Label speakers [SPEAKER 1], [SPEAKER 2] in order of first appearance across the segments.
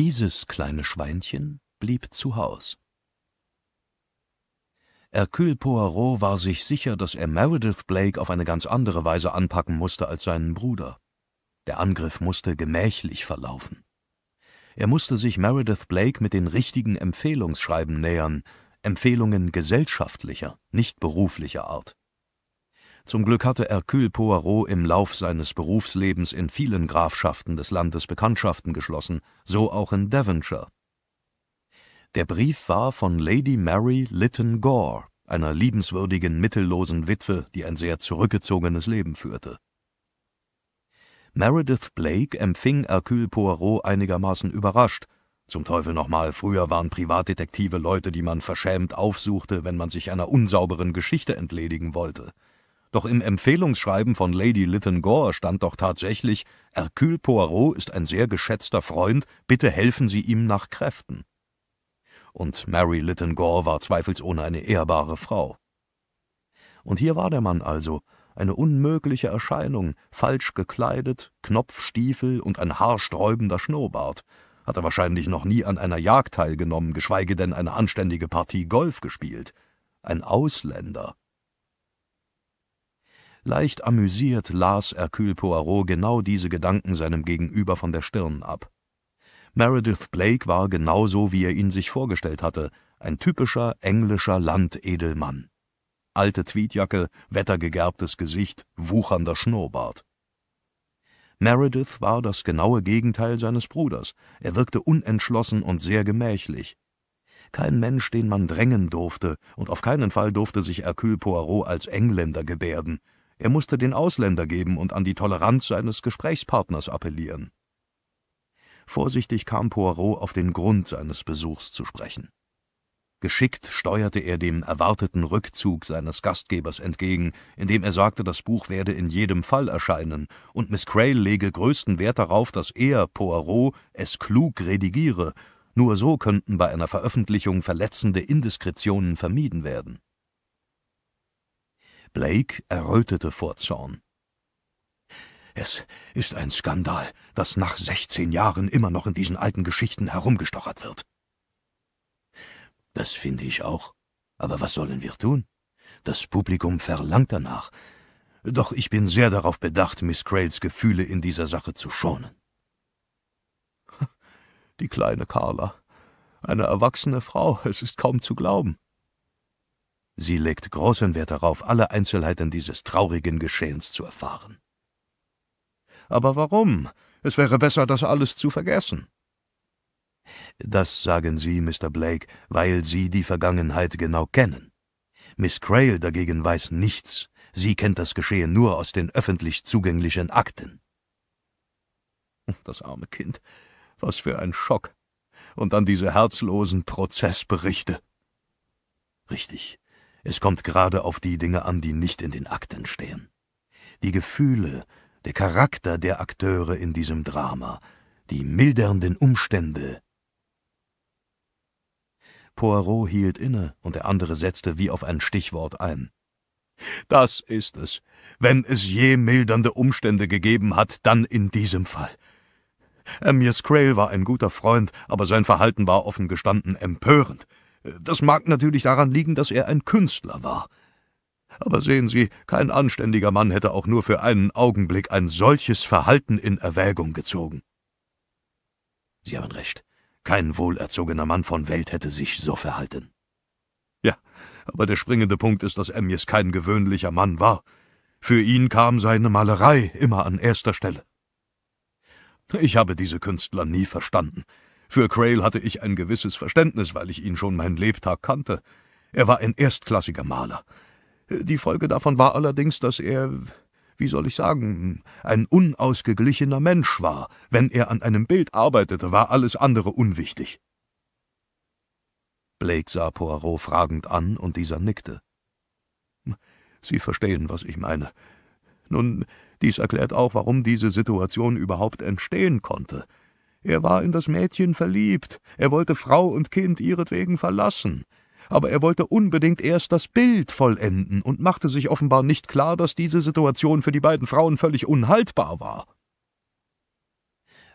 [SPEAKER 1] Dieses kleine Schweinchen blieb zu Haus. Hercule Poirot war sich sicher, dass er Meredith Blake auf eine ganz andere Weise anpacken musste als seinen Bruder. Der Angriff musste gemächlich verlaufen. Er musste sich Meredith Blake mit den richtigen Empfehlungsschreiben nähern, Empfehlungen gesellschaftlicher, nicht beruflicher Art. Zum Glück hatte Hercule Poirot im Lauf seines Berufslebens in vielen Grafschaften des Landes Bekanntschaften geschlossen, so auch in Devonshire. Der Brief war von Lady Mary Lytton Gore, einer liebenswürdigen, mittellosen Witwe, die ein sehr zurückgezogenes Leben führte. Meredith Blake empfing Hercule Poirot einigermaßen überrascht. Zum Teufel nochmal, früher waren Privatdetektive Leute, die man verschämt aufsuchte, wenn man sich einer unsauberen Geschichte entledigen wollte. Doch im Empfehlungsschreiben von Lady Lytton Gore stand doch tatsächlich: Hercule Poirot ist ein sehr geschätzter Freund, bitte helfen Sie ihm nach Kräften. Und Mary Lytton Gore war zweifelsohne eine ehrbare Frau. Und hier war der Mann also, eine unmögliche Erscheinung, falsch gekleidet, Knopfstiefel und ein haarsträubender Schnurrbart. Hat er wahrscheinlich noch nie an einer Jagd teilgenommen, geschweige denn eine anständige Partie Golf gespielt. Ein Ausländer. Leicht amüsiert las Hercule Poirot genau diese Gedanken seinem Gegenüber von der Stirn ab. Meredith Blake war genauso, wie er ihn sich vorgestellt hatte, ein typischer englischer Landedelmann. Alte Tweedjacke, wettergegerbtes Gesicht, wuchernder Schnurrbart. Meredith war das genaue Gegenteil seines Bruders. Er wirkte unentschlossen und sehr gemächlich. Kein Mensch, den man drängen durfte, und auf keinen Fall durfte sich Hercule Poirot als Engländer gebärden. Er musste den Ausländer geben und an die Toleranz seines Gesprächspartners appellieren. Vorsichtig kam Poirot auf den Grund seines Besuchs zu sprechen. Geschickt steuerte er dem erwarteten Rückzug seines Gastgebers entgegen, indem er sagte, das Buch werde in jedem Fall erscheinen, und Miss Crail lege größten Wert darauf, dass er, Poirot, es klug redigiere, nur so könnten bei einer Veröffentlichung verletzende Indiskretionen vermieden werden. Blake errötete vor Zorn. Es ist ein Skandal, dass nach 16 Jahren immer noch in diesen alten Geschichten herumgestochert wird. Das finde ich auch. Aber was sollen wir tun? Das Publikum verlangt danach. Doch ich bin sehr darauf bedacht, Miss Crails Gefühle in dieser Sache zu schonen. Die kleine Carla. Eine erwachsene Frau, es ist kaum zu glauben. Sie legt großen Wert darauf, alle Einzelheiten dieses traurigen Geschehens zu erfahren. Aber warum? Es wäre besser, das alles zu vergessen. Das sagen Sie, Mr. Blake, weil Sie die Vergangenheit genau kennen. Miss Crail dagegen weiß nichts. Sie kennt das Geschehen nur aus den öffentlich zugänglichen Akten. Das arme Kind. Was für ein Schock. Und dann diese herzlosen Prozessberichte. Richtig. Es kommt gerade auf die Dinge an, die nicht in den Akten stehen. Die Gefühle, der Charakter der Akteure in diesem Drama, die mildernden Umstände. Poirot hielt inne und der andere setzte wie auf ein Stichwort ein. Das ist es. Wenn es je mildernde Umstände gegeben hat, dann in diesem Fall. Amias Crail war ein guter Freund, aber sein Verhalten war offen gestanden empörend. Das mag natürlich daran liegen, dass er ein Künstler war. Aber sehen Sie, kein anständiger Mann hätte auch nur für einen Augenblick ein solches Verhalten in Erwägung gezogen. Sie haben recht. Kein wohlerzogener Mann von Welt hätte sich so verhalten. Ja, aber der springende Punkt ist, dass Emmys kein gewöhnlicher Mann war. Für ihn kam seine Malerei immer an erster Stelle. Ich habe diese Künstler nie verstanden. Für Crail hatte ich ein gewisses Verständnis, weil ich ihn schon mein Lebtag kannte. Er war ein erstklassiger Maler. Die Folge davon war allerdings, dass er, wie soll ich sagen, ein unausgeglichener Mensch war. Wenn er an einem Bild arbeitete, war alles andere unwichtig. Blake sah Poirot fragend an, und dieser nickte. Sie verstehen, was ich meine. Nun, dies erklärt auch, warum diese Situation überhaupt entstehen konnte. Er war in das Mädchen verliebt, er wollte Frau und Kind ihretwegen verlassen, aber er wollte unbedingt erst das Bild vollenden und machte sich offenbar nicht klar, dass diese Situation für die beiden Frauen völlig unhaltbar war.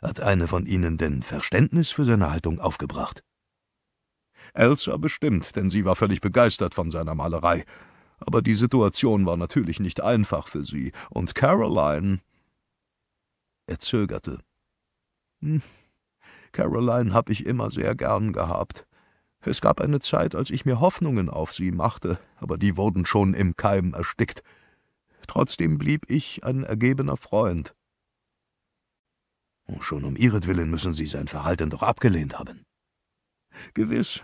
[SPEAKER 1] Hat eine von ihnen denn Verständnis für seine Haltung aufgebracht? Elsa bestimmt, denn sie war völlig begeistert von seiner Malerei. Aber die Situation war natürlich nicht einfach für sie, und Caroline. Er zögerte. Hm. Caroline habe ich immer sehr gern gehabt. Es gab eine Zeit, als ich mir Hoffnungen auf sie machte, aber die wurden schon im Keim erstickt. Trotzdem blieb ich ein ergebener Freund. Oh, schon um ihretwillen müssen Sie sein Verhalten doch abgelehnt haben. Gewiss,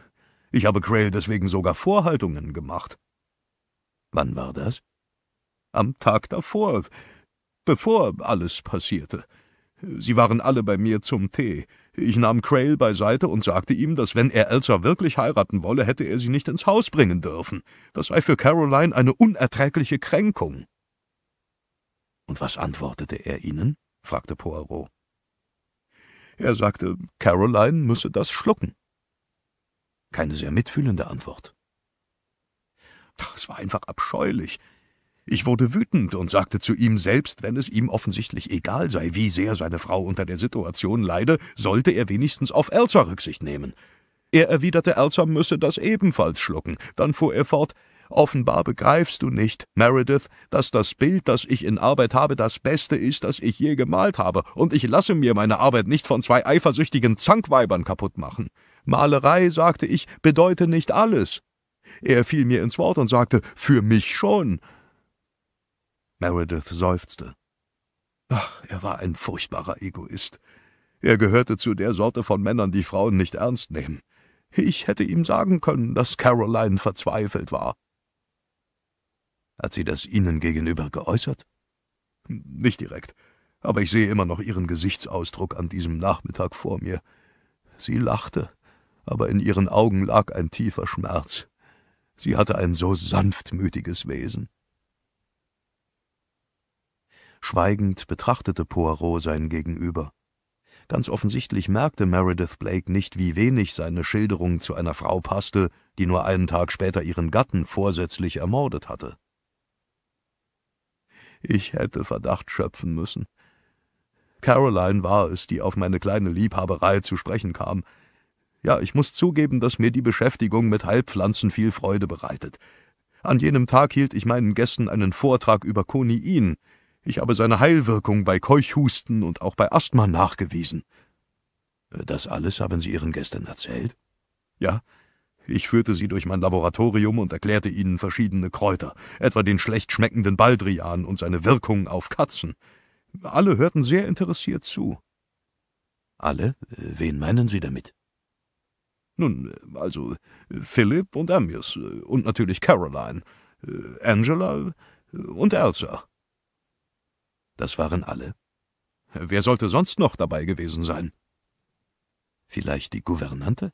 [SPEAKER 1] ich habe Crail deswegen sogar Vorhaltungen gemacht. Wann war das? Am Tag davor, bevor alles passierte. Sie waren alle bei mir zum Tee. Ich nahm Crail beiseite und sagte ihm, dass wenn er Elsa wirklich heiraten wolle, hätte er sie nicht ins Haus bringen dürfen. Das sei für Caroline eine unerträgliche Kränkung. Und was antwortete er ihnen? fragte Poirot. Er sagte, Caroline müsse das schlucken. Keine sehr mitfühlende Antwort. Es war einfach abscheulich. Ich wurde wütend und sagte zu ihm, selbst wenn es ihm offensichtlich egal sei, wie sehr seine Frau unter der Situation leide, sollte er wenigstens auf Elsa Rücksicht nehmen. Er erwiderte, Elsa müsse das ebenfalls schlucken. Dann fuhr er fort, Offenbar begreifst du nicht, Meredith, dass das Bild, das ich in Arbeit habe, das Beste ist, das ich je gemalt habe, und ich lasse mir meine Arbeit nicht von zwei eifersüchtigen Zankweibern kaputt machen. Malerei, sagte ich, bedeute nicht alles. Er fiel mir ins Wort und sagte, für mich schon. Meredith seufzte. Ach, er war ein furchtbarer Egoist. Er gehörte zu der Sorte von Männern, die Frauen nicht ernst nehmen. Ich hätte ihm sagen können, dass Caroline verzweifelt war. Hat sie das Ihnen gegenüber geäußert? Nicht direkt, aber ich sehe immer noch Ihren Gesichtsausdruck an diesem Nachmittag vor mir. Sie lachte, aber in ihren Augen lag ein tiefer Schmerz. Sie hatte ein so sanftmütiges Wesen. Schweigend betrachtete Poirot sein Gegenüber. Ganz offensichtlich merkte Meredith Blake nicht, wie wenig seine Schilderung zu einer Frau passte, die nur einen Tag später ihren Gatten vorsätzlich ermordet hatte. Ich hätte Verdacht schöpfen müssen. Caroline war es, die auf meine kleine Liebhaberei zu sprechen kam. Ja, ich muss zugeben, dass mir die Beschäftigung mit Heilpflanzen viel Freude bereitet. An jenem Tag hielt ich meinen Gästen einen Vortrag über Koniin, ich habe seine Heilwirkung bei Keuchhusten und auch bei Asthma nachgewiesen. Äh, das alles haben Sie Ihren Gästen erzählt? Ja. Ich führte sie durch mein Laboratorium und erklärte ihnen verschiedene Kräuter, etwa den schlecht schmeckenden Baldrian und seine Wirkung auf Katzen. Alle hörten sehr interessiert zu. Alle? Äh, wen meinen Sie damit? Nun, äh, also Philipp und Amius und natürlich Caroline, Angela und Elsa. Das waren alle. Wer sollte sonst noch dabei gewesen sein? Vielleicht die Gouvernante?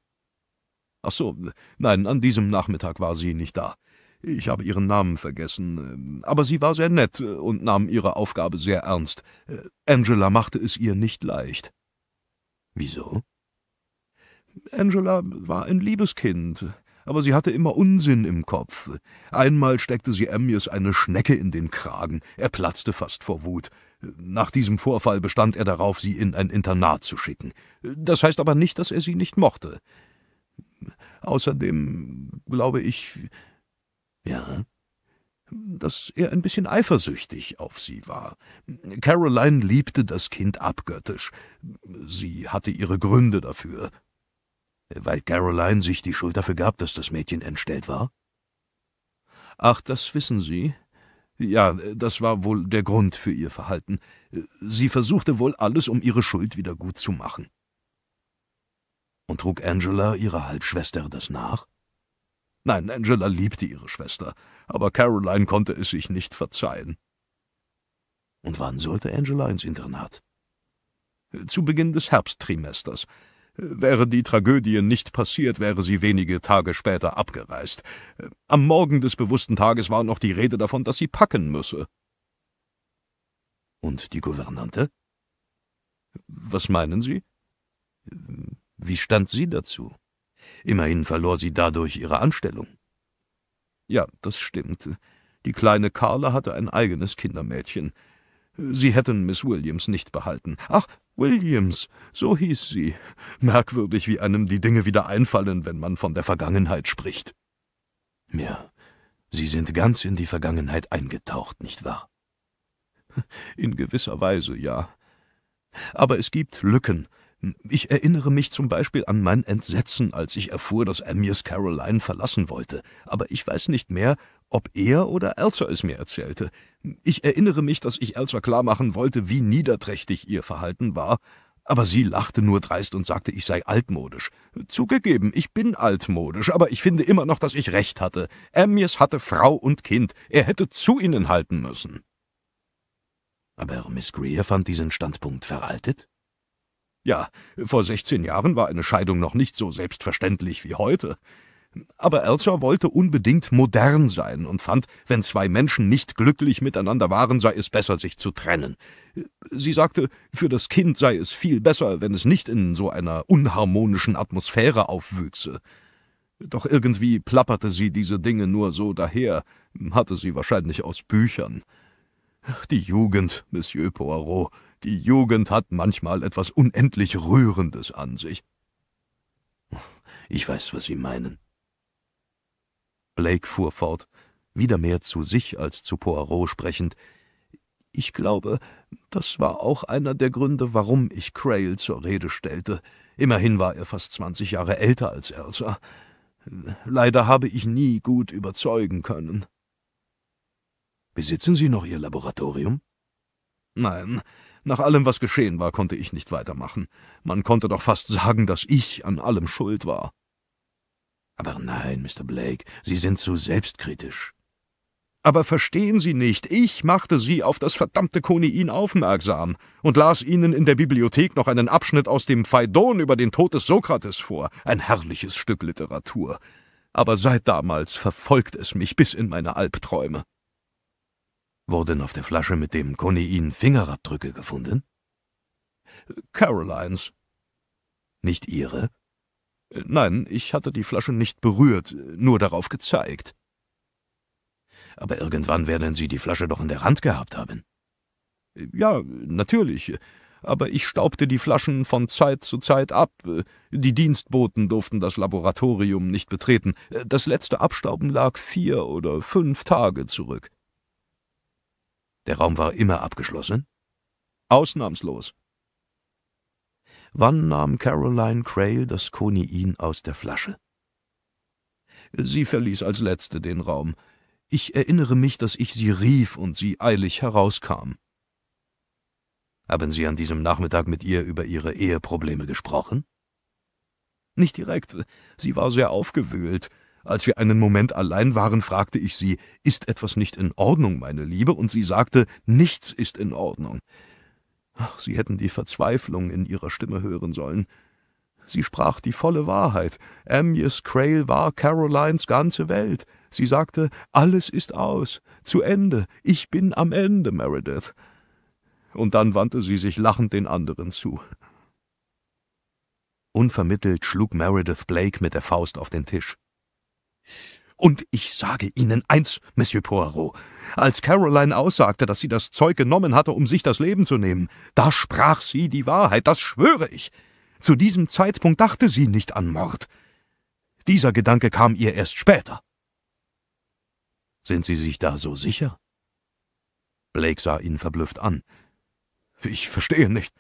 [SPEAKER 1] Ach so, nein, an diesem Nachmittag war sie nicht da. Ich habe ihren Namen vergessen, aber sie war sehr nett und nahm ihre Aufgabe sehr ernst. Angela machte es ihr nicht leicht. Wieso? Angela war ein liebes Kind aber sie hatte immer Unsinn im Kopf. Einmal steckte sie Amyas eine Schnecke in den Kragen, er platzte fast vor Wut. Nach diesem Vorfall bestand er darauf, sie in ein Internat zu schicken. Das heißt aber nicht, dass er sie nicht mochte. Außerdem glaube ich... Ja? dass er ein bisschen eifersüchtig auf sie war. Caroline liebte das Kind abgöttisch. Sie hatte ihre Gründe dafür, weil Caroline sich die Schuld dafür gab, dass das Mädchen entstellt war? Ach, das wissen Sie. Ja, das war wohl der Grund für ihr Verhalten. Sie versuchte wohl alles, um ihre Schuld wieder gut zu machen. Und trug Angela ihrer Halbschwester das nach? Nein, Angela liebte ihre Schwester, aber Caroline konnte es sich nicht verzeihen. Und wann sollte Angela ins Internat? Zu Beginn des Herbsttrimesters. Wäre die Tragödie nicht passiert, wäre sie wenige Tage später abgereist. Am Morgen des bewussten Tages war noch die Rede davon, dass sie packen müsse. Und die Gouvernante? Was meinen Sie? Wie stand sie dazu? Immerhin verlor sie dadurch ihre Anstellung. Ja, das stimmt. Die kleine Carla hatte ein eigenes Kindermädchen. Sie hätten Miss Williams nicht behalten. Ach, Williams, so hieß sie. Merkwürdig, wie einem die Dinge wieder einfallen, wenn man von der Vergangenheit spricht. Ja, Sie sind ganz in die Vergangenheit eingetaucht, nicht wahr? In gewisser Weise, ja. Aber es gibt Lücken. Ich erinnere mich zum Beispiel an mein Entsetzen, als ich erfuhr, dass er mir's Caroline verlassen wollte. Aber ich weiß nicht mehr, ob er oder Elsa es mir erzählte. Ich erinnere mich, dass ich Elsa klar machen wollte, wie niederträchtig ihr Verhalten war, aber sie lachte nur dreist und sagte, ich sei altmodisch. Zugegeben, ich bin altmodisch, aber ich finde immer noch, dass ich recht hatte. Ammius hatte Frau und Kind. Er hätte zu ihnen halten müssen. Aber Miss Greer fand diesen Standpunkt veraltet? Ja, vor 16 Jahren war eine Scheidung noch nicht so selbstverständlich wie heute. Aber Elscher wollte unbedingt modern sein und fand, wenn zwei Menschen nicht glücklich miteinander waren, sei es besser, sich zu trennen. Sie sagte, für das Kind sei es viel besser, wenn es nicht in so einer unharmonischen Atmosphäre aufwüchse. Doch irgendwie plapperte sie diese Dinge nur so daher, hatte sie wahrscheinlich aus Büchern. Die Jugend, Monsieur Poirot, die Jugend hat manchmal etwas unendlich Rührendes an sich. Ich weiß, was Sie meinen. Blake fuhr fort, wieder mehr zu sich als zu Poirot sprechend. Ich glaube, das war auch einer der Gründe, warum ich Crail zur Rede stellte. Immerhin war er fast zwanzig Jahre älter als Elsa. Leider habe ich nie gut überzeugen können. Besitzen Sie noch Ihr Laboratorium? Nein, nach allem, was geschehen war, konnte ich nicht weitermachen. Man konnte doch fast sagen, dass ich an allem schuld war. Aber nein, Mr. Blake, Sie sind zu selbstkritisch. Aber verstehen Sie nicht, ich machte Sie auf das verdammte Konein aufmerksam und las Ihnen in der Bibliothek noch einen Abschnitt aus dem Phaidon über den Tod des Sokrates vor, ein herrliches Stück Literatur. Aber seit damals verfolgt es mich bis in meine Albträume. Wurden auf der Flasche mit dem Konein Fingerabdrücke gefunden? Carolines. Nicht Ihre? Äh, nein, ich hatte die Flasche nicht berührt, nur darauf gezeigt. Aber irgendwann werden Sie die Flasche doch in der Hand gehabt haben. Äh, ja, natürlich, aber ich staubte die Flaschen von Zeit zu Zeit ab. Die Dienstboten durften das Laboratorium nicht betreten. Äh, das letzte Abstauben lag vier oder fünf Tage zurück. Der Raum war immer abgeschlossen? Ausnahmslos. Wann nahm Caroline Crail das Koniin aus der Flasche? Sie verließ als Letzte den Raum. Ich erinnere mich, dass ich sie rief und sie eilig herauskam. Haben Sie an diesem Nachmittag mit ihr über Ihre Eheprobleme gesprochen? Nicht direkt. Sie war sehr aufgewühlt. Als wir einen Moment allein waren, fragte ich sie, ist etwas nicht in Ordnung, meine Liebe? Und sie sagte, nichts ist in Ordnung. Ach, Sie hätten die Verzweiflung in ihrer Stimme hören sollen. Sie sprach die volle Wahrheit. Amyas Crail war Carolines ganze Welt. Sie sagte, alles ist aus, zu Ende, ich bin am Ende, Meredith. Und dann wandte sie sich lachend den anderen zu. Unvermittelt schlug Meredith Blake mit der Faust auf den Tisch. Und ich sage Ihnen eins, Monsieur Poirot. Als Caroline aussagte, dass sie das Zeug genommen hatte, um sich das Leben zu nehmen, da sprach sie die Wahrheit, das schwöre ich. Zu diesem Zeitpunkt dachte sie nicht an Mord. Dieser Gedanke kam ihr erst später. Sind Sie sich da so sicher? Blake sah ihn verblüfft an. Ich verstehe nicht.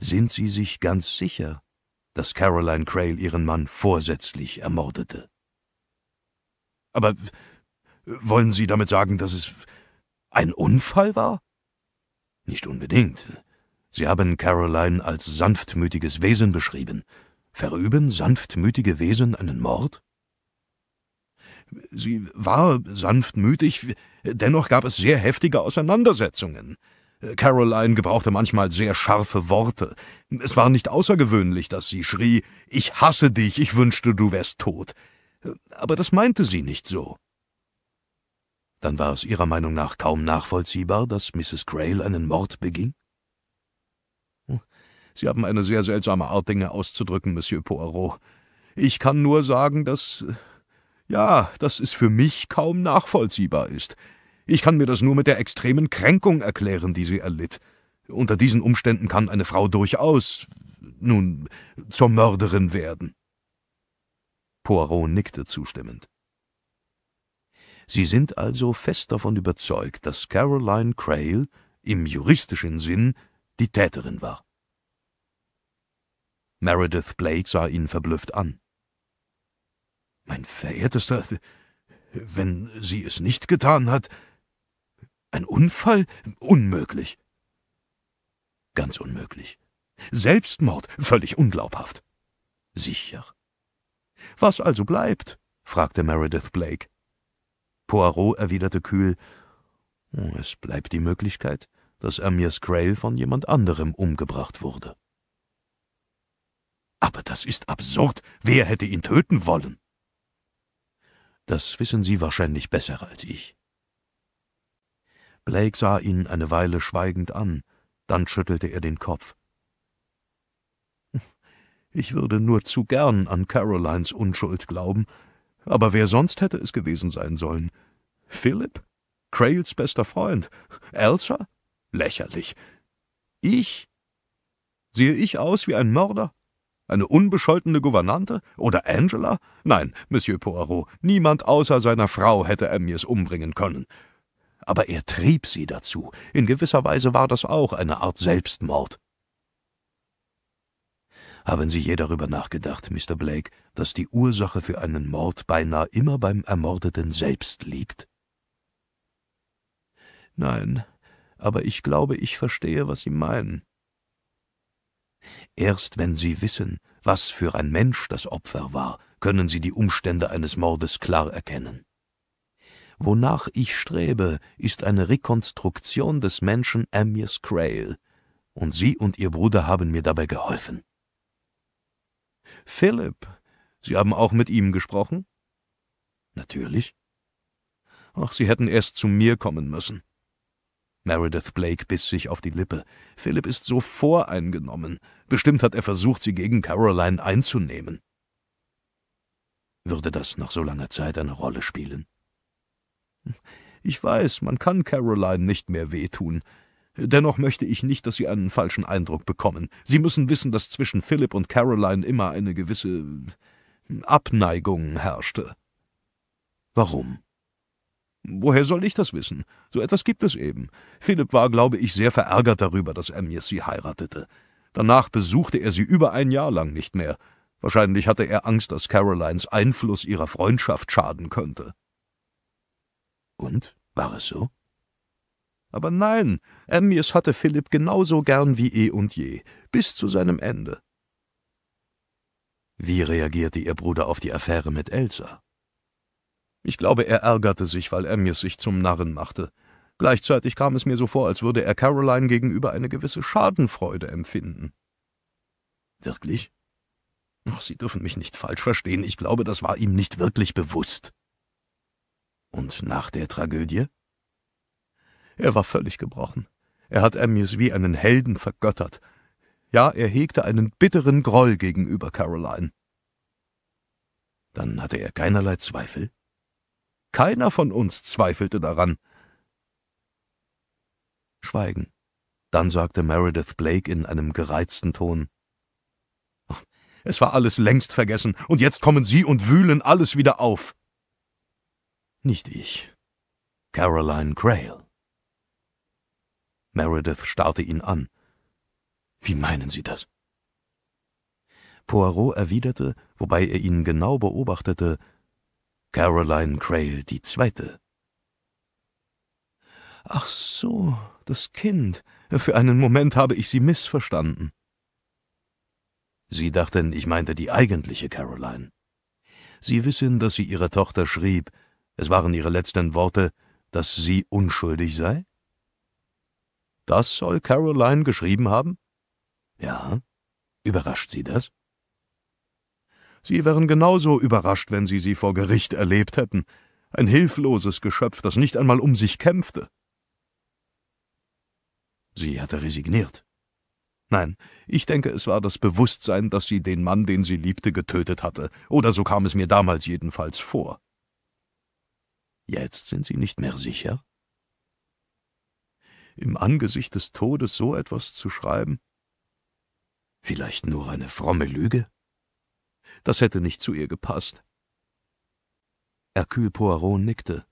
[SPEAKER 1] Sind Sie sich ganz sicher, dass Caroline Crail ihren Mann vorsätzlich ermordete? Aber wollen Sie damit sagen, dass es ein Unfall war? Nicht unbedingt. Sie haben Caroline als sanftmütiges Wesen beschrieben. Verüben sanftmütige Wesen einen Mord? Sie war sanftmütig, dennoch gab es sehr heftige Auseinandersetzungen. Caroline gebrauchte manchmal sehr scharfe Worte. Es war nicht außergewöhnlich, dass sie schrie, »Ich hasse dich, ich wünschte, du wärst tot aber das meinte sie nicht so. Dann war es Ihrer Meinung nach kaum nachvollziehbar, dass Mrs. Crail einen Mord beging? Hm, sie haben eine sehr seltsame Art, Dinge auszudrücken, Monsieur Poirot. Ich kann nur sagen, dass... Äh, ja, dass es für mich kaum nachvollziehbar ist. Ich kann mir das nur mit der extremen Kränkung erklären, die sie erlitt. Unter diesen Umständen kann eine Frau durchaus, nun, zur Mörderin werden. Poirot nickte zustimmend. Sie sind also fest davon überzeugt, dass Caroline Crail im juristischen Sinn die Täterin war. Meredith Blake sah ihn verblüfft an. Mein verehrtester, wenn sie es nicht getan hat. Ein Unfall? Unmöglich. Ganz unmöglich. Selbstmord? Völlig unglaubhaft. Sicher. Was also bleibt? fragte Meredith Blake. Poirot erwiderte kühl, es bleibt die Möglichkeit, dass Amir Scrail von jemand anderem umgebracht wurde. Aber das ist absurd. Wer hätte ihn töten wollen? Das wissen Sie wahrscheinlich besser als ich. Blake sah ihn eine Weile schweigend an, dann schüttelte er den Kopf. Ich würde nur zu gern an Carolines Unschuld glauben. Aber wer sonst hätte es gewesen sein sollen? Philip? Crails bester Freund? Elsa? Lächerlich. Ich? Sehe ich aus wie ein Mörder? Eine unbescholtene Gouvernante? Oder Angela? Nein, Monsieur Poirot, niemand außer seiner Frau hätte er mir's umbringen können. Aber er trieb sie dazu. In gewisser Weise war das auch eine Art Selbstmord. Haben Sie je darüber nachgedacht, Mr. Blake, dass die Ursache für einen Mord beinahe immer beim Ermordeten selbst liegt? Nein, aber ich glaube, ich verstehe, was Sie meinen. Erst wenn Sie wissen, was für ein Mensch das Opfer war, können Sie die Umstände eines Mordes klar erkennen. Wonach ich strebe, ist eine Rekonstruktion des Menschen Amir Crail, und Sie und Ihr Bruder haben mir dabei geholfen. Philipp. Sie haben auch mit ihm gesprochen? Natürlich. Ach, Sie hätten erst zu mir kommen müssen. Meredith Blake biss sich auf die Lippe. Philipp ist so voreingenommen. Bestimmt hat er versucht, sie gegen Caroline einzunehmen. Würde das nach so langer Zeit eine Rolle spielen? Ich weiß, man kann Caroline nicht mehr wehtun, Dennoch möchte ich nicht, dass Sie einen falschen Eindruck bekommen. Sie müssen wissen, dass zwischen Philip und Caroline immer eine gewisse hm, Abneigung herrschte. Warum? Woher soll ich das wissen? So etwas gibt es eben. Philipp war, glaube ich, sehr verärgert darüber, dass Agnes sie heiratete. Danach besuchte er sie über ein Jahr lang nicht mehr. Wahrscheinlich hatte er Angst, dass Carolines Einfluss ihrer Freundschaft schaden könnte. Und? War es so? Aber nein, Emmys hatte Philipp genauso gern wie eh und je, bis zu seinem Ende. Wie reagierte Ihr Bruder auf die Affäre mit Elsa? Ich glaube, er ärgerte sich, weil Emmys sich zum Narren machte. Gleichzeitig kam es mir so vor, als würde er Caroline gegenüber eine gewisse Schadenfreude empfinden. Wirklich? Ach, Sie dürfen mich nicht falsch verstehen, ich glaube, das war ihm nicht wirklich bewusst. Und nach der Tragödie? Er war völlig gebrochen. Er hat Amuse wie einen Helden vergöttert. Ja, er hegte einen bitteren Groll gegenüber Caroline. Dann hatte er keinerlei Zweifel. Keiner von uns zweifelte daran. Schweigen. Dann sagte Meredith Blake in einem gereizten Ton. Es war alles längst vergessen, und jetzt kommen Sie und wühlen alles wieder auf. Nicht ich. Caroline Crail. Meredith starrte ihn an. »Wie meinen Sie das?« Poirot erwiderte, wobei er ihn genau beobachtete, »Caroline Crail die Zweite.« »Ach so, das Kind. Für einen Moment habe ich Sie missverstanden.« Sie dachten, ich meinte die eigentliche Caroline. Sie wissen, dass sie ihrer Tochter schrieb, es waren ihre letzten Worte, dass sie unschuldig sei? Das soll Caroline geschrieben haben? Ja. Überrascht Sie das? Sie wären genauso überrascht, wenn Sie sie vor Gericht erlebt hätten. Ein hilfloses Geschöpf, das nicht einmal um sich kämpfte. Sie hatte resigniert. Nein, ich denke, es war das Bewusstsein, dass sie den Mann, den sie liebte, getötet hatte, oder so kam es mir damals jedenfalls vor. Jetzt sind Sie nicht mehr sicher? im Angesicht des Todes so etwas zu schreiben? Vielleicht nur eine fromme Lüge? Das hätte nicht zu ihr gepasst. Hercule Poirot nickte.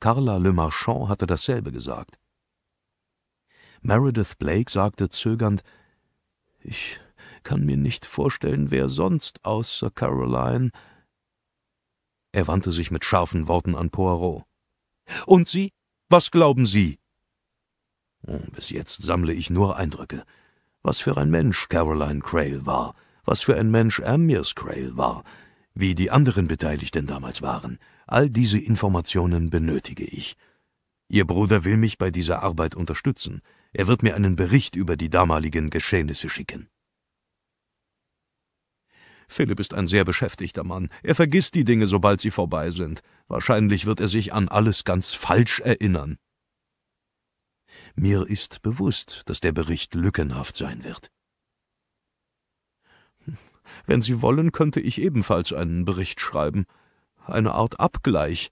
[SPEAKER 1] Carla Le Marchand hatte dasselbe gesagt. Meredith Blake sagte zögernd, »Ich kann mir nicht vorstellen, wer sonst außer Caroline...« Er wandte sich mit scharfen Worten an Poirot. »Und Sie? Was glauben Sie?« hm, bis jetzt sammle ich nur Eindrücke. Was für ein Mensch Caroline Crail war, was für ein Mensch Amirs Crail war, wie die anderen Beteiligten damals waren, all diese Informationen benötige ich. Ihr Bruder will mich bei dieser Arbeit unterstützen. Er wird mir einen Bericht über die damaligen Geschehnisse schicken. Philipp ist ein sehr beschäftigter Mann. Er vergisst die Dinge, sobald sie vorbei sind. Wahrscheinlich wird er sich an alles ganz falsch erinnern. Mir ist bewusst, dass der Bericht lückenhaft sein wird. Wenn Sie wollen, könnte ich ebenfalls einen Bericht schreiben. Eine Art Abgleich.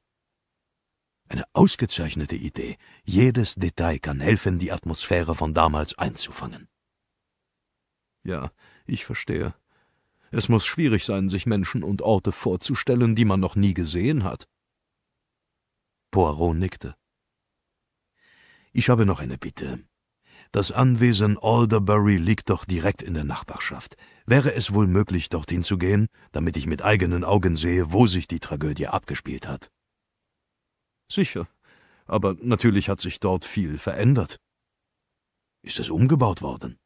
[SPEAKER 1] Eine ausgezeichnete Idee. Jedes Detail kann helfen, die Atmosphäre von damals einzufangen. Ja, ich verstehe. Es muss schwierig sein, sich Menschen und Orte vorzustellen, die man noch nie gesehen hat. Poirot nickte. Ich habe noch eine Bitte. Das Anwesen Alderbury liegt doch direkt in der Nachbarschaft. Wäre es wohl möglich, dorthin zu gehen, damit ich mit eigenen Augen sehe, wo sich die Tragödie abgespielt hat? Sicher. Aber natürlich hat sich dort viel verändert. Ist es umgebaut worden?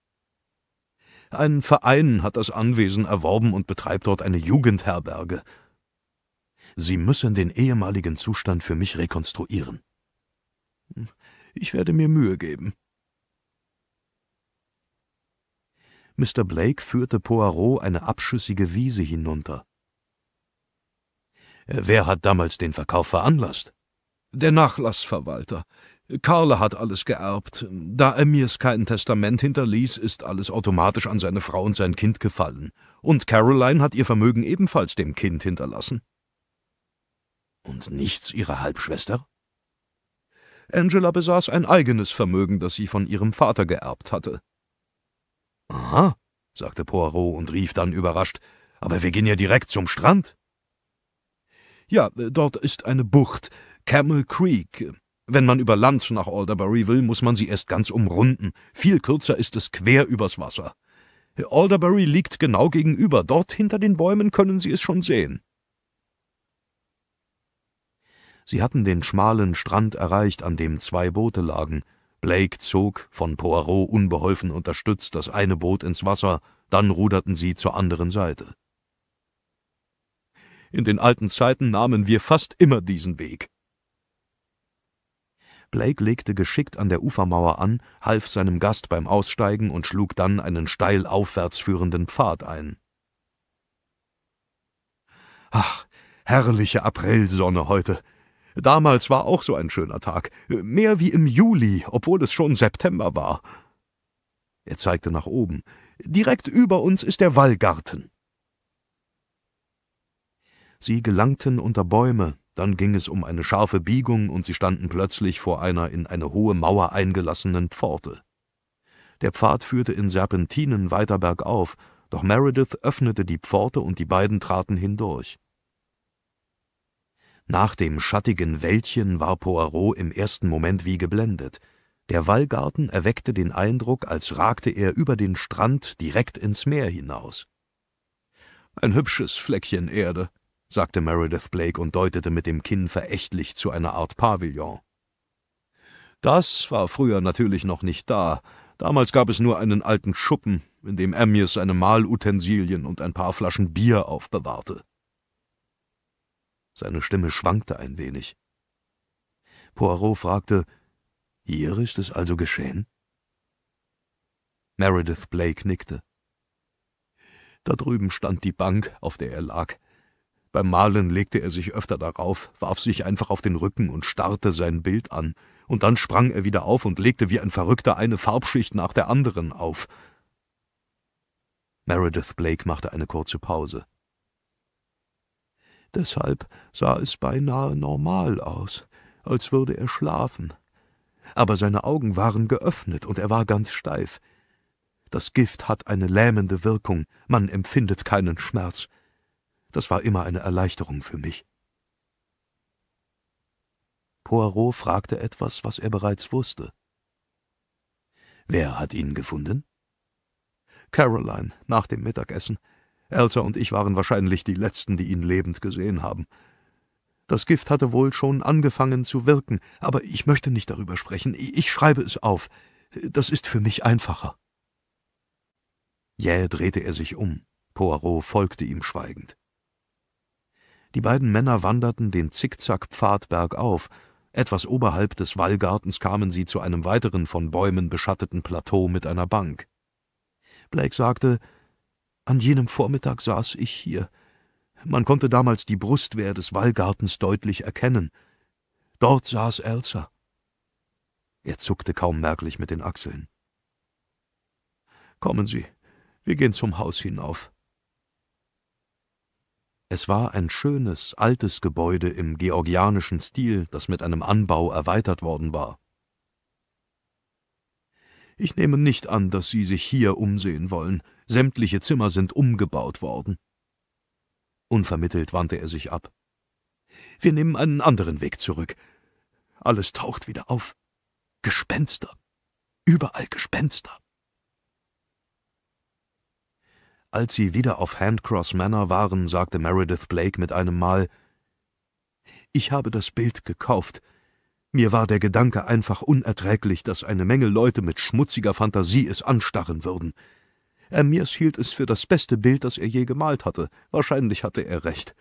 [SPEAKER 1] Ein Verein hat das Anwesen erworben und betreibt dort eine Jugendherberge. Sie müssen den ehemaligen Zustand für mich rekonstruieren. Ich werde mir Mühe geben. Mr. Blake führte Poirot eine abschüssige Wiese hinunter. Äh, wer hat damals den Verkauf veranlasst? Der Nachlassverwalter. Karle hat alles geerbt. Da er mir's kein Testament hinterließ, ist alles automatisch an seine Frau und sein Kind gefallen. Und Caroline hat ihr Vermögen ebenfalls dem Kind hinterlassen. Und nichts ihrer Halbschwester? Angela besaß ein eigenes Vermögen, das sie von ihrem Vater geerbt hatte. Aha, sagte Poirot und rief dann überrascht, aber wir gehen ja direkt zum Strand. Ja, dort ist eine Bucht, Camel Creek. Wenn man über Land nach Alderbury will, muss man sie erst ganz umrunden. Viel kürzer ist es quer übers Wasser. Alderbury liegt genau gegenüber. Dort hinter den Bäumen können Sie es schon sehen. Sie hatten den schmalen Strand erreicht, an dem zwei Boote lagen. Blake zog, von Poirot unbeholfen unterstützt, das eine Boot ins Wasser, dann ruderten sie zur anderen Seite. In den alten Zeiten nahmen wir fast immer diesen Weg. Blake legte geschickt an der Ufermauer an, half seinem Gast beim Aussteigen und schlug dann einen steil aufwärts führenden Pfad ein. Ach, herrliche Aprilsonne heute, Damals war auch so ein schöner Tag, mehr wie im Juli, obwohl es schon September war. Er zeigte nach oben. Direkt über uns ist der Wallgarten. Sie gelangten unter Bäume, dann ging es um eine scharfe Biegung und sie standen plötzlich vor einer in eine hohe Mauer eingelassenen Pforte. Der Pfad führte in Serpentinen weiter bergauf, doch Meredith öffnete die Pforte und die beiden traten hindurch. Nach dem schattigen Wäldchen war Poirot im ersten Moment wie geblendet. Der Wallgarten erweckte den Eindruck, als ragte er über den Strand direkt ins Meer hinaus. »Ein hübsches Fleckchen Erde«, sagte Meredith Blake und deutete mit dem Kinn verächtlich zu einer Art Pavillon. »Das war früher natürlich noch nicht da. Damals gab es nur einen alten Schuppen, in dem Amyas seine Mahlutensilien und ein paar Flaschen Bier aufbewahrte. Seine Stimme schwankte ein wenig. Poirot fragte, »Hier ist es also geschehen?« Meredith Blake nickte. Da drüben stand die Bank, auf der er lag. Beim Malen legte er sich öfter darauf, warf sich einfach auf den Rücken und starrte sein Bild an, und dann sprang er wieder auf und legte wie ein Verrückter eine Farbschicht nach der anderen auf. Meredith Blake machte eine kurze Pause. Deshalb sah es beinahe normal aus, als würde er schlafen. Aber seine Augen waren geöffnet und er war ganz steif. Das Gift hat eine lähmende Wirkung, man empfindet keinen Schmerz. Das war immer eine Erleichterung für mich. Poirot fragte etwas, was er bereits wusste. Wer hat ihn gefunden? Caroline, nach dem Mittagessen. Elsa und ich waren wahrscheinlich die Letzten, die ihn lebend gesehen haben. Das Gift hatte wohl schon angefangen zu wirken, aber ich möchte nicht darüber sprechen. Ich schreibe es auf. Das ist für mich einfacher. Jäh drehte er sich um. Poirot folgte ihm schweigend. Die beiden Männer wanderten den Zickzackpfad bergauf. Etwas oberhalb des Wallgartens kamen sie zu einem weiteren von Bäumen beschatteten Plateau mit einer Bank. Blake sagte, an jenem Vormittag saß ich hier. Man konnte damals die Brustwehr des Wallgartens deutlich erkennen. Dort saß Elsa. Er zuckte kaum merklich mit den Achseln. Kommen Sie, wir gehen zum Haus hinauf. Es war ein schönes, altes Gebäude im georgianischen Stil, das mit einem Anbau erweitert worden war. Ich nehme nicht an, dass Sie sich hier umsehen wollen. Sämtliche Zimmer sind umgebaut worden. Unvermittelt wandte er sich ab. Wir nehmen einen anderen Weg zurück. Alles taucht wieder auf. Gespenster. Überall Gespenster. Als sie wieder auf Handcross Manor waren, sagte Meredith Blake mit einem Mal, »Ich habe das Bild gekauft, mir war der Gedanke einfach unerträglich, dass eine Menge Leute mit schmutziger Fantasie es anstarren würden. Amirs hielt es für das beste Bild, das er je gemalt hatte. Wahrscheinlich hatte er recht.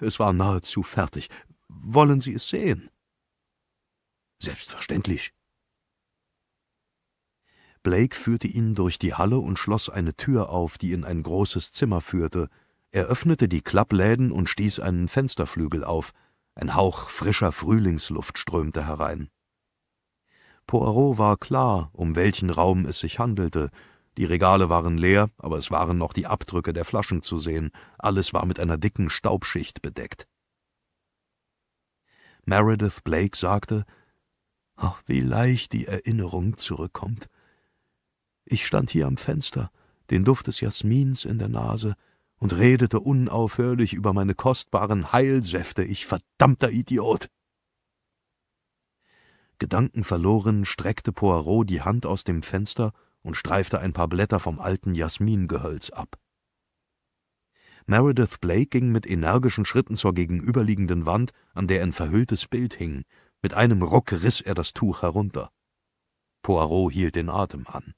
[SPEAKER 1] Es war nahezu fertig. Wollen Sie es sehen? Selbstverständlich. Blake führte ihn durch die Halle und schloss eine Tür auf, die in ein großes Zimmer führte. Er öffnete die Klappläden und stieß einen Fensterflügel auf – ein Hauch frischer Frühlingsluft strömte herein. Poirot war klar, um welchen Raum es sich handelte. Die Regale waren leer, aber es waren noch die Abdrücke der Flaschen zu sehen. Alles war mit einer dicken Staubschicht bedeckt. Meredith Blake sagte, Ach, oh, wie leicht die Erinnerung zurückkommt. Ich stand hier am Fenster, den Duft des Jasmins in der Nase, und redete unaufhörlich über meine kostbaren Heilsäfte, ich verdammter Idiot! Gedankenverloren streckte Poirot die Hand aus dem Fenster und streifte ein paar Blätter vom alten Jasmingehölz ab. Meredith Blake ging mit energischen Schritten zur gegenüberliegenden Wand, an der ein verhülltes Bild hing. Mit einem Ruck riss er das Tuch herunter. Poirot hielt den Atem an.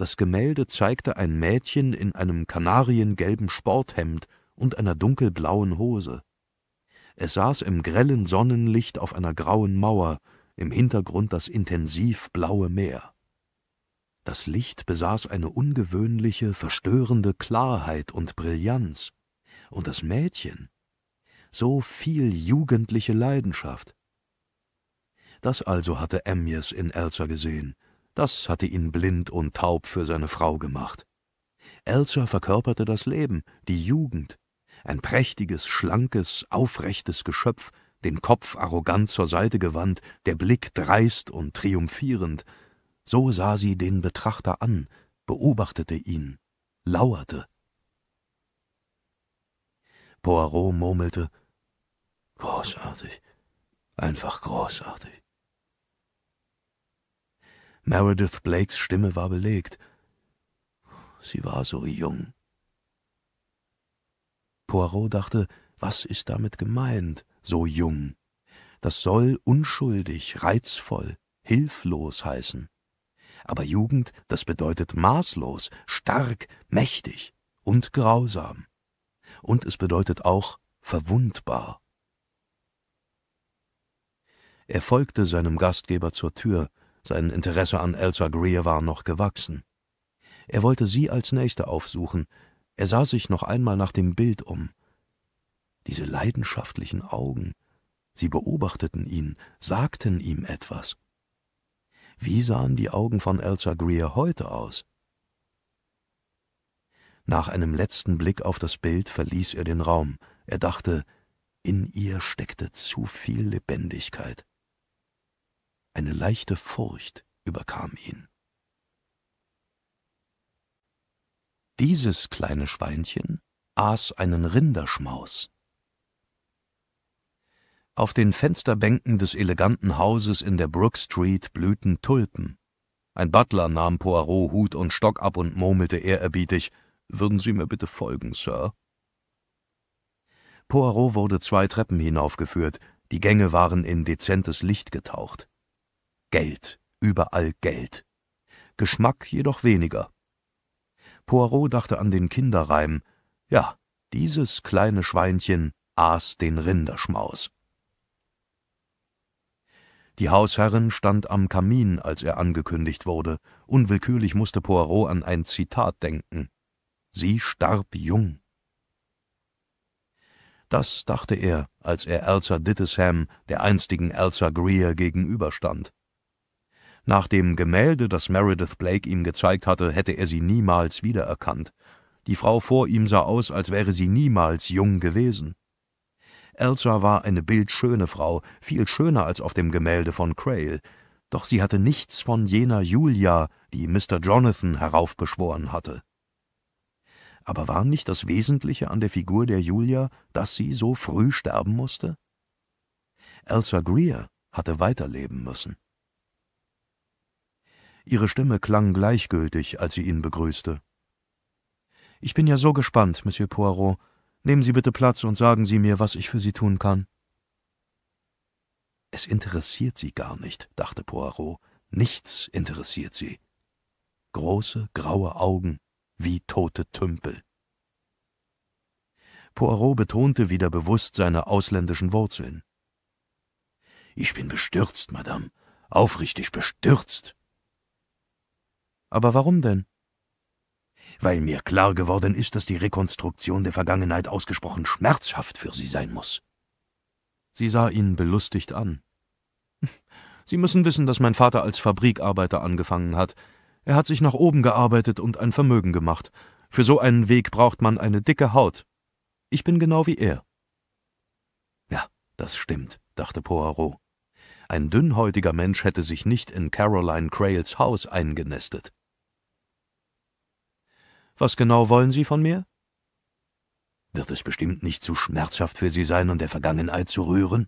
[SPEAKER 1] Das Gemälde zeigte ein Mädchen in einem kanariengelben Sporthemd und einer dunkelblauen Hose. Es saß im grellen Sonnenlicht auf einer grauen Mauer, im Hintergrund das intensiv blaue Meer. Das Licht besaß eine ungewöhnliche, verstörende Klarheit und Brillanz. Und das Mädchen? So viel jugendliche Leidenschaft. Das also hatte Emjes in Elsa gesehen – das hatte ihn blind und taub für seine Frau gemacht. Elsa verkörperte das Leben, die Jugend. Ein prächtiges, schlankes, aufrechtes Geschöpf, den Kopf arrogant zur Seite gewandt, der Blick dreist und triumphierend. So sah sie den Betrachter an, beobachtete ihn, lauerte. Poirot murmelte, Großartig, einfach großartig. Meredith Blakes Stimme war belegt. Sie war so jung. Poirot dachte, was ist damit gemeint, so jung? Das soll unschuldig, reizvoll, hilflos heißen. Aber Jugend, das bedeutet maßlos, stark, mächtig und grausam. Und es bedeutet auch verwundbar. Er folgte seinem Gastgeber zur Tür, sein Interesse an Elsa Greer war noch gewachsen. Er wollte sie als Nächste aufsuchen. Er sah sich noch einmal nach dem Bild um. Diese leidenschaftlichen Augen. Sie beobachteten ihn, sagten ihm etwas. Wie sahen die Augen von Elsa Greer heute aus? Nach einem letzten Blick auf das Bild verließ er den Raum. Er dachte, in ihr steckte zu viel Lebendigkeit. Eine leichte Furcht überkam ihn. Dieses kleine Schweinchen aß einen Rinderschmaus. Auf den Fensterbänken des eleganten Hauses in der Brook Street blühten Tulpen. Ein Butler nahm Poirot Hut und Stock ab und murmelte ehrerbietig, »Würden Sie mir bitte folgen, Sir?« Poirot wurde zwei Treppen hinaufgeführt, die Gänge waren in dezentes Licht getaucht. Geld, überall Geld. Geschmack jedoch weniger. Poirot dachte an den Kinderreim, ja, dieses kleine Schweinchen aß den Rinderschmaus. Die Hausherrin stand am Kamin, als er angekündigt wurde. Unwillkürlich musste Poirot an ein Zitat denken. Sie starb jung. Das dachte er, als er Elsa Dittesham, der einstigen Elsa Greer, gegenüberstand. Nach dem Gemälde, das Meredith Blake ihm gezeigt hatte, hätte er sie niemals wiedererkannt. Die Frau vor ihm sah aus, als wäre sie niemals jung gewesen. Elsa war eine bildschöne Frau, viel schöner als auf dem Gemälde von Crail, doch sie hatte nichts von jener Julia, die Mr. Jonathan heraufbeschworen hatte. Aber war nicht das Wesentliche an der Figur der Julia, dass sie so früh sterben musste? Elsa Greer hatte weiterleben müssen. Ihre Stimme klang gleichgültig, als sie ihn begrüßte. »Ich bin ja so gespannt, Monsieur Poirot. Nehmen Sie bitte Platz und sagen Sie mir, was ich für Sie tun kann.« »Es interessiert Sie gar nicht«, dachte Poirot. »Nichts interessiert Sie.« Große, graue Augen, wie tote Tümpel. Poirot betonte wieder bewusst seine ausländischen Wurzeln. »Ich bin bestürzt, Madame, aufrichtig bestürzt. Aber warum denn? Weil mir klar geworden ist, dass die Rekonstruktion der Vergangenheit ausgesprochen schmerzhaft für Sie sein muss. Sie sah ihn belustigt an. Sie müssen wissen, dass mein Vater als Fabrikarbeiter angefangen hat. Er hat sich nach oben gearbeitet und ein Vermögen gemacht. Für so einen Weg braucht man eine dicke Haut. Ich bin genau wie er. Ja, das stimmt, dachte Poirot. Ein dünnhäutiger Mensch hätte sich nicht in Caroline Crails Haus eingenestet. Was genau wollen Sie von mir? Wird es bestimmt nicht zu schmerzhaft für Sie sein, um der Vergangenheit zu rühren?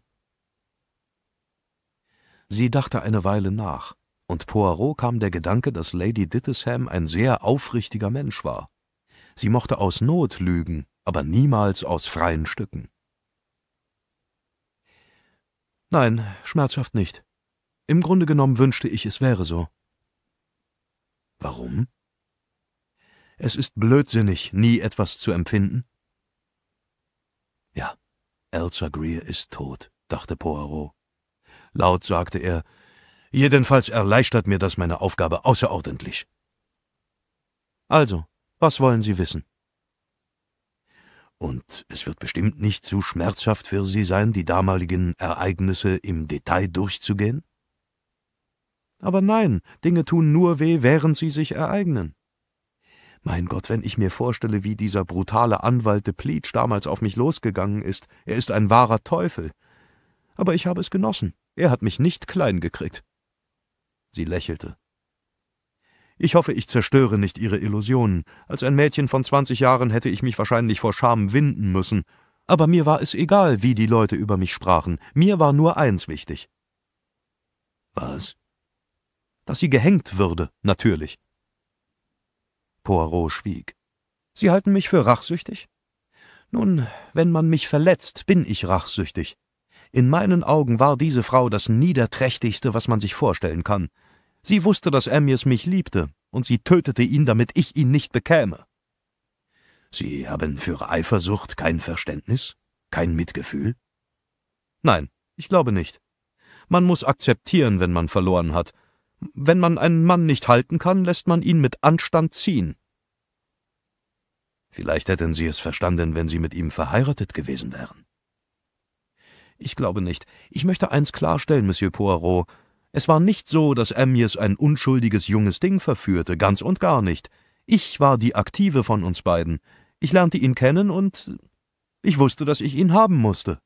[SPEAKER 1] Sie dachte eine Weile nach, und Poirot kam der Gedanke, dass Lady Dittesham ein sehr aufrichtiger Mensch war. Sie mochte aus Not lügen, aber niemals aus freien Stücken. Nein, schmerzhaft nicht. Im Grunde genommen wünschte ich, es wäre so. Warum? Es ist blödsinnig, nie etwas zu empfinden. Ja, Elsa Greer ist tot, dachte Poirot. Laut sagte er, jedenfalls erleichtert mir das meine Aufgabe außerordentlich. Also, was wollen Sie wissen? Und es wird bestimmt nicht zu schmerzhaft für Sie sein, die damaligen Ereignisse im Detail durchzugehen? Aber nein, Dinge tun nur weh, während sie sich ereignen. Mein Gott, wenn ich mir vorstelle, wie dieser brutale Anwalt de Pleat damals auf mich losgegangen ist, er ist ein wahrer Teufel. Aber ich habe es genossen. Er hat mich nicht klein gekriegt. Sie lächelte. Ich hoffe, ich zerstöre nicht Ihre Illusionen. Als ein Mädchen von zwanzig Jahren hätte ich mich wahrscheinlich vor Scham winden müssen. Aber mir war es egal, wie die Leute über mich sprachen. Mir war nur eins wichtig. Was? Dass sie gehängt würde, natürlich. Poirot schwieg. Sie halten mich für rachsüchtig? Nun, wenn man mich verletzt, bin ich rachsüchtig. In meinen Augen war diese Frau das Niederträchtigste, was man sich vorstellen kann. Sie wusste, dass Amius mich liebte, und sie tötete ihn, damit ich ihn nicht bekäme. Sie haben für Eifersucht kein Verständnis? Kein Mitgefühl? Nein, ich glaube nicht. Man muss akzeptieren, wenn man verloren hat, wenn man einen Mann nicht halten kann, lässt man ihn mit Anstand ziehen. Vielleicht hätten Sie es verstanden, wenn Sie mit ihm verheiratet gewesen wären. Ich glaube nicht. Ich möchte eins klarstellen, Monsieur Poirot. Es war nicht so, dass Amies ein unschuldiges junges Ding verführte, ganz und gar nicht. Ich war die Aktive von uns beiden. Ich lernte ihn kennen und ich wusste, dass ich ihn haben musste.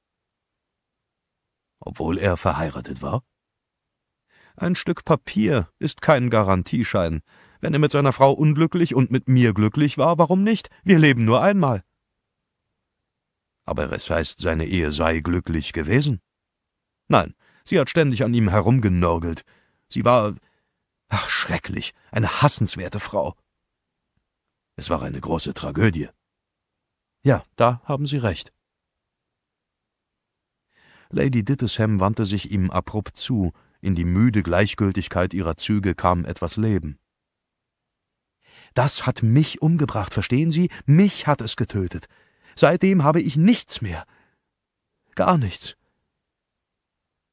[SPEAKER 1] Obwohl er verheiratet war? Ein Stück Papier ist kein Garantieschein. Wenn er mit seiner Frau unglücklich und mit mir glücklich war, warum nicht? Wir leben nur einmal. Aber es heißt, seine Ehe sei glücklich gewesen. Nein, sie hat ständig an ihm herumgenörgelt. Sie war, ach schrecklich, eine hassenswerte Frau. Es war eine große Tragödie. Ja, da haben Sie recht. Lady Dittesham wandte sich ihm abrupt zu, in die müde Gleichgültigkeit ihrer Züge kam etwas Leben. Das hat mich umgebracht, verstehen Sie? Mich hat es getötet. Seitdem habe ich nichts mehr. Gar nichts.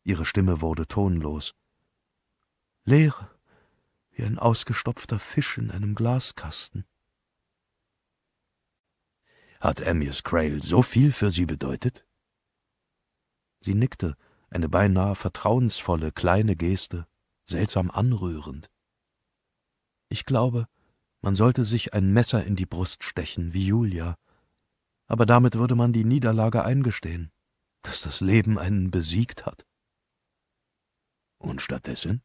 [SPEAKER 1] Ihre Stimme wurde tonlos. »Leer, wie ein ausgestopfter Fisch in einem Glaskasten. Hat Amius Crail so viel für Sie bedeutet? Sie nickte, eine beinahe vertrauensvolle kleine Geste, seltsam anrührend. Ich glaube, man sollte sich ein Messer in die Brust stechen, wie Julia, aber damit würde man die Niederlage eingestehen, dass das Leben einen besiegt hat. Und stattdessen?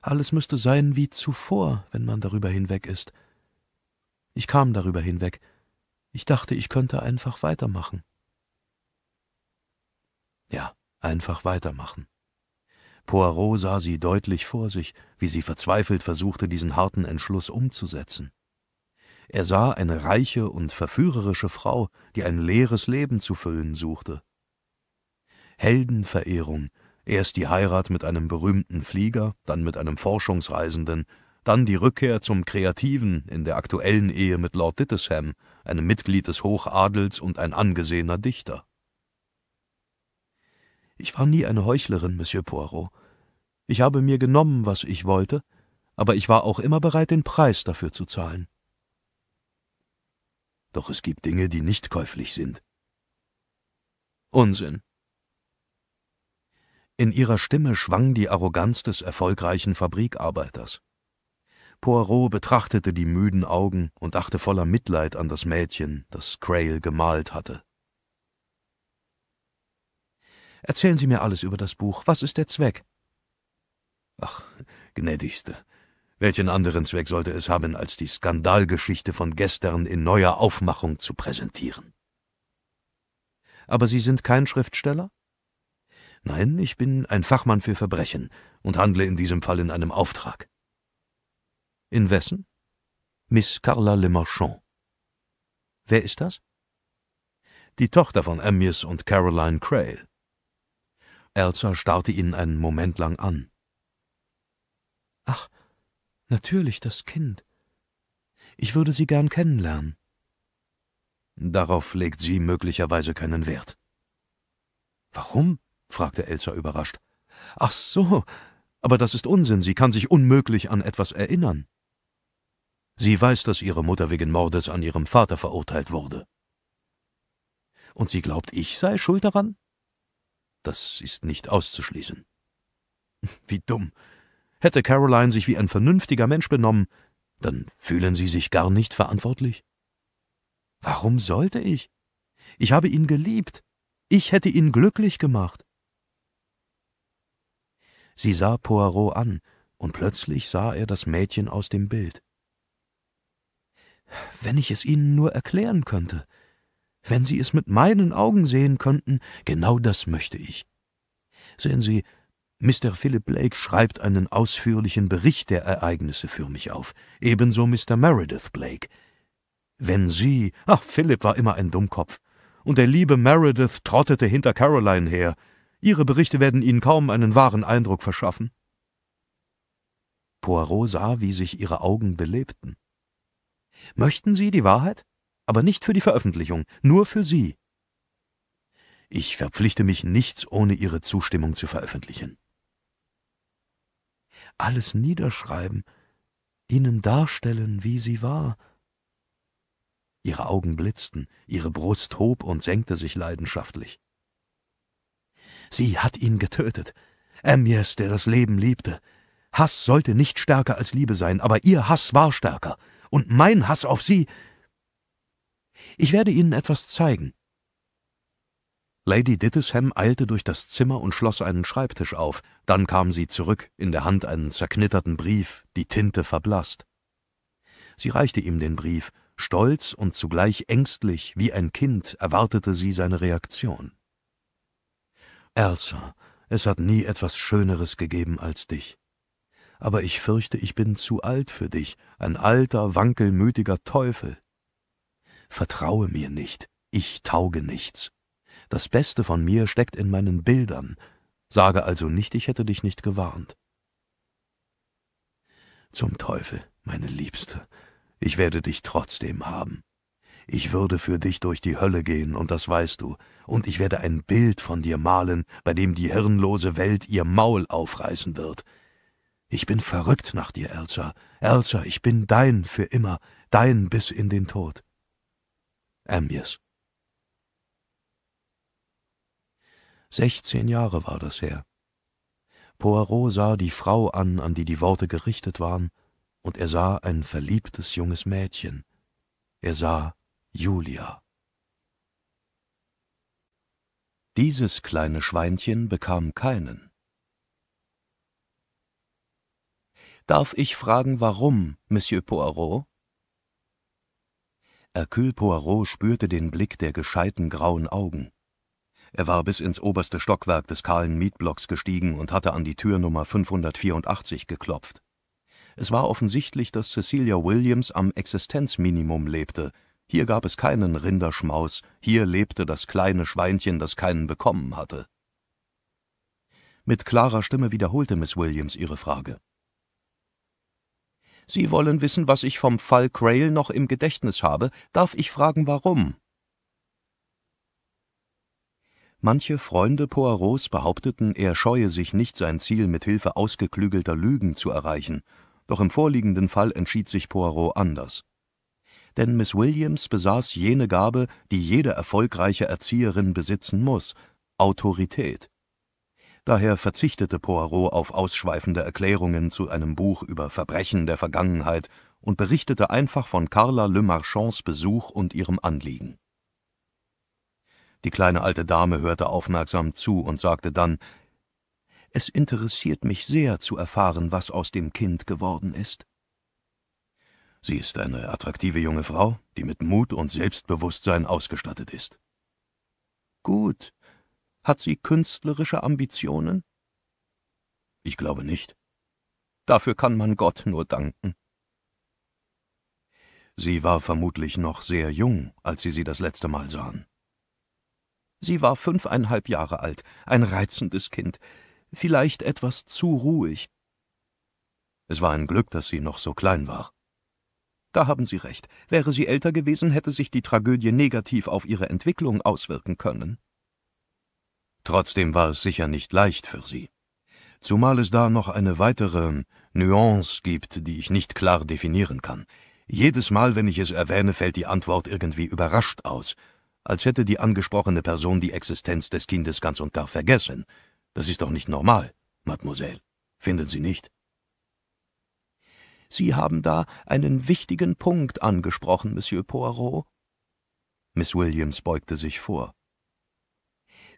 [SPEAKER 1] Alles müsste sein wie zuvor, wenn man darüber hinweg ist. Ich kam darüber hinweg. Ich dachte, ich könnte einfach weitermachen. Ja, einfach weitermachen. Poirot sah sie deutlich vor sich, wie sie verzweifelt versuchte, diesen harten Entschluss umzusetzen. Er sah eine reiche und verführerische Frau, die ein leeres Leben zu füllen suchte. Heldenverehrung, erst die Heirat mit einem berühmten Flieger, dann mit einem Forschungsreisenden, dann die Rückkehr zum Kreativen in der aktuellen Ehe mit Lord Dittesham, einem Mitglied des Hochadels und ein angesehener Dichter. Ich war nie eine Heuchlerin, Monsieur Poirot. Ich habe mir genommen, was ich wollte, aber ich war auch immer bereit, den Preis dafür zu zahlen. Doch es gibt Dinge, die nicht käuflich sind. Unsinn. In ihrer Stimme schwang die Arroganz des erfolgreichen Fabrikarbeiters. Poirot betrachtete die müden Augen und dachte voller Mitleid an das Mädchen, das Crail gemalt hatte. Erzählen Sie mir alles über das Buch. Was ist der Zweck? Ach, gnädigste, welchen anderen Zweck sollte es haben, als die Skandalgeschichte von gestern in neuer Aufmachung zu präsentieren? Aber Sie sind kein Schriftsteller? Nein, ich bin ein Fachmann für Verbrechen und handle in diesem Fall in einem Auftrag. In wessen? Miss Carla Le Marchand. Wer ist das? Die Tochter von Emmys und Caroline Crail. Elsa starrte ihn einen Moment lang an. »Ach, natürlich, das Kind. Ich würde sie gern kennenlernen.« Darauf legt sie möglicherweise keinen Wert. »Warum?« fragte Elsa überrascht. »Ach so, aber das ist Unsinn, sie kann sich unmöglich an etwas erinnern.« Sie weiß, dass ihre Mutter wegen Mordes an ihrem Vater verurteilt wurde. »Und sie glaubt, ich sei schuld daran?« das ist nicht auszuschließen. Wie dumm. Hätte Caroline sich wie ein vernünftiger Mensch benommen, dann fühlen Sie sich gar nicht verantwortlich. Warum sollte ich? Ich habe ihn geliebt. Ich hätte ihn glücklich gemacht. Sie sah Poirot an, und plötzlich sah er das Mädchen aus dem Bild. Wenn ich es Ihnen nur erklären könnte, wenn Sie es mit meinen Augen sehen könnten, genau das möchte ich. Sehen Sie, Mr. Philip Blake schreibt einen ausführlichen Bericht der Ereignisse für mich auf, ebenso Mr. Meredith Blake. Wenn Sie, ach, Philip war immer ein Dummkopf, und der liebe Meredith trottete hinter Caroline her. Ihre Berichte werden Ihnen kaum einen wahren Eindruck verschaffen. Poirot sah, wie sich ihre Augen belebten. Möchten Sie die Wahrheit? aber nicht für die Veröffentlichung, nur für Sie. Ich verpflichte mich, nichts ohne Ihre Zustimmung zu veröffentlichen. Alles niederschreiben, Ihnen darstellen, wie sie war. Ihre Augen blitzten, ihre Brust hob und senkte sich leidenschaftlich. Sie hat ihn getötet, Amjes, der das Leben liebte. Hass sollte nicht stärker als Liebe sein, aber ihr Hass war stärker, und mein Hass auf sie ich werde Ihnen etwas zeigen. Lady Dittesham eilte durch das Zimmer und schloss einen Schreibtisch auf, dann kam sie zurück, in der Hand einen zerknitterten Brief, die Tinte verblasst. Sie reichte ihm den Brief, stolz und zugleich ängstlich, wie ein Kind, erwartete sie seine Reaktion. Elsa, es hat nie etwas Schöneres gegeben als dich. Aber ich fürchte, ich bin zu alt für dich, ein alter, wankelmütiger Teufel. Vertraue mir nicht, ich tauge nichts. Das Beste von mir steckt in meinen Bildern, sage also nicht, ich hätte dich nicht gewarnt. Zum Teufel, meine Liebste, ich werde dich trotzdem haben. Ich würde für dich durch die Hölle gehen, und das weißt du, und ich werde ein Bild von dir malen, bei dem die hirnlose Welt ihr Maul aufreißen wird. Ich bin verrückt nach dir, Elsa. Elsa, ich bin dein für immer, dein bis in den Tod. Ambius. 16 Jahre war das her. Poirot sah die Frau an, an die die Worte gerichtet waren, und er sah ein verliebtes junges Mädchen. Er sah Julia. Dieses kleine Schweinchen bekam keinen. Darf ich fragen, warum, Monsieur Poirot? Hercule Poirot spürte den Blick der gescheiten grauen Augen. Er war bis ins oberste Stockwerk des kahlen Mietblocks gestiegen und hatte an die Tür Nummer 584 geklopft. Es war offensichtlich, dass Cecilia Williams am Existenzminimum lebte. Hier gab es keinen Rinderschmaus, hier lebte das kleine Schweinchen, das keinen bekommen hatte. Mit klarer Stimme wiederholte Miss Williams ihre Frage. Sie wollen wissen, was ich vom Fall Crail noch im Gedächtnis habe. Darf ich fragen, warum? Manche Freunde Poirots behaupteten, er scheue sich nicht, sein Ziel mit Hilfe ausgeklügelter Lügen zu erreichen, doch im vorliegenden Fall entschied sich Poirot anders. Denn Miss Williams besaß jene Gabe, die jede erfolgreiche Erzieherin besitzen muss: Autorität. Daher verzichtete Poirot auf ausschweifende Erklärungen zu einem Buch über Verbrechen der Vergangenheit und berichtete einfach von Carla Le Marchands Besuch und ihrem Anliegen. Die kleine alte Dame hörte aufmerksam zu und sagte dann: »Es interessiert mich sehr, zu erfahren, was aus dem Kind geworden ist.« Sie ist eine attraktive junge Frau, die mit Mut und Selbstbewusstsein ausgestattet ist. »Gut, hat sie künstlerische Ambitionen? Ich glaube nicht. Dafür kann man Gott nur danken. Sie war vermutlich noch sehr jung, als Sie sie das letzte Mal sahen. Sie war fünfeinhalb Jahre alt, ein reizendes Kind, vielleicht etwas zu ruhig. Es war ein Glück, dass sie noch so klein war. Da haben Sie recht. Wäre sie älter gewesen, hätte sich die Tragödie negativ auf ihre Entwicklung auswirken können. Trotzdem war es sicher nicht leicht für sie. Zumal es da noch eine weitere Nuance gibt, die ich nicht klar definieren kann. Jedes Mal, wenn ich es erwähne, fällt die Antwort irgendwie überrascht aus, als hätte die angesprochene Person die Existenz des Kindes ganz und gar vergessen. Das ist doch nicht normal, Mademoiselle. Finden Sie nicht? Sie haben da einen wichtigen Punkt angesprochen, Monsieur Poirot. Miss Williams beugte sich vor.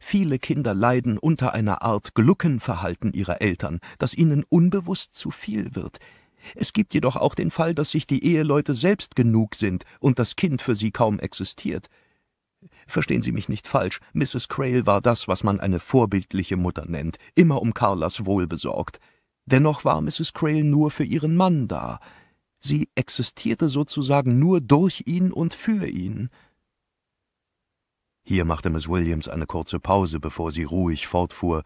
[SPEAKER 1] Viele Kinder leiden unter einer Art Gluckenverhalten ihrer Eltern, das ihnen unbewusst zu viel wird. Es gibt jedoch auch den Fall, dass sich die Eheleute selbst genug sind und das Kind für sie kaum existiert. Verstehen Sie mich nicht falsch, Mrs. Crail war das, was man eine vorbildliche Mutter nennt, immer um Carlas Wohl besorgt. Dennoch war Mrs. Crail nur für ihren Mann da. Sie existierte sozusagen nur durch ihn und für ihn. Hier machte Miss Williams eine kurze Pause, bevor sie ruhig fortfuhr.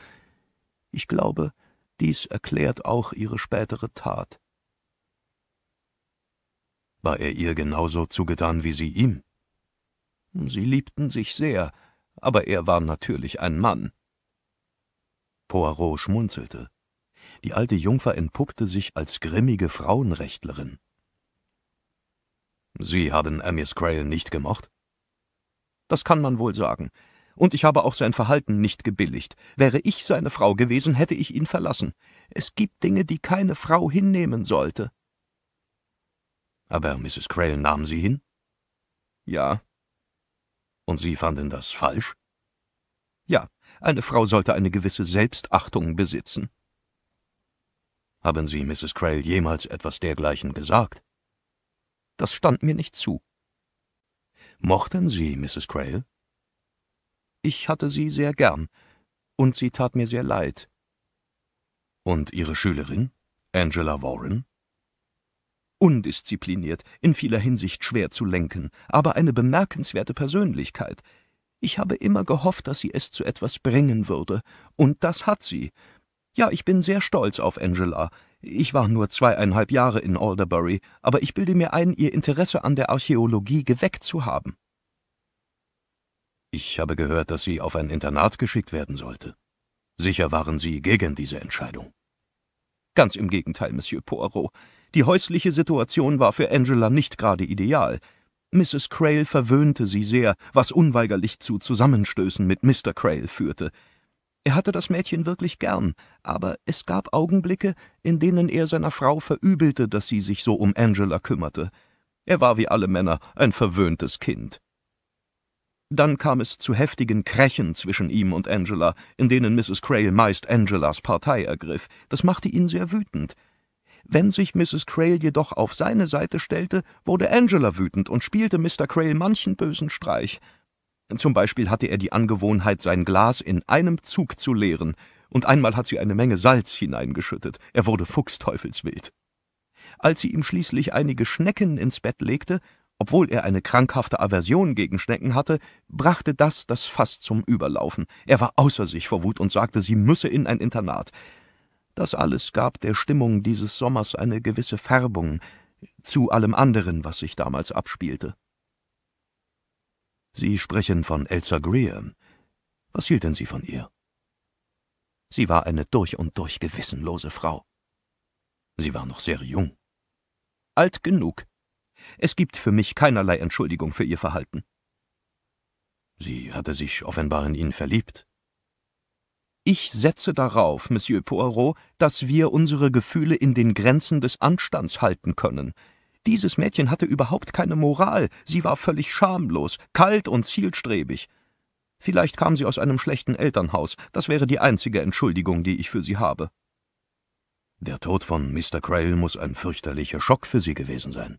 [SPEAKER 1] Ich glaube, dies erklärt auch ihre spätere Tat. War er ihr genauso zugetan wie sie ihm? Sie liebten sich sehr, aber er war natürlich ein Mann. Poirot schmunzelte. Die alte Jungfer entpuppte sich als grimmige Frauenrechtlerin. Sie haben Amis Crail nicht gemocht? Das kann man wohl sagen. Und ich habe auch sein Verhalten nicht gebilligt. Wäre ich seine Frau gewesen, hätte ich ihn verlassen. Es gibt Dinge, die keine Frau hinnehmen sollte. Aber Mrs. Crail nahm sie hin? Ja. Und Sie fanden das falsch? Ja, eine Frau sollte eine gewisse Selbstachtung besitzen. Haben Sie Mrs. Crail jemals etwas dergleichen gesagt? Das stand mir nicht zu. Mochten Sie Mrs. Crail? Ich hatte sie sehr gern, und sie tat mir sehr leid. Und Ihre Schülerin, Angela Warren? Undiszipliniert, in vieler Hinsicht schwer zu lenken, aber eine bemerkenswerte Persönlichkeit. Ich habe immer gehofft, dass sie es zu etwas bringen würde, und das hat sie. Ja, ich bin sehr stolz auf Angela, ich war nur zweieinhalb Jahre in Alderbury, aber ich bilde mir ein, Ihr Interesse an der Archäologie geweckt zu haben. Ich habe gehört, dass sie auf ein Internat geschickt werden sollte. Sicher waren Sie gegen diese Entscheidung. Ganz im Gegenteil, Monsieur Poirot. Die häusliche Situation war für Angela nicht gerade ideal. Mrs. Crail verwöhnte sie sehr, was unweigerlich zu Zusammenstößen mit Mr. Crail führte. Er hatte das Mädchen wirklich gern, aber es gab Augenblicke, in denen er seiner Frau verübelte, dass sie sich so um Angela kümmerte. Er war wie alle Männer ein verwöhntes Kind. Dann kam es zu heftigen Krächen zwischen ihm und Angela, in denen Mrs. Crail meist Angelas Partei ergriff. Das machte ihn sehr wütend. Wenn sich Mrs. Crail jedoch auf seine Seite stellte, wurde Angela wütend und spielte Mr. Crail manchen bösen Streich. Zum Beispiel hatte er die Angewohnheit, sein Glas in einem Zug zu leeren, und einmal hat sie eine Menge Salz hineingeschüttet. Er wurde fuchsteufelswild. Als sie ihm schließlich einige Schnecken ins Bett legte, obwohl er eine krankhafte Aversion gegen Schnecken hatte, brachte das das Fass zum Überlaufen. Er war außer sich vor Wut und sagte, sie müsse in ein Internat. Das alles gab der Stimmung dieses Sommers eine gewisse Färbung, zu allem anderen, was sich damals abspielte. Sie sprechen von Elsa Graham. Was hielten Sie von ihr? Sie war eine durch und durch gewissenlose Frau. Sie war noch sehr jung. Alt genug. Es gibt für mich keinerlei Entschuldigung für ihr Verhalten. Sie hatte sich offenbar in ihn verliebt. Ich setze darauf, Monsieur Poirot, dass wir unsere Gefühle in den Grenzen des Anstands halten können. Dieses Mädchen hatte überhaupt keine Moral, sie war völlig schamlos, kalt und zielstrebig. Vielleicht kam sie aus einem schlechten Elternhaus, das wäre die einzige Entschuldigung, die ich für sie habe. Der Tod von Mr. Crail muss ein fürchterlicher Schock für sie gewesen sein.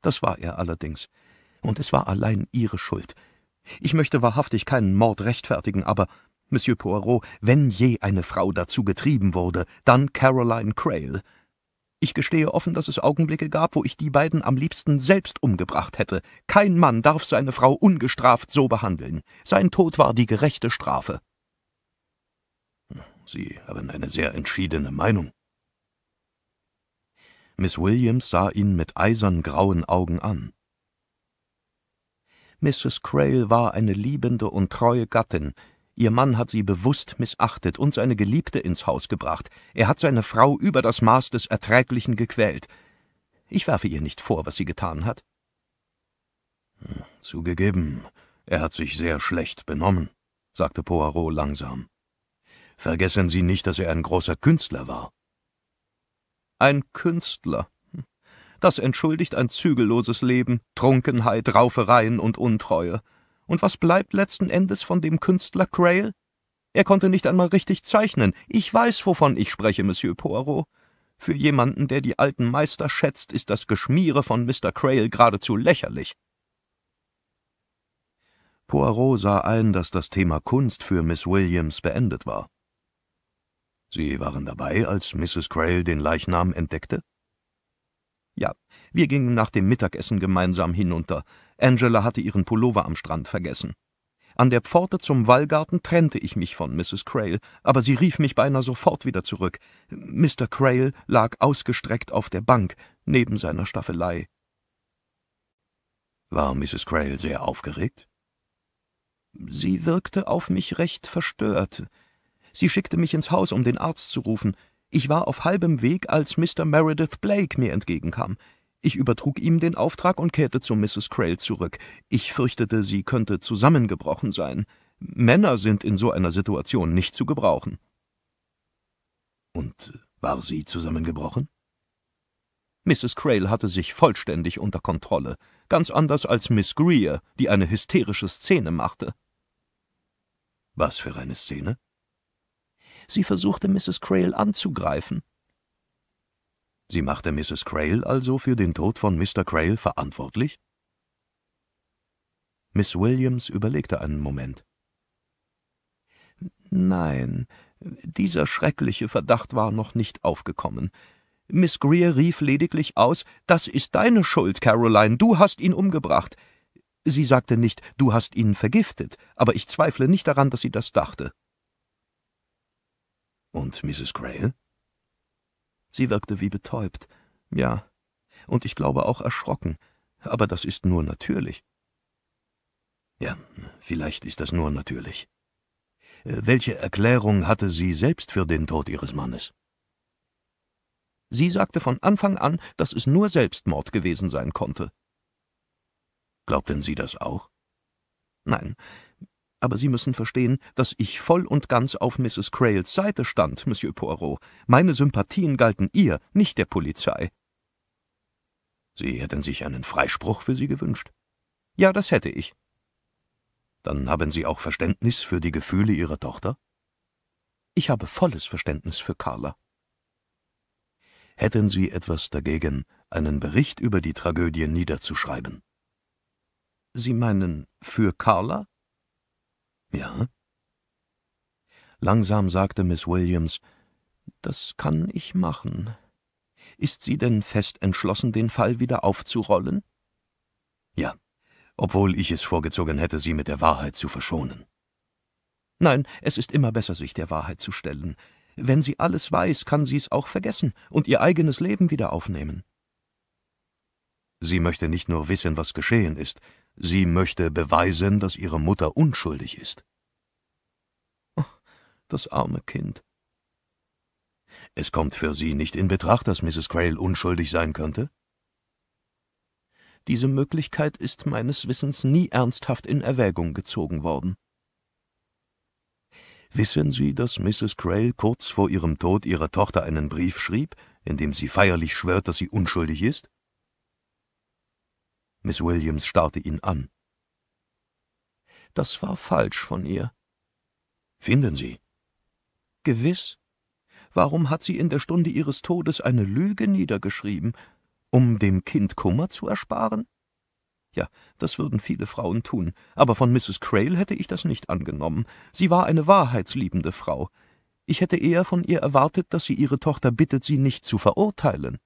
[SPEAKER 1] Das war er allerdings, und es war allein ihre Schuld. Ich möchte wahrhaftig keinen Mord rechtfertigen, aber, Monsieur Poirot, wenn je eine Frau dazu getrieben wurde, dann Caroline Crail, ich gestehe offen, dass es Augenblicke gab, wo ich die beiden am liebsten selbst umgebracht hätte. Kein Mann darf seine Frau ungestraft so behandeln. Sein Tod war die gerechte Strafe. Sie haben eine sehr entschiedene Meinung. Miss Williams sah ihn mit eisern grauen Augen an. Mrs. Crail war eine liebende und treue Gattin, Ihr Mann hat sie bewusst missachtet und seine Geliebte ins Haus gebracht. Er hat seine Frau über das Maß des Erträglichen gequält. Ich werfe ihr nicht vor, was sie getan hat. Hm, zugegeben, er hat sich sehr schlecht benommen, sagte Poirot langsam. Vergessen Sie nicht, dass er ein großer Künstler war. Ein Künstler. Hm, das entschuldigt ein zügelloses Leben, Trunkenheit, Raufereien und Untreue. Und was bleibt letzten Endes von dem Künstler Crail? Er konnte nicht einmal richtig zeichnen. Ich weiß, wovon ich spreche, Monsieur Poirot. Für jemanden, der die alten Meister schätzt, ist das Geschmiere von Mr. Crail geradezu lächerlich. Poirot sah ein, dass das Thema Kunst für Miss Williams beendet war. Sie waren dabei, als Mrs. Crail den Leichnam entdeckte? Ja, wir gingen nach dem Mittagessen gemeinsam hinunter. Angela hatte ihren Pullover am Strand vergessen. An der Pforte zum Wallgarten trennte ich mich von Mrs. Crail, aber sie rief mich beinahe sofort wieder zurück. Mr. Crail lag ausgestreckt auf der Bank neben seiner Staffelei. War Mrs. Crail sehr aufgeregt? Sie wirkte auf mich recht verstört. Sie schickte mich ins Haus, um den Arzt zu rufen. Ich war auf halbem Weg, als Mr. Meredith Blake mir entgegenkam. Ich übertrug ihm den Auftrag und kehrte zu Mrs. Crail zurück. Ich fürchtete, sie könnte zusammengebrochen sein. Männer sind in so einer Situation nicht zu gebrauchen. Und war sie zusammengebrochen? Mrs. Crail hatte sich vollständig unter Kontrolle, ganz anders als Miss Greer, die eine hysterische Szene machte. Was für eine Szene? Sie versuchte, Mrs. Crail anzugreifen. Sie machte Mrs. Crail also für den Tod von Mr. Crail verantwortlich? Miss Williams überlegte einen Moment. Nein, dieser schreckliche Verdacht war noch nicht aufgekommen. Miss Greer rief lediglich aus, »Das ist deine Schuld, Caroline, du hast ihn umgebracht.« Sie sagte nicht, »Du hast ihn vergiftet«, aber ich zweifle nicht daran, dass sie das dachte. Und Mrs. Grail? Sie wirkte wie betäubt, ja, und ich glaube auch erschrocken, aber das ist nur natürlich. Ja, vielleicht ist das nur natürlich. Äh, welche Erklärung hatte sie selbst für den Tod ihres Mannes? Sie sagte von Anfang an, dass es nur Selbstmord gewesen sein konnte. Glaubten Sie das auch? Nein, aber Sie müssen verstehen, dass ich voll und ganz auf Mrs. Crails Seite stand, Monsieur Poirot. Meine Sympathien galten ihr, nicht der Polizei. Sie hätten sich einen Freispruch für Sie gewünscht? Ja, das hätte ich. Dann haben Sie auch Verständnis für die Gefühle Ihrer Tochter? Ich habe volles Verständnis für Carla. Hätten Sie etwas dagegen, einen Bericht über die Tragödie niederzuschreiben? Sie meinen für Carla? Ja? Langsam sagte Miss Williams, das kann ich machen. Ist sie denn fest entschlossen, den Fall wieder aufzurollen? Ja, obwohl ich es vorgezogen hätte, sie mit der Wahrheit zu verschonen. Nein, es ist immer besser, sich der Wahrheit zu stellen. Wenn sie alles weiß, kann sie es auch vergessen und ihr eigenes Leben wieder aufnehmen. Sie möchte nicht nur wissen, was geschehen ist, Sie möchte beweisen, dass ihre Mutter unschuldig ist. Oh, das arme Kind. Es kommt für Sie nicht in Betracht, dass Mrs. Crail unschuldig sein könnte? Diese Möglichkeit ist meines Wissens nie ernsthaft in Erwägung gezogen worden. Wissen Sie, dass Mrs. Crail kurz vor ihrem Tod ihrer Tochter einen Brief schrieb, in dem sie feierlich schwört, dass sie unschuldig ist? Miss Williams starrte ihn an. Das war falsch von ihr. Finden Sie? Gewiss. Warum hat sie in der Stunde ihres Todes eine Lüge niedergeschrieben? Um dem Kind Kummer zu ersparen? Ja, das würden viele Frauen tun, aber von Mrs. Crail hätte ich das nicht angenommen. Sie war eine wahrheitsliebende Frau. Ich hätte eher von ihr erwartet, dass sie ihre Tochter bittet, sie nicht zu verurteilen.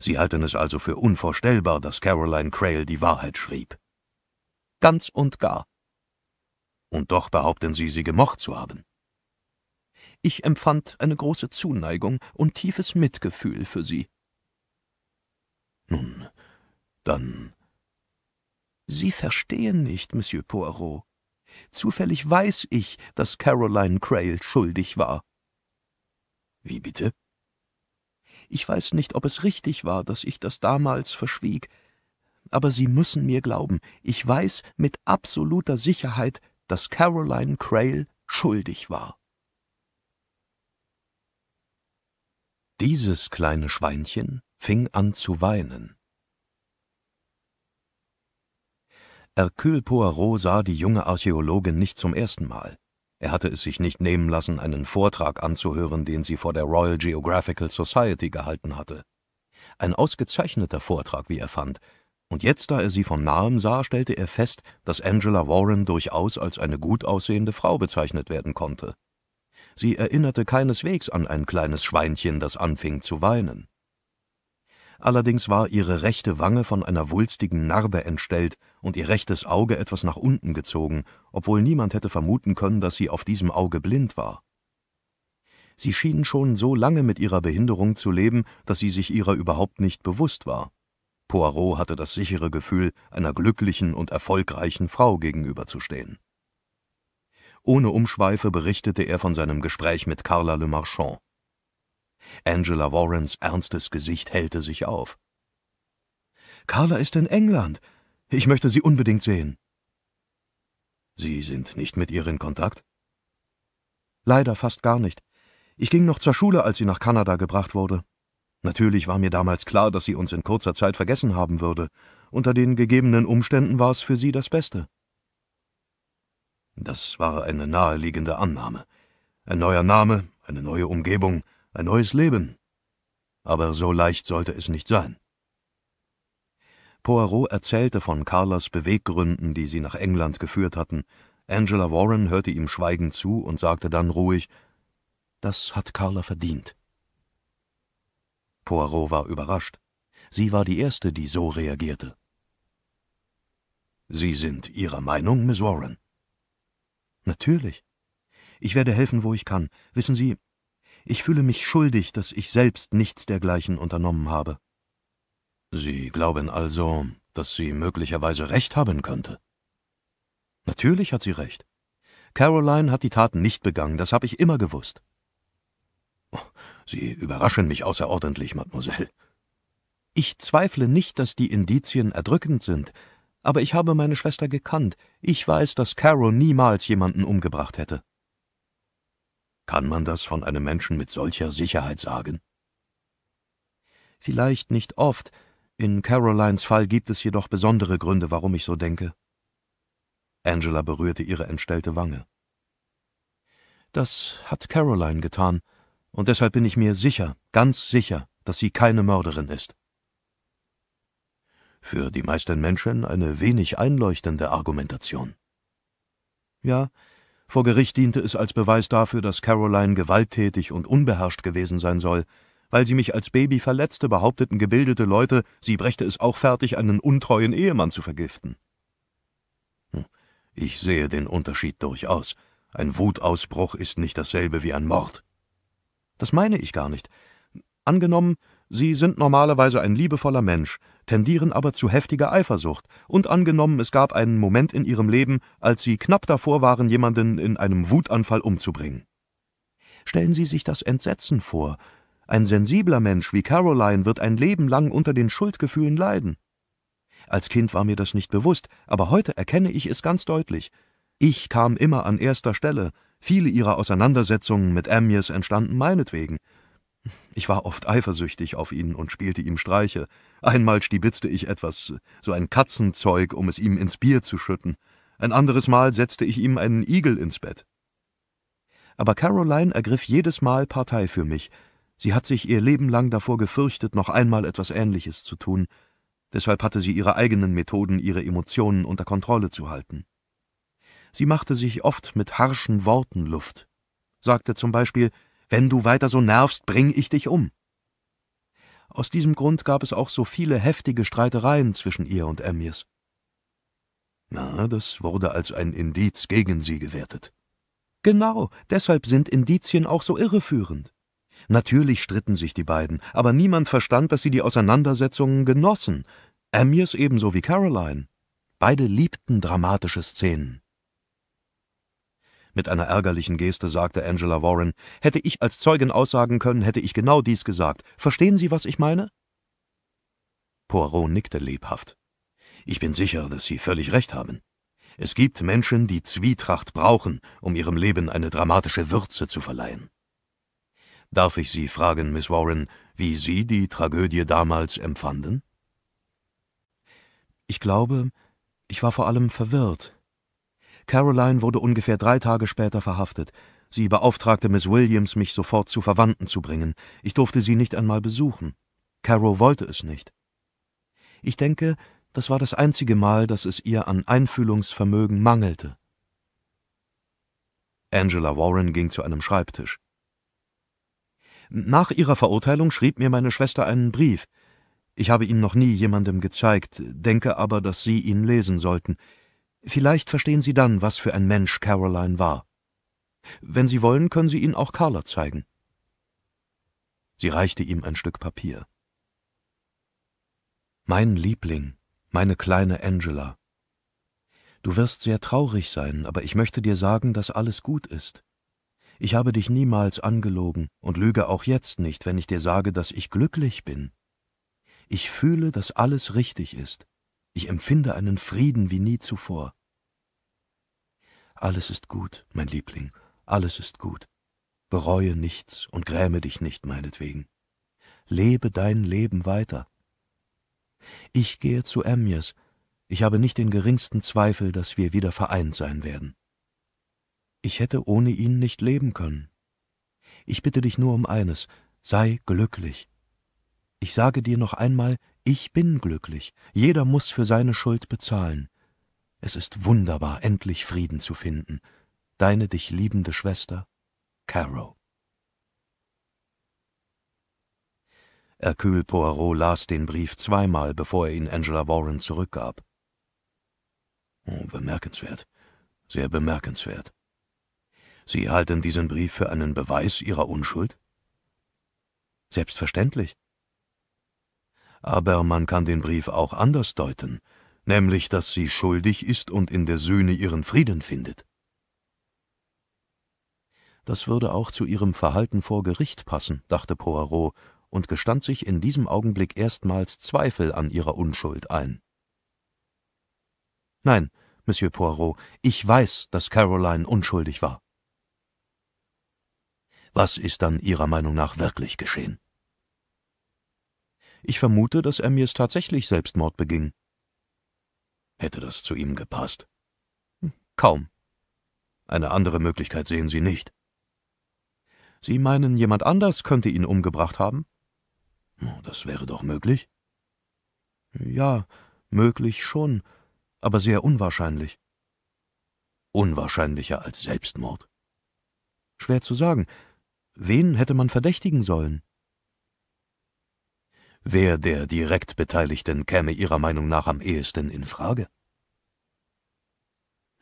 [SPEAKER 1] Sie halten es also für unvorstellbar, dass Caroline Crail die Wahrheit schrieb. Ganz und gar. Und doch behaupten Sie, sie gemocht zu haben. Ich empfand eine große Zuneigung und tiefes Mitgefühl für sie. Nun, dann. Sie verstehen nicht, Monsieur Poirot. Zufällig weiß ich, dass Caroline Crail schuldig war. Wie bitte? Ich weiß nicht, ob es richtig war, dass ich das damals verschwieg, aber Sie müssen mir glauben, ich weiß mit absoluter Sicherheit, dass Caroline Crail schuldig war. Dieses kleine Schweinchen fing an zu weinen. Hercule Poirot sah die junge Archäologin nicht zum ersten Mal. Er hatte es sich nicht nehmen lassen, einen Vortrag anzuhören, den sie vor der Royal Geographical Society gehalten hatte. Ein ausgezeichneter Vortrag, wie er fand, und jetzt, da er sie von nahem sah, stellte er fest, dass Angela Warren durchaus als eine gut aussehende Frau bezeichnet werden konnte. Sie erinnerte keineswegs an ein kleines Schweinchen, das anfing zu weinen allerdings war ihre rechte Wange von einer wulstigen Narbe entstellt und ihr rechtes Auge etwas nach unten gezogen, obwohl niemand hätte vermuten können, dass sie auf diesem Auge blind war. Sie schien schon so lange mit ihrer Behinderung zu leben, dass sie sich ihrer überhaupt nicht bewusst war. Poirot hatte das sichere Gefühl, einer glücklichen und erfolgreichen Frau gegenüberzustehen. Ohne Umschweife berichtete er von seinem Gespräch mit Carla Le Marchand. Angela Warrens ernstes Gesicht hellte sich auf. Carla ist in England. Ich möchte sie unbedingt sehen. Sie sind nicht mit ihr in Kontakt? Leider fast gar nicht. Ich ging noch zur Schule, als sie nach Kanada gebracht wurde. Natürlich war mir damals klar, dass sie uns in kurzer Zeit vergessen haben würde. Unter den gegebenen Umständen war es für sie das Beste. Das war eine naheliegende Annahme. Ein neuer Name, eine neue Umgebung, ein neues Leben. Aber so leicht sollte es nicht sein. Poirot erzählte von Carlas Beweggründen, die sie nach England geführt hatten. Angela Warren hörte ihm schweigend zu und sagte dann ruhig: Das hat Carla verdient. Poirot war überrascht. Sie war die Erste, die so reagierte. Sie sind Ihrer Meinung, Miss Warren? Natürlich. Ich werde helfen, wo ich kann. Wissen Sie, ich fühle mich schuldig, dass ich selbst nichts dergleichen unternommen habe. Sie glauben also, dass sie möglicherweise recht haben könnte? Natürlich hat sie recht. Caroline hat die Taten nicht begangen, das habe ich immer gewusst. Oh, sie überraschen mich außerordentlich, Mademoiselle. Ich zweifle nicht, dass die Indizien erdrückend sind, aber ich habe meine Schwester gekannt. Ich weiß, dass Caro niemals jemanden umgebracht hätte. Kann man das von einem Menschen mit solcher Sicherheit sagen? Vielleicht nicht oft, in Carolines Fall gibt es jedoch besondere Gründe, warum ich so denke. Angela berührte ihre entstellte Wange. Das hat Caroline getan, und deshalb bin ich mir sicher, ganz sicher, dass sie keine Mörderin ist. Für die meisten Menschen eine wenig einleuchtende Argumentation. Ja, vor Gericht diente es als Beweis dafür, dass Caroline gewalttätig und unbeherrscht gewesen sein soll. Weil sie mich als Baby verletzte, behaupteten gebildete Leute, sie brächte es auch fertig, einen untreuen Ehemann zu vergiften. Hm. Ich sehe den Unterschied durchaus. Ein Wutausbruch ist nicht dasselbe wie ein Mord. Das meine ich gar nicht. Angenommen, Sie sind normalerweise ein liebevoller Mensch, tendieren aber zu heftiger Eifersucht, und angenommen, es gab einen Moment in ihrem Leben, als sie knapp davor waren, jemanden in einem Wutanfall umzubringen. Stellen Sie sich das Entsetzen vor. Ein sensibler Mensch wie Caroline wird ein Leben lang unter den Schuldgefühlen leiden. Als Kind war mir das nicht bewusst, aber heute erkenne ich es ganz deutlich. Ich kam immer an erster Stelle. Viele ihrer Auseinandersetzungen mit Amjes entstanden meinetwegen. Ich war oft eifersüchtig auf ihn und spielte ihm Streiche. Einmal stibitzte ich etwas, so ein Katzenzeug, um es ihm ins Bier zu schütten. Ein anderes Mal setzte ich ihm einen Igel ins Bett. Aber Caroline ergriff jedes Mal Partei für mich. Sie hat sich ihr Leben lang davor gefürchtet, noch einmal etwas Ähnliches zu tun. Deshalb hatte sie ihre eigenen Methoden, ihre Emotionen unter Kontrolle zu halten. Sie machte sich oft mit harschen Worten Luft, sagte zum Beispiel, wenn du weiter so nervst, bring ich dich um. Aus diesem Grund gab es auch so viele heftige Streitereien zwischen ihr und Emmys. Na, das wurde als ein Indiz gegen sie gewertet. Genau, deshalb sind Indizien auch so irreführend. Natürlich stritten sich die beiden, aber niemand verstand, dass sie die Auseinandersetzungen genossen. Amirs ebenso wie Caroline. Beide liebten dramatische Szenen. Mit einer ärgerlichen Geste sagte Angela Warren, hätte ich als Zeugin aussagen können, hätte ich genau dies gesagt. Verstehen Sie, was ich meine? Poirot nickte lebhaft. Ich bin sicher, dass Sie völlig recht haben. Es gibt Menschen, die Zwietracht brauchen, um ihrem Leben eine dramatische Würze zu verleihen. Darf ich Sie fragen, Miss Warren, wie Sie die Tragödie damals empfanden? Ich glaube, ich war vor allem verwirrt, Caroline wurde ungefähr drei Tage später verhaftet. Sie beauftragte Miss Williams, mich sofort zu Verwandten zu bringen. Ich durfte sie nicht einmal besuchen. Caro wollte es nicht. Ich denke, das war das einzige Mal, dass es ihr an Einfühlungsvermögen mangelte. Angela Warren ging zu einem Schreibtisch. Nach ihrer Verurteilung schrieb mir meine Schwester einen Brief. Ich habe ihn noch nie jemandem gezeigt, denke aber, dass Sie ihn lesen sollten. Vielleicht verstehen Sie dann, was für ein Mensch Caroline war. Wenn Sie wollen, können Sie ihn auch Carla zeigen. Sie reichte ihm ein Stück Papier. Mein Liebling, meine kleine Angela. Du wirst sehr traurig sein, aber ich möchte dir sagen, dass alles gut ist. Ich habe dich niemals angelogen und lüge auch jetzt nicht, wenn ich dir sage, dass ich glücklich bin. Ich fühle, dass alles richtig ist. Ich empfinde einen Frieden wie nie zuvor. Alles ist gut, mein Liebling, alles ist gut. Bereue nichts und gräme dich nicht meinetwegen. Lebe dein Leben weiter. Ich gehe zu Emjes. Ich habe nicht den geringsten Zweifel, dass wir wieder vereint sein werden. Ich hätte ohne ihn nicht leben können. Ich bitte dich nur um eines, sei glücklich. Ich sage dir noch einmal, ich bin glücklich, jeder muss für seine Schuld bezahlen. Es ist wunderbar, endlich Frieden zu finden. Deine dich liebende Schwester, Caro. Hercule Poirot las den Brief zweimal, bevor er ihn Angela Warren zurückgab. Oh, bemerkenswert, sehr bemerkenswert. Sie halten diesen Brief für einen Beweis Ihrer Unschuld? Selbstverständlich aber man kann den Brief auch anders deuten, nämlich dass sie schuldig ist und in der Sühne ihren Frieden findet. Das würde auch zu ihrem Verhalten vor Gericht passen, dachte Poirot und gestand sich in diesem Augenblick erstmals Zweifel an ihrer Unschuld ein. Nein, Monsieur Poirot, ich weiß, dass Caroline unschuldig war. Was ist dann Ihrer Meinung nach wirklich geschehen? Ich vermute, dass er mir es tatsächlich Selbstmord beging. Hätte das zu ihm gepasst? Hm, kaum. Eine andere Möglichkeit sehen Sie nicht. Sie meinen, jemand anders könnte ihn umgebracht haben? Hm, das wäre doch möglich. Ja, möglich schon, aber sehr unwahrscheinlich. Unwahrscheinlicher als Selbstmord. Schwer zu sagen. Wen hätte man verdächtigen sollen? Wer der direkt Beteiligten käme Ihrer Meinung nach am ehesten in Frage?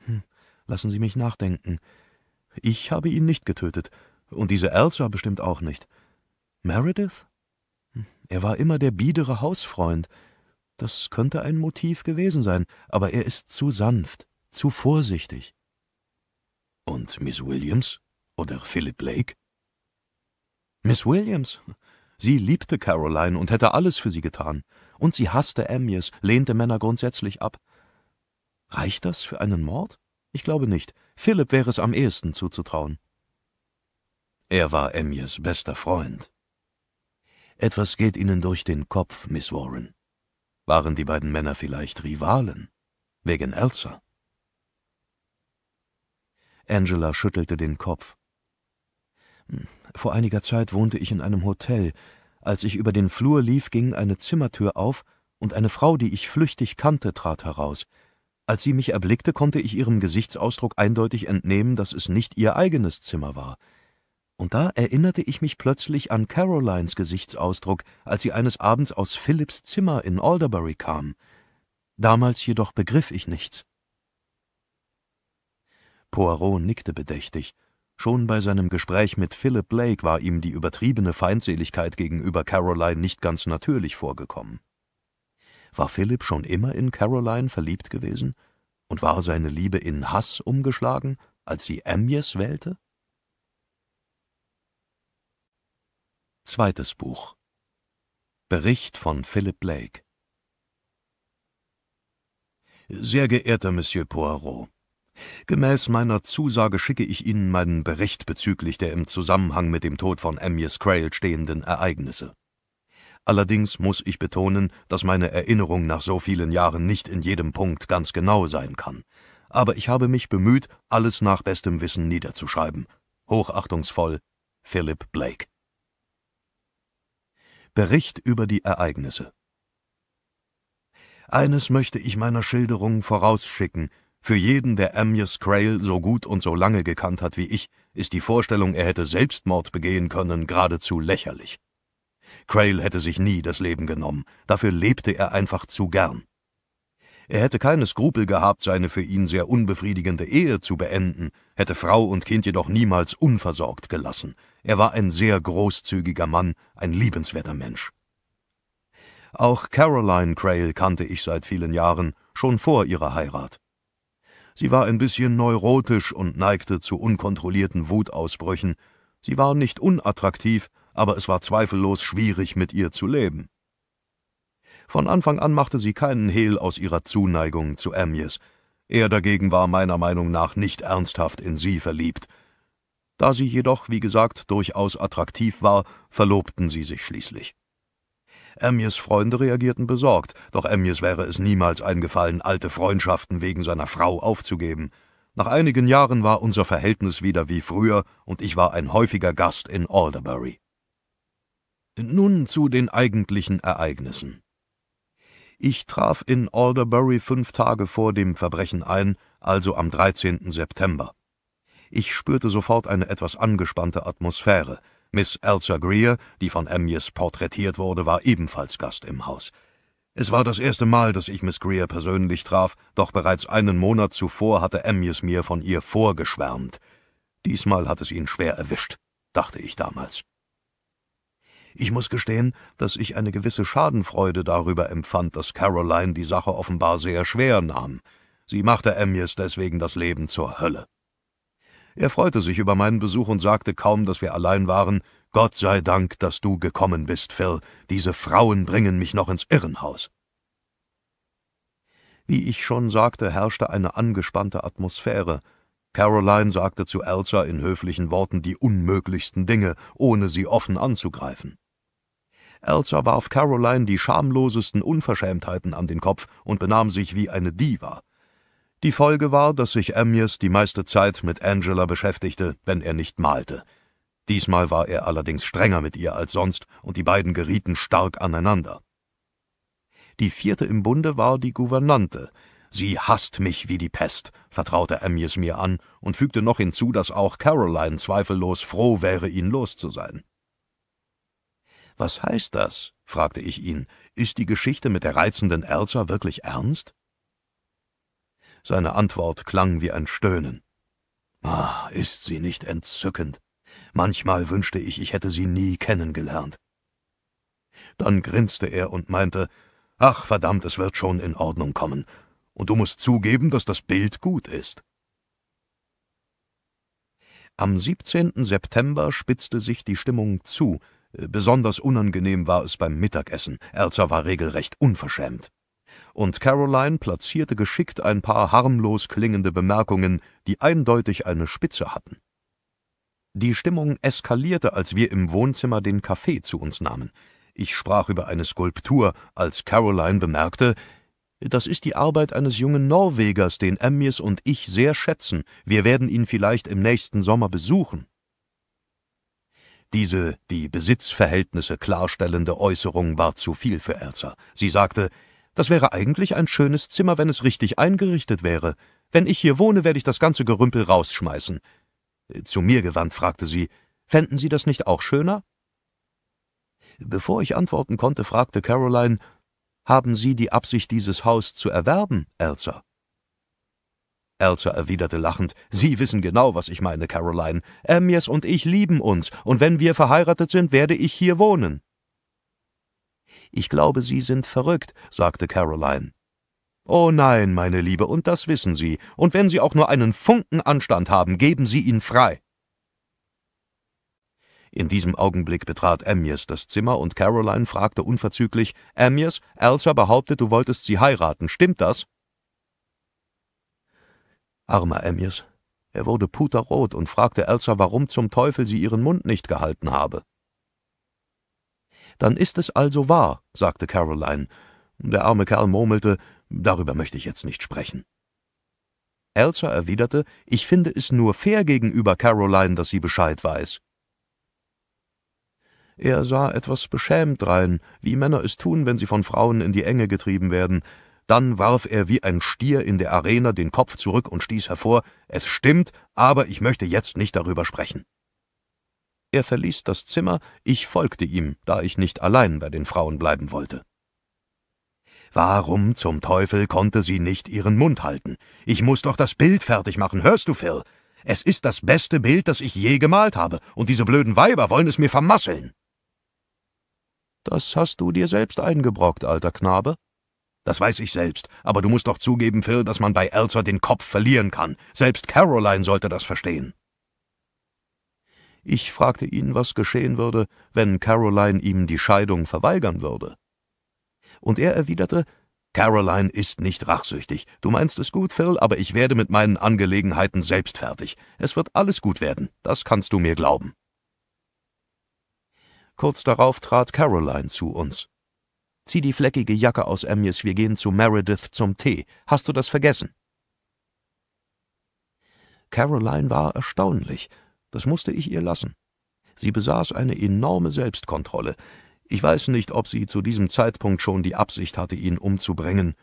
[SPEAKER 1] Hm, lassen Sie mich nachdenken. Ich habe ihn nicht getötet. Und diese Elsa bestimmt auch nicht. Meredith? Hm, er war immer der biedere Hausfreund. Das könnte ein Motiv gewesen sein, aber er ist zu sanft, zu vorsichtig. Und Miss Williams? Oder Philip Lake? Miss Williams? Sie liebte Caroline und hätte alles für sie getan. Und sie hasste Amyas, lehnte Männer grundsätzlich ab. Reicht das für einen Mord? Ich glaube nicht. Philipp wäre es am ehesten zuzutrauen. Er war Amyas bester Freund. Etwas geht Ihnen durch den Kopf, Miss Warren. Waren die beiden Männer vielleicht Rivalen? Wegen Elsa? Angela schüttelte den Kopf. Vor einiger Zeit wohnte ich in einem Hotel. Als ich über den Flur lief, ging eine Zimmertür auf, und eine Frau, die ich flüchtig kannte, trat heraus. Als sie mich erblickte, konnte ich ihrem Gesichtsausdruck eindeutig entnehmen, dass es nicht ihr eigenes Zimmer war. Und da erinnerte ich mich plötzlich an Carolines Gesichtsausdruck, als sie eines Abends aus Philipps Zimmer in Alderbury kam. Damals jedoch begriff ich nichts. Poirot nickte bedächtig. Schon bei seinem Gespräch mit Philip Blake war ihm die übertriebene Feindseligkeit gegenüber Caroline nicht ganz natürlich vorgekommen. War Philip schon immer in Caroline verliebt gewesen? Und war seine Liebe in Hass umgeschlagen, als sie Amjes wählte? Zweites Buch Bericht von Philip Blake Sehr geehrter Monsieur Poirot, Gemäß meiner Zusage schicke ich Ihnen meinen Bericht bezüglich der im Zusammenhang mit dem Tod von Amyas Crail stehenden Ereignisse. Allerdings muss ich betonen, dass meine Erinnerung nach so vielen Jahren nicht in jedem Punkt ganz genau sein kann. Aber ich habe mich bemüht, alles nach bestem Wissen niederzuschreiben. Hochachtungsvoll, Philip Blake. Bericht über die Ereignisse Eines möchte ich meiner Schilderung vorausschicken – für jeden, der Amyas Crail so gut und so lange gekannt hat wie ich, ist die Vorstellung, er hätte Selbstmord begehen können, geradezu lächerlich. Crail hätte sich nie das Leben genommen, dafür lebte er einfach zu gern. Er hätte keine Skrupel gehabt, seine für ihn sehr unbefriedigende Ehe zu beenden, hätte Frau und Kind jedoch niemals unversorgt gelassen. Er war ein sehr großzügiger Mann, ein liebenswerter Mensch. Auch Caroline Crail kannte ich seit vielen Jahren, schon vor ihrer Heirat. Sie war ein bisschen neurotisch und neigte zu unkontrollierten Wutausbrüchen. Sie war nicht unattraktiv, aber es war zweifellos schwierig, mit ihr zu leben. Von Anfang an machte sie keinen Hehl aus ihrer Zuneigung zu Amjes. Er dagegen war meiner Meinung nach nicht ernsthaft in sie verliebt. Da sie jedoch, wie gesagt, durchaus attraktiv war, verlobten sie sich schließlich. Emmys Freunde reagierten besorgt, doch Emmys wäre es niemals eingefallen, alte Freundschaften wegen seiner Frau aufzugeben. Nach einigen Jahren war unser Verhältnis wieder wie früher und ich war ein häufiger Gast in Alderbury. Nun zu den eigentlichen Ereignissen. Ich traf in Alderbury fünf Tage vor dem Verbrechen ein, also am 13. September. Ich spürte sofort eine etwas angespannte Atmosphäre. Miss Elsa Greer, die von Amyas porträtiert wurde, war ebenfalls Gast im Haus. Es war das erste Mal, dass ich Miss Greer persönlich traf, doch bereits einen Monat zuvor hatte Amyas mir von ihr vorgeschwärmt. Diesmal hat es ihn schwer erwischt, dachte ich damals. Ich muss gestehen, dass ich eine gewisse Schadenfreude darüber empfand, dass Caroline die Sache offenbar sehr schwer nahm. Sie machte Amyas deswegen das Leben zur Hölle. Er freute sich über meinen Besuch und sagte kaum, dass wir allein waren, Gott sei Dank, dass du gekommen bist, Phil. Diese Frauen bringen mich noch ins Irrenhaus. Wie ich schon sagte, herrschte eine angespannte Atmosphäre. Caroline sagte zu Elsa in höflichen Worten die unmöglichsten Dinge, ohne sie offen anzugreifen. Elsa warf Caroline die schamlosesten Unverschämtheiten an den Kopf und benahm sich wie eine Diva. Die Folge war, dass sich Amias die meiste Zeit mit Angela beschäftigte, wenn er nicht malte. Diesmal war er allerdings strenger mit ihr als sonst und die beiden gerieten stark aneinander. Die vierte im Bunde war die Gouvernante. Sie hasst mich wie die Pest, vertraute Amias mir an und fügte noch hinzu, dass auch Caroline zweifellos froh wäre, ihn los zu sein. Was heißt das? fragte ich ihn. Ist die Geschichte mit der reizenden Elsa wirklich ernst? Seine Antwort klang wie ein Stöhnen. Ah, ist sie nicht entzückend? Manchmal wünschte ich, ich hätte sie nie kennengelernt. Dann grinste er und meinte, »Ach, verdammt, es wird schon in Ordnung kommen. Und du musst zugeben, dass das Bild gut ist.« Am 17. September spitzte sich die Stimmung zu. Besonders unangenehm war es beim Mittagessen. Elzer war regelrecht unverschämt und Caroline platzierte geschickt ein paar harmlos klingende Bemerkungen, die eindeutig eine Spitze hatten. Die Stimmung eskalierte, als wir im Wohnzimmer den Kaffee zu uns nahmen. Ich sprach über eine Skulptur, als Caroline bemerkte, das ist die Arbeit eines jungen Norwegers, den Emmys und ich sehr schätzen. Wir werden ihn vielleicht im nächsten Sommer besuchen. Diese die Besitzverhältnisse klarstellende Äußerung war zu viel für Elsa. Sie sagte, das wäre eigentlich ein schönes Zimmer, wenn es richtig eingerichtet wäre. Wenn ich hier wohne, werde ich das ganze Gerümpel rausschmeißen. Äh, zu mir gewandt fragte sie, fänden Sie das nicht auch schöner? Bevor ich antworten konnte, fragte Caroline, haben Sie die Absicht, dieses Haus zu erwerben, Elsa? Elsa erwiderte lachend, Sie wissen genau, was ich meine, Caroline. Amias äh, und ich lieben uns, und wenn wir verheiratet sind, werde ich hier wohnen. Ich glaube, Sie sind verrückt, sagte Caroline. Oh nein, meine Liebe, und das wissen Sie, und wenn Sie auch nur einen Funken Anstand haben, geben Sie ihn frei. In diesem Augenblick betrat Amyas das Zimmer und Caroline fragte unverzüglich: Amyas, Elsa behauptet, du wolltest sie heiraten. Stimmt das? Armer Amyas. Er wurde puterrot und fragte Elsa, warum zum Teufel sie ihren Mund nicht gehalten habe. Dann ist es also wahr, sagte Caroline. Der arme Kerl murmelte, darüber möchte ich jetzt nicht sprechen. Elsa erwiderte, ich finde es nur fair gegenüber Caroline, dass sie Bescheid weiß. Er sah etwas beschämt rein, wie Männer es tun, wenn sie von Frauen in die Enge getrieben werden. Dann warf er wie ein Stier in der Arena den Kopf zurück und stieß hervor, es stimmt, aber ich möchte jetzt nicht darüber sprechen. Er verließ das Zimmer, ich folgte ihm, da ich nicht allein bei den Frauen bleiben wollte. Warum zum Teufel konnte sie nicht ihren Mund halten? Ich muss doch das Bild fertig machen, hörst du, Phil? Es ist das beste Bild, das ich je gemalt habe, und diese blöden Weiber wollen es mir vermasseln. Das hast du dir selbst eingebrockt, alter Knabe. Das weiß ich selbst, aber du musst doch zugeben, Phil, dass man bei Elzer den Kopf verlieren kann. Selbst Caroline sollte das verstehen. Ich fragte ihn, was geschehen würde, wenn Caroline ihm die Scheidung verweigern würde. Und er erwiderte, Caroline ist nicht rachsüchtig. Du meinst es gut, Phil, aber ich werde mit meinen Angelegenheiten selbst fertig. Es wird alles gut werden, das kannst du mir glauben. Kurz darauf trat Caroline zu uns. Zieh die fleckige Jacke aus, Emmys, wir gehen zu Meredith zum Tee. Hast du das vergessen? Caroline war erstaunlich, das musste ich ihr lassen. Sie besaß eine enorme Selbstkontrolle. Ich weiß nicht, ob sie zu diesem Zeitpunkt schon die Absicht hatte, ihn umzubringen.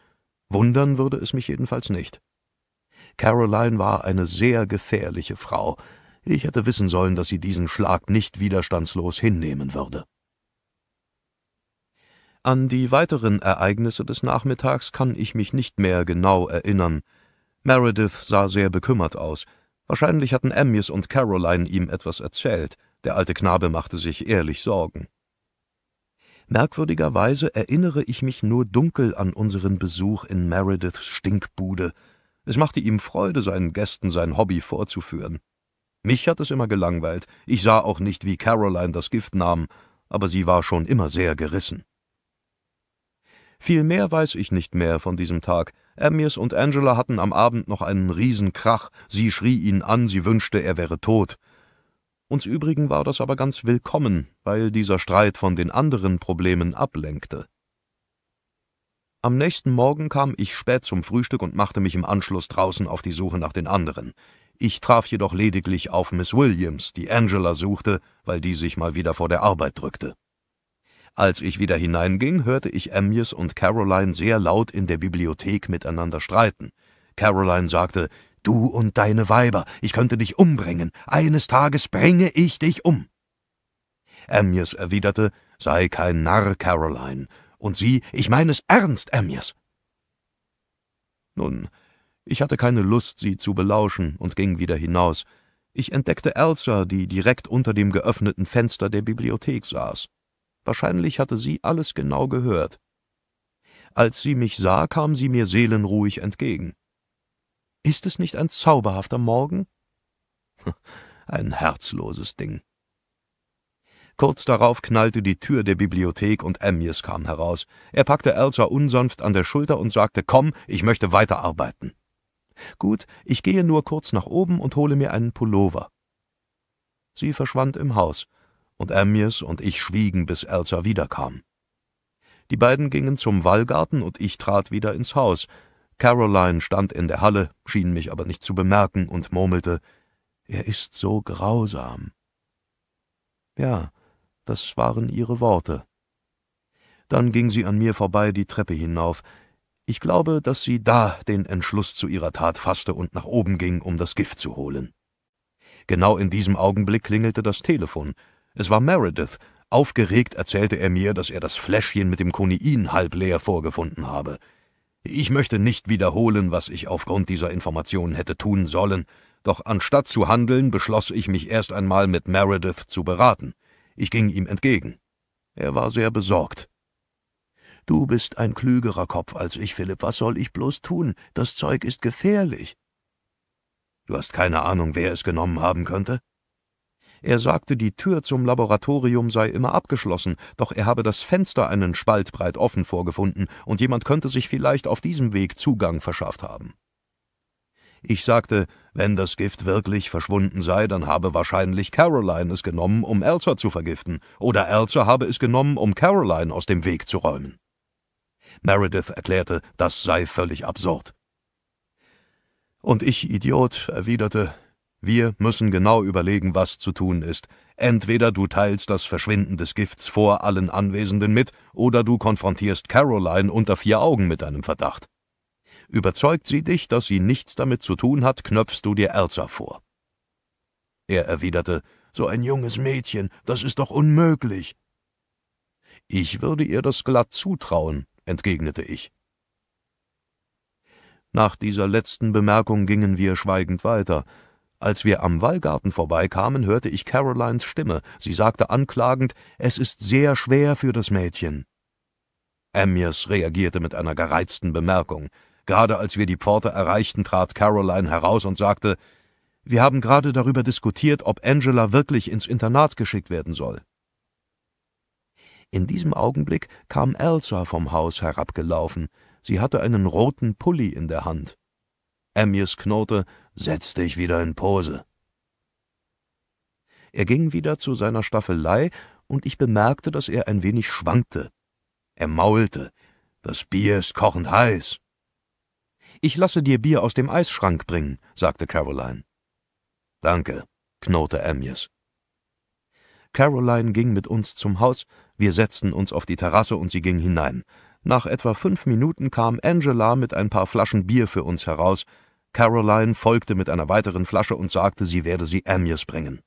[SPEAKER 1] Wundern würde es mich jedenfalls nicht. Caroline war eine sehr gefährliche Frau. Ich hätte wissen sollen, dass sie diesen Schlag nicht widerstandslos hinnehmen würde. An die weiteren Ereignisse des Nachmittags kann ich mich nicht mehr genau erinnern. Meredith sah sehr bekümmert aus. Wahrscheinlich hatten Amy's und Caroline ihm etwas erzählt, der alte Knabe machte sich ehrlich Sorgen. Merkwürdigerweise erinnere ich mich nur dunkel an unseren Besuch in Merediths Stinkbude. Es machte ihm Freude, seinen Gästen sein Hobby vorzuführen. Mich hat es immer gelangweilt, ich sah auch nicht, wie Caroline das Gift nahm, aber sie war schon immer sehr gerissen. Viel mehr weiß ich nicht mehr von diesem Tag. Amyas und Angela hatten am Abend noch einen Riesenkrach. Sie schrie ihn an, sie wünschte, er wäre tot. Uns übrigen war das aber ganz willkommen, weil dieser Streit von den anderen Problemen ablenkte. Am nächsten Morgen kam ich spät zum Frühstück und machte mich im Anschluss draußen auf die Suche nach den anderen. Ich traf jedoch lediglich auf Miss Williams, die Angela suchte, weil die sich mal wieder vor der Arbeit drückte. Als ich wieder hineinging, hörte ich Amjes und Caroline sehr laut in der Bibliothek miteinander streiten. Caroline sagte, »Du und deine Weiber, ich könnte dich umbringen. Eines Tages bringe ich dich um.« Amjes erwiderte, »Sei kein Narr, Caroline.« Und sie, »Ich meine es ernst, Amjes.« Nun, ich hatte keine Lust, sie zu belauschen und ging wieder hinaus. Ich entdeckte Elsa, die direkt unter dem geöffneten Fenster der Bibliothek saß. Wahrscheinlich hatte sie alles genau gehört. Als sie mich sah, kam sie mir seelenruhig entgegen. Ist es nicht ein zauberhafter Morgen? Ein herzloses Ding. Kurz darauf knallte die Tür der Bibliothek und Emmies kam heraus. Er packte Elsa unsanft an der Schulter und sagte, »Komm, ich möchte weiterarbeiten.« »Gut, ich gehe nur kurz nach oben und hole mir einen Pullover.« Sie verschwand im Haus und Amjes und ich schwiegen, bis Elsa wiederkam. Die beiden gingen zum Wallgarten und ich trat wieder ins Haus. Caroline stand in der Halle, schien mich aber nicht zu bemerken und murmelte, »Er ist so grausam.« Ja, das waren ihre Worte. Dann ging sie an mir vorbei die Treppe hinauf. Ich glaube, dass sie da den Entschluss zu ihrer Tat fasste und nach oben ging, um das Gift zu holen. Genau in diesem Augenblick klingelte das Telefon. Es war Meredith. Aufgeregt erzählte er mir, dass er das Fläschchen mit dem Konein halb leer vorgefunden habe. Ich möchte nicht wiederholen, was ich aufgrund dieser Informationen hätte tun sollen, doch anstatt zu handeln, beschloss ich mich erst einmal mit Meredith zu beraten. Ich ging ihm entgegen. Er war sehr besorgt. Du bist ein klügerer Kopf als ich, Philipp. Was soll ich bloß tun? Das Zeug ist gefährlich. Du hast keine Ahnung, wer es genommen haben könnte? Er sagte, die Tür zum Laboratorium sei immer abgeschlossen, doch er habe das Fenster einen Spalt breit offen vorgefunden und jemand könnte sich vielleicht auf diesem Weg Zugang verschafft haben. Ich sagte, wenn das Gift wirklich verschwunden sei, dann habe wahrscheinlich Caroline es genommen, um Elsa zu vergiften, oder Elsa habe es genommen, um Caroline aus dem Weg zu räumen. Meredith erklärte, das sei völlig absurd. Und ich, Idiot, erwiderte, wir müssen genau überlegen, was zu tun ist. Entweder du teilst das Verschwinden des Gifts vor allen Anwesenden mit, oder du konfrontierst Caroline unter vier Augen mit einem Verdacht. Überzeugt sie dich, dass sie nichts damit zu tun hat, knöpfst du dir Elsa vor. Er erwiderte, so ein junges Mädchen, das ist doch unmöglich. Ich würde ihr das glatt zutrauen, entgegnete ich. Nach dieser letzten Bemerkung gingen wir schweigend weiter, als wir am Wallgarten vorbeikamen, hörte ich Carolines Stimme. Sie sagte anklagend, es ist sehr schwer für das Mädchen. Amias reagierte mit einer gereizten Bemerkung. Gerade als wir die Pforte erreichten, trat Caroline heraus und sagte, wir haben gerade darüber diskutiert, ob Angela wirklich ins Internat geschickt werden soll. In diesem Augenblick kam Elsa vom Haus herabgelaufen. Sie hatte einen roten Pulli in der Hand. Amius knurrte, Setz dich wieder in Pose. Er ging wieder zu seiner Staffelei, und ich bemerkte, dass er ein wenig schwankte. Er maulte. Das Bier ist kochend heiß. Ich lasse dir Bier aus dem Eisschrank bringen, sagte Caroline. Danke, knurrte Amjes. Caroline ging mit uns zum Haus, wir setzten uns auf die Terrasse und sie ging hinein. Nach etwa fünf Minuten kam Angela mit ein paar Flaschen Bier für uns heraus, Caroline folgte mit einer weiteren Flasche und sagte, sie werde sie Agnes bringen.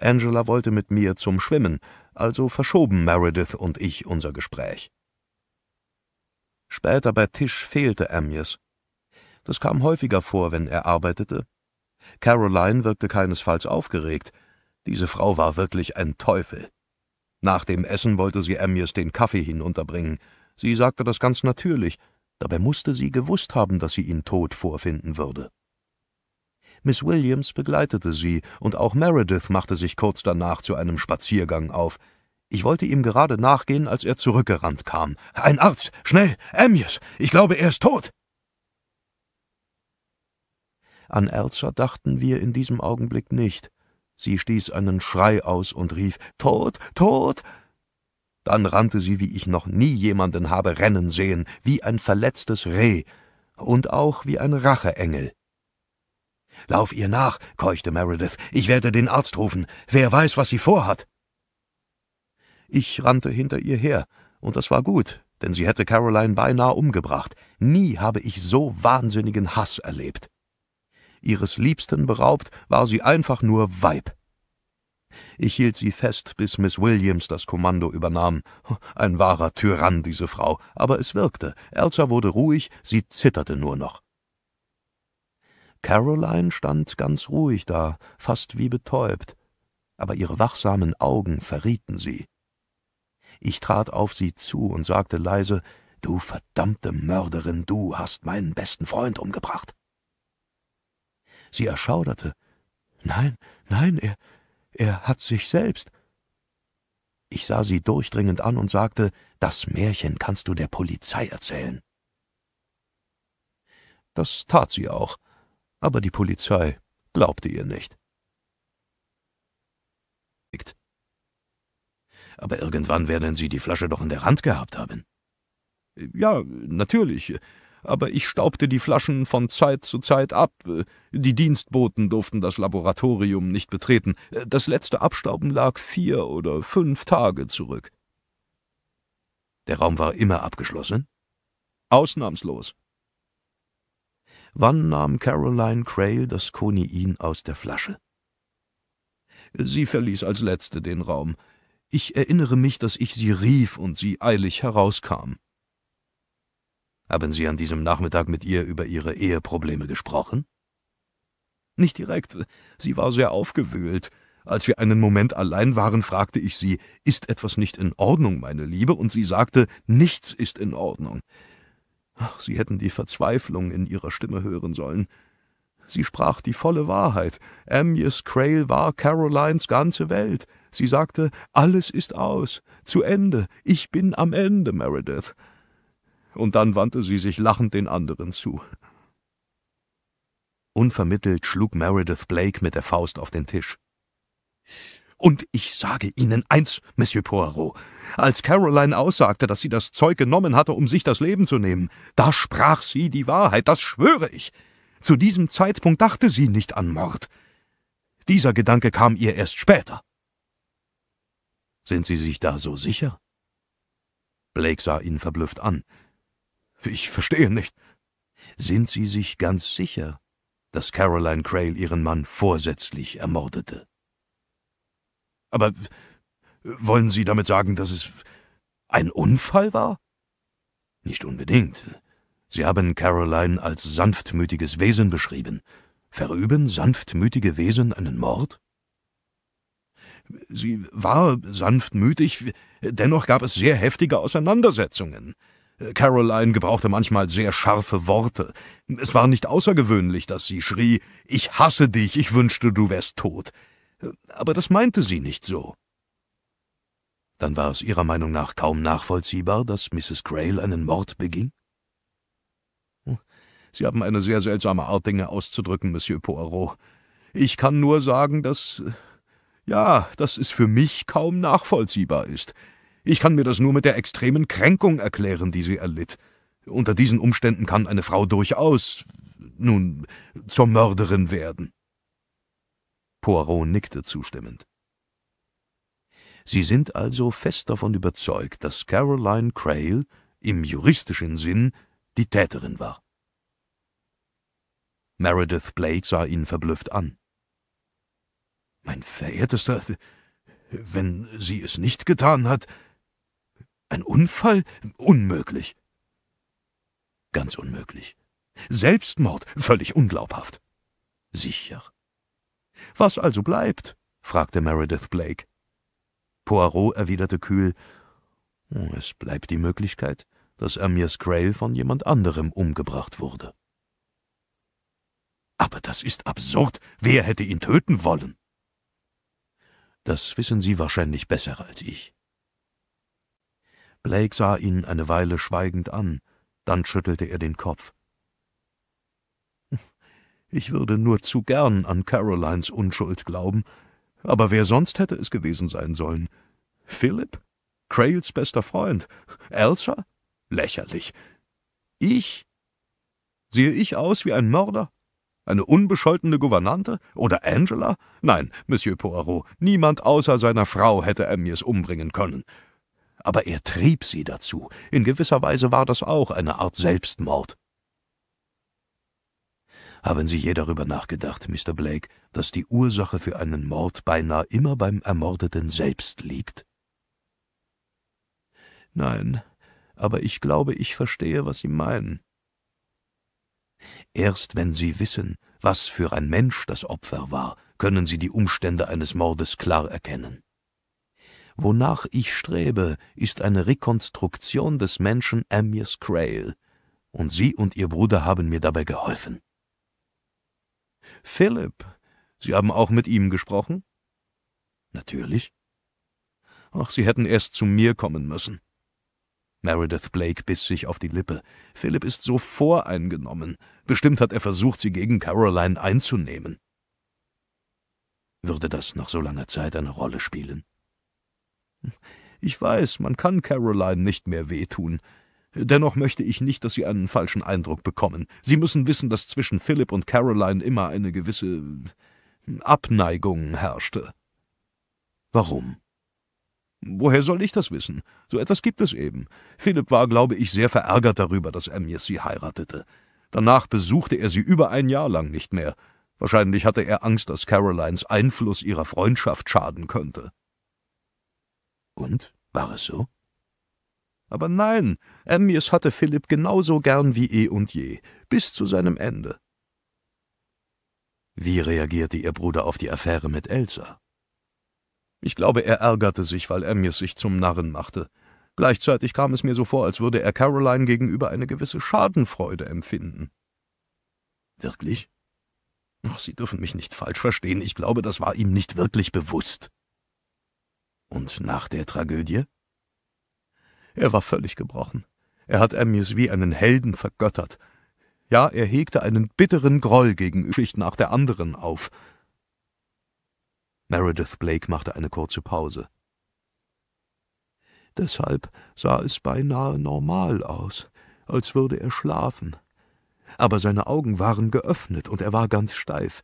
[SPEAKER 1] Angela wollte mit mir zum Schwimmen, also verschoben Meredith und ich unser Gespräch. Später bei Tisch fehlte Agnes. Das kam häufiger vor, wenn er arbeitete. Caroline wirkte keinesfalls aufgeregt. Diese Frau war wirklich ein Teufel. Nach dem Essen wollte sie Agnes den Kaffee hinunterbringen. Sie sagte das ganz natürlich – Dabei musste sie gewusst haben, dass sie ihn tot vorfinden würde. Miss Williams begleitete sie, und auch Meredith machte sich kurz danach zu einem Spaziergang auf. Ich wollte ihm gerade nachgehen, als er zurückgerannt kam. Ein Arzt. Schnell. Amius. Ich glaube, er ist tot. An Elsa dachten wir in diesem Augenblick nicht. Sie stieß einen Schrei aus und rief Tod. Tod. Dann rannte sie, wie ich noch nie jemanden habe rennen sehen, wie ein verletztes Reh und auch wie ein Racheengel. Lauf ihr nach, keuchte Meredith, ich werde den Arzt rufen, wer weiß, was sie vorhat. Ich rannte hinter ihr her, und das war gut, denn sie hätte Caroline beinahe umgebracht. Nie habe ich so wahnsinnigen Hass erlebt. Ihres Liebsten beraubt, war sie einfach nur Weib. Ich hielt sie fest, bis Miss Williams das Kommando übernahm. Ein wahrer Tyrann, diese Frau, aber es wirkte. Elsa wurde ruhig, sie zitterte nur noch. Caroline stand ganz ruhig da, fast wie betäubt, aber ihre wachsamen Augen verrieten sie. Ich trat auf sie zu und sagte leise, Du verdammte Mörderin, du hast meinen besten Freund umgebracht. Sie erschauderte. Nein, nein, er, er hat sich selbst. Ich sah sie durchdringend an und sagte, das Märchen kannst du der Polizei erzählen. Das tat sie auch, aber die Polizei glaubte ihr nicht. Aber irgendwann werden Sie die Flasche doch in der Hand gehabt haben. Ja, natürlich aber ich staubte die Flaschen von Zeit zu Zeit ab. Die Dienstboten durften das Laboratorium nicht betreten. Das letzte Abstauben lag vier oder fünf Tage zurück. Der Raum war immer abgeschlossen? Ausnahmslos. Wann nahm Caroline Crail das Koniin aus der Flasche? Sie verließ als Letzte den Raum. Ich erinnere mich, dass ich sie rief und sie eilig herauskam. Haben Sie an diesem Nachmittag mit ihr über Ihre Eheprobleme gesprochen? Nicht direkt. Sie war sehr aufgewühlt. Als wir einen Moment allein waren, fragte ich sie, ist etwas nicht in Ordnung, meine Liebe? Und sie sagte, nichts ist in Ordnung. Ach, Sie hätten die Verzweiflung in ihrer Stimme hören sollen. Sie sprach die volle Wahrheit. Amyas Crail war Carolines ganze Welt. Sie sagte, alles ist aus, zu Ende, ich bin am Ende, Meredith und dann wandte sie sich lachend den anderen zu. Unvermittelt schlug Meredith Blake mit der Faust auf den Tisch. Und ich sage Ihnen eins, Monsieur Poirot. Als Caroline aussagte, dass sie das Zeug genommen hatte, um sich das Leben zu nehmen, da sprach sie die Wahrheit, das schwöre ich. Zu diesem Zeitpunkt dachte sie nicht an Mord. Dieser Gedanke kam ihr erst später. Sind Sie sich da so sicher? Blake sah ihn verblüfft an. Ich verstehe nicht. Sind Sie sich ganz sicher, dass Caroline Crail ihren Mann vorsätzlich ermordete? Aber wollen Sie damit sagen, dass es ein Unfall war? Nicht unbedingt. Sie haben Caroline als sanftmütiges Wesen beschrieben. Verüben sanftmütige Wesen einen Mord? Sie war sanftmütig, dennoch gab es sehr heftige Auseinandersetzungen. Caroline gebrauchte manchmal sehr scharfe Worte. Es war nicht außergewöhnlich, dass sie schrie, »Ich hasse dich, ich wünschte, du wärst tot«, aber das meinte sie nicht so. Dann war es ihrer Meinung nach kaum nachvollziehbar, dass Mrs. Grail einen Mord beging? Hm. Sie haben eine sehr seltsame Art, Dinge auszudrücken, Monsieur Poirot. Ich kann nur sagen, dass... ja, dass es für mich kaum nachvollziehbar ist.« ich kann mir das nur mit der extremen Kränkung erklären, die sie erlitt. Unter diesen Umständen kann eine Frau durchaus, nun, zur Mörderin werden. Poirot nickte zustimmend. Sie sind also fest davon überzeugt, dass Caroline Crail im juristischen Sinn die Täterin war. Meredith Blake sah ihn verblüfft an. Mein verehrtester, wenn sie es nicht getan hat, ein Unfall? Unmöglich. Ganz unmöglich. Selbstmord? Völlig unglaubhaft. Sicher. Was also bleibt? fragte Meredith Blake. Poirot erwiderte kühl, oh, es bleibt die Möglichkeit, dass Amirs Crail von jemand anderem umgebracht wurde. Aber das ist absurd. Wer hätte ihn töten wollen? Das wissen Sie wahrscheinlich besser als ich. Blake sah ihn eine Weile schweigend an, dann schüttelte er den Kopf. Ich würde nur zu gern an Carolines Unschuld glauben, aber wer sonst hätte es gewesen sein sollen? Philip? Crails bester Freund? Elsa? Lächerlich. Ich? Sehe ich aus wie ein Mörder? Eine unbescholtene Gouvernante? Oder Angela? Nein, Monsieur Poirot, niemand außer seiner Frau hätte er mir's umbringen können aber er trieb sie dazu. In gewisser Weise war das auch eine Art Selbstmord. Haben Sie je darüber nachgedacht, Mr. Blake, dass die Ursache für einen Mord beinahe immer beim Ermordeten selbst liegt? Nein, aber ich glaube, ich verstehe, was Sie meinen. Erst wenn Sie wissen, was für ein Mensch das Opfer war, können Sie die Umstände eines Mordes klar erkennen. Wonach ich strebe, ist eine Rekonstruktion des Menschen Amyas Crail, und Sie und Ihr Bruder haben mir dabei geholfen. Philipp, Sie haben auch mit ihm gesprochen? Natürlich. Ach, Sie hätten erst zu mir kommen müssen. Meredith Blake biss sich auf die Lippe. Philipp ist so voreingenommen. Bestimmt hat er versucht, sie gegen Caroline einzunehmen. Würde das nach so langer Zeit eine Rolle spielen? Ich weiß, man kann Caroline nicht mehr wehtun. Dennoch möchte ich nicht, dass Sie einen falschen Eindruck bekommen. Sie müssen wissen, dass zwischen Philipp und Caroline immer eine gewisse hm, Abneigung herrschte. Warum? Woher soll ich das wissen? So etwas gibt es eben. Philipp war, glaube ich, sehr verärgert darüber, dass Agnes sie heiratete. Danach besuchte er sie über ein Jahr lang nicht mehr. Wahrscheinlich hatte er Angst, dass Carolines Einfluss ihrer Freundschaft schaden könnte. Und? War es so? Aber nein, Emmius hatte Philipp genauso gern wie eh und je, bis zu seinem Ende. Wie reagierte ihr Bruder auf die Affäre mit Elsa? Ich glaube, er ärgerte sich, weil Emmius sich zum Narren machte. Gleichzeitig kam es mir so vor, als würde er Caroline gegenüber eine gewisse Schadenfreude empfinden. Wirklich? Ach, Sie dürfen mich nicht falsch verstehen, ich glaube, das war ihm nicht wirklich bewusst. Und nach der Tragödie? Er war völlig gebrochen. Er hat Emmys wie einen Helden vergöttert. Ja, er hegte einen bitteren Groll gegen Geschichte nach der anderen auf. Meredith Blake machte eine kurze Pause. Deshalb sah es beinahe normal aus, als würde er schlafen. Aber seine Augen waren geöffnet und er war ganz steif.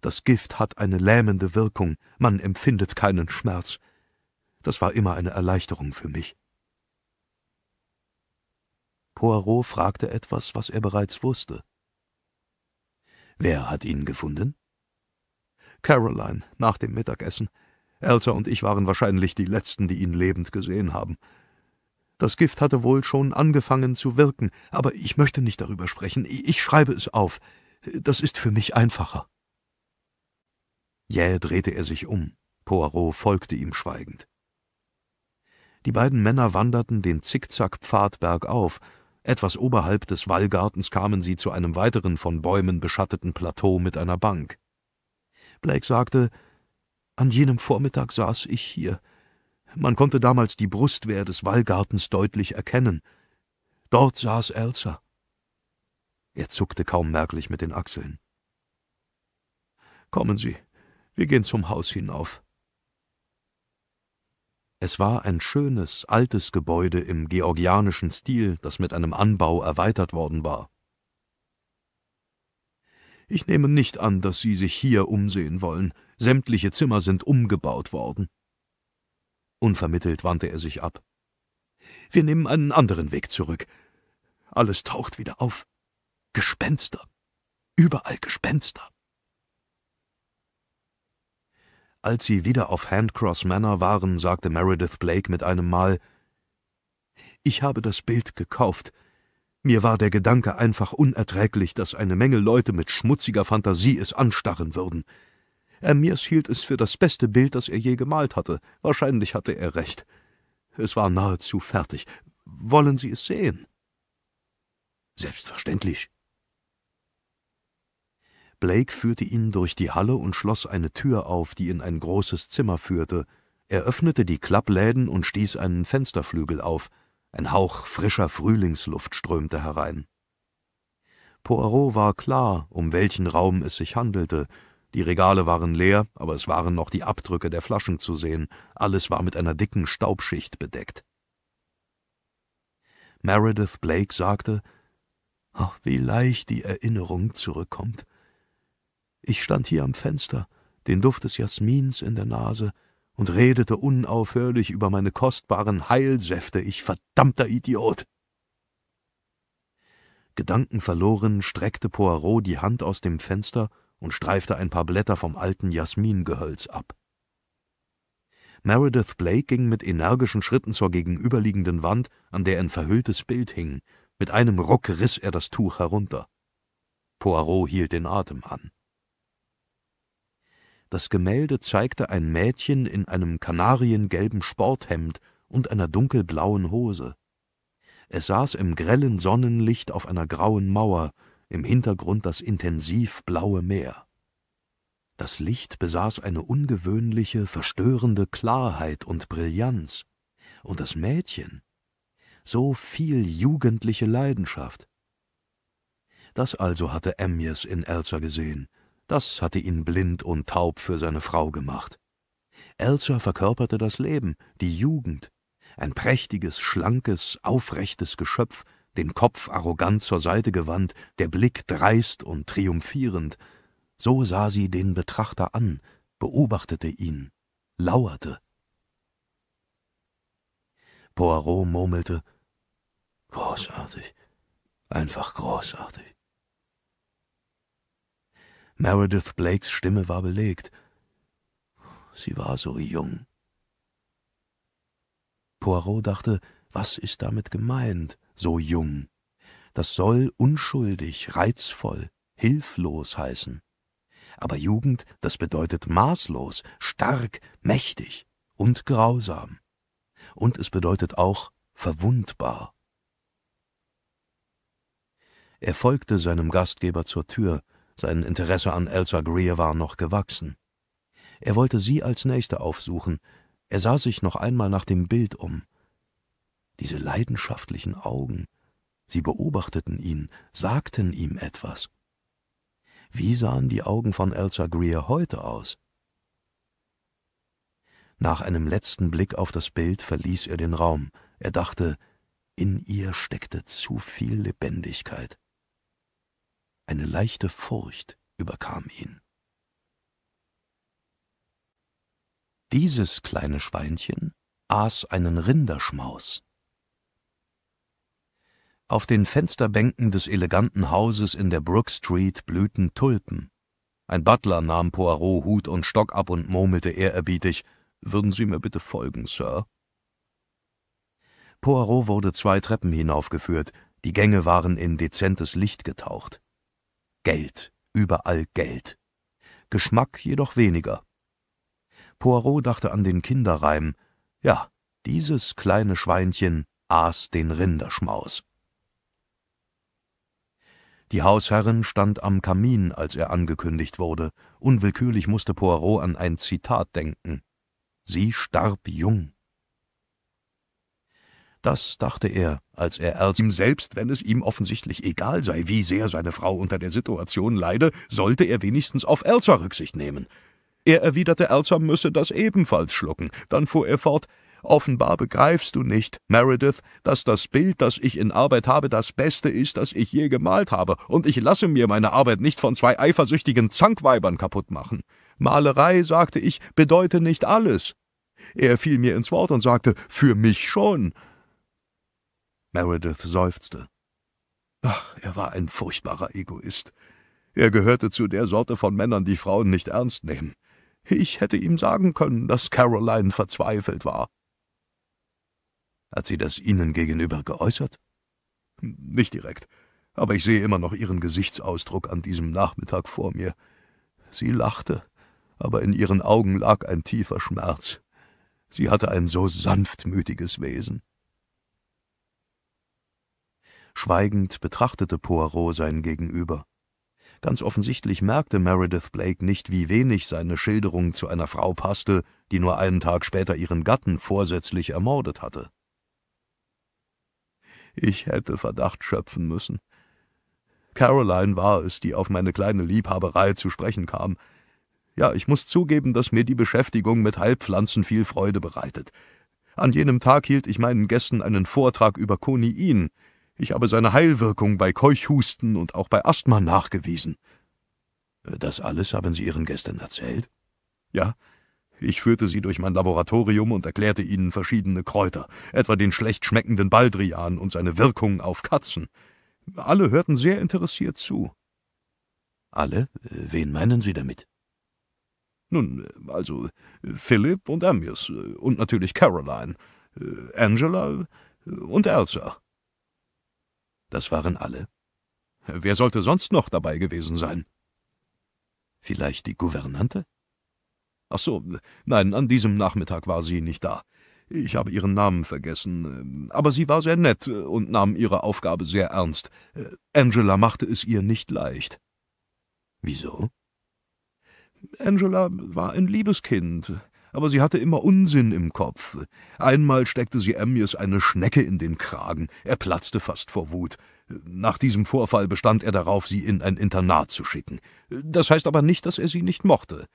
[SPEAKER 1] Das Gift hat eine lähmende Wirkung, man empfindet keinen Schmerz. Das war immer eine Erleichterung für mich. Poirot fragte etwas, was er bereits wusste. Wer hat ihn gefunden? Caroline, nach dem Mittagessen. Elsa und ich waren wahrscheinlich die Letzten, die ihn lebend gesehen haben. Das Gift hatte wohl schon angefangen zu wirken, aber ich möchte nicht darüber sprechen. Ich schreibe es auf. Das ist für mich einfacher. Jäh drehte er sich um. Poirot folgte ihm schweigend. Die beiden Männer wanderten den Zickzackpfad bergauf, etwas oberhalb des Wallgartens kamen sie zu einem weiteren von Bäumen beschatteten Plateau mit einer Bank. Blake sagte, »An jenem Vormittag saß ich hier. Man konnte damals die Brustwehr des Wallgartens deutlich erkennen. Dort saß Elsa.« Er zuckte kaum merklich mit den Achseln. »Kommen Sie, wir gehen zum Haus hinauf. Es war ein schönes, altes Gebäude im georgianischen Stil, das mit einem Anbau erweitert worden war. Ich nehme nicht an, dass Sie sich hier umsehen wollen. Sämtliche Zimmer sind umgebaut worden. Unvermittelt wandte er sich ab. Wir nehmen einen anderen Weg zurück. Alles taucht wieder auf. Gespenster. Überall Gespenster. Als sie wieder auf Handcross Manor waren, sagte Meredith Blake mit einem Mal, »Ich habe das Bild gekauft. Mir war der Gedanke einfach unerträglich, dass eine Menge Leute mit schmutziger Fantasie es anstarren würden. Amirs äh, hielt es für das beste Bild, das er je gemalt hatte. Wahrscheinlich hatte er recht. Es war nahezu fertig. Wollen Sie es sehen?« »Selbstverständlich«, Blake führte ihn durch die Halle und schloss eine Tür auf, die in ein großes Zimmer führte. Er öffnete die Klappläden und stieß einen Fensterflügel auf. Ein Hauch frischer Frühlingsluft strömte herein. Poirot war klar, um welchen Raum es sich handelte. Die Regale waren leer, aber es waren noch die Abdrücke der Flaschen zu sehen. Alles war mit einer dicken Staubschicht bedeckt. Meredith Blake sagte, »Ach, oh, wie leicht die Erinnerung zurückkommt. Ich stand hier am Fenster, den Duft des Jasmins in der Nase, und redete unaufhörlich über meine kostbaren Heilsäfte, ich verdammter Idiot. Gedankenverloren streckte Poirot die Hand aus dem Fenster und streifte ein paar Blätter vom alten Jasmingehölz ab. Meredith Blake ging mit energischen Schritten zur gegenüberliegenden Wand, an der ein verhülltes Bild hing. Mit einem Ruck riss er das Tuch herunter. Poirot hielt den Atem an. Das Gemälde zeigte ein Mädchen in einem kanariengelben Sporthemd und einer dunkelblauen Hose. Es saß im grellen Sonnenlicht auf einer grauen Mauer, im Hintergrund das intensiv blaue Meer. Das Licht besaß eine ungewöhnliche, verstörende Klarheit und Brillanz. Und das Mädchen? So viel jugendliche Leidenschaft. Das also hatte Emjes in Elsa gesehen – das hatte ihn blind und taub für seine Frau gemacht. Elsa verkörperte das Leben, die Jugend. Ein prächtiges, schlankes, aufrechtes Geschöpf, den Kopf arrogant zur Seite gewandt, der Blick dreist und triumphierend. So sah sie den Betrachter an, beobachtete ihn, lauerte. Poirot murmelte, Großartig, einfach großartig. Meredith Blakes Stimme war belegt. Sie war so jung. Poirot dachte, was ist damit gemeint, so jung? Das soll unschuldig, reizvoll, hilflos heißen. Aber Jugend, das bedeutet maßlos, stark, mächtig und grausam. Und es bedeutet auch verwundbar. Er folgte seinem Gastgeber zur Tür, sein Interesse an Elsa Greer war noch gewachsen. Er wollte sie als Nächste aufsuchen. Er sah sich noch einmal nach dem Bild um. Diese leidenschaftlichen Augen. Sie beobachteten ihn, sagten ihm etwas. Wie sahen die Augen von Elsa Greer heute aus? Nach einem letzten Blick auf das Bild verließ er den Raum. Er dachte, in ihr steckte zu viel Lebendigkeit. Eine leichte Furcht überkam ihn. Dieses kleine Schweinchen aß einen Rinderschmaus. Auf den Fensterbänken des eleganten Hauses in der Brook Street blühten Tulpen. Ein Butler nahm Poirot Hut und Stock ab und murmelte ehrerbietig, »Würden Sie mir bitte folgen, Sir?« Poirot wurde zwei Treppen hinaufgeführt, die Gänge waren in dezentes Licht getaucht. Geld, überall Geld. Geschmack jedoch weniger. Poirot dachte an den Kinderreim, ja, dieses kleine Schweinchen aß den Rinderschmaus. Die Hausherrin stand am Kamin, als er angekündigt wurde. Unwillkürlich musste Poirot an ein Zitat denken. Sie starb jung. Das dachte er, als er Erz ihm selbst, wenn es ihm offensichtlich egal sei, wie sehr seine Frau unter der Situation leide, sollte er wenigstens auf Elsa Rücksicht nehmen. Er erwiderte, Elsa müsse das ebenfalls schlucken. Dann fuhr er fort, Offenbar begreifst du nicht, Meredith, dass das Bild, das ich in Arbeit habe, das Beste ist, das ich je gemalt habe, und ich lasse mir meine Arbeit nicht von zwei eifersüchtigen Zankweibern kaputt machen. Malerei, sagte ich, bedeute nicht alles. Er fiel mir ins Wort und sagte, für mich schon. Meredith seufzte. Ach, er war ein furchtbarer Egoist. Er gehörte zu der Sorte von Männern, die Frauen nicht ernst nehmen. Ich hätte ihm sagen können, dass Caroline verzweifelt war. Hat sie das Ihnen gegenüber geäußert? Nicht direkt, aber ich sehe immer noch Ihren Gesichtsausdruck an diesem Nachmittag vor mir. Sie lachte, aber in ihren Augen lag ein tiefer Schmerz. Sie hatte ein so sanftmütiges Wesen. Schweigend betrachtete Poirot sein Gegenüber. Ganz offensichtlich merkte Meredith Blake nicht, wie wenig seine Schilderung zu einer Frau passte, die nur einen Tag später ihren Gatten vorsätzlich ermordet hatte. Ich hätte Verdacht schöpfen müssen. Caroline war es, die auf meine kleine Liebhaberei zu sprechen kam. Ja, ich muss zugeben, dass mir die Beschäftigung mit Heilpflanzen viel Freude bereitet. An jenem Tag hielt ich meinen Gästen einen Vortrag über Koniin, ich habe seine Heilwirkung bei Keuchhusten und auch bei Asthma nachgewiesen. Äh, das alles haben Sie Ihren Gästen erzählt? Ja. Ich führte sie durch mein Laboratorium und erklärte ihnen verschiedene Kräuter, etwa den schlecht schmeckenden Baldrian und seine Wirkung auf Katzen. Alle hörten sehr interessiert zu. Alle? Äh, wen meinen Sie damit? Nun, äh, also Philipp und Amius und natürlich Caroline, Angela und Elsa. Das waren alle. Wer sollte sonst noch dabei gewesen sein? Vielleicht die Gouvernante? Ach so, nein, an diesem Nachmittag war sie nicht da. Ich habe ihren Namen vergessen, ähm, aber sie war sehr nett äh, und nahm ihre Aufgabe sehr ernst. Äh, Angela machte es ihr nicht leicht. Wieso? Angela war ein liebes Kind aber sie hatte immer Unsinn im Kopf. Einmal steckte sie Amyas eine Schnecke in den Kragen, er platzte fast vor Wut. Nach diesem Vorfall bestand er darauf, sie in ein Internat zu schicken. Das heißt aber nicht, dass er sie nicht mochte.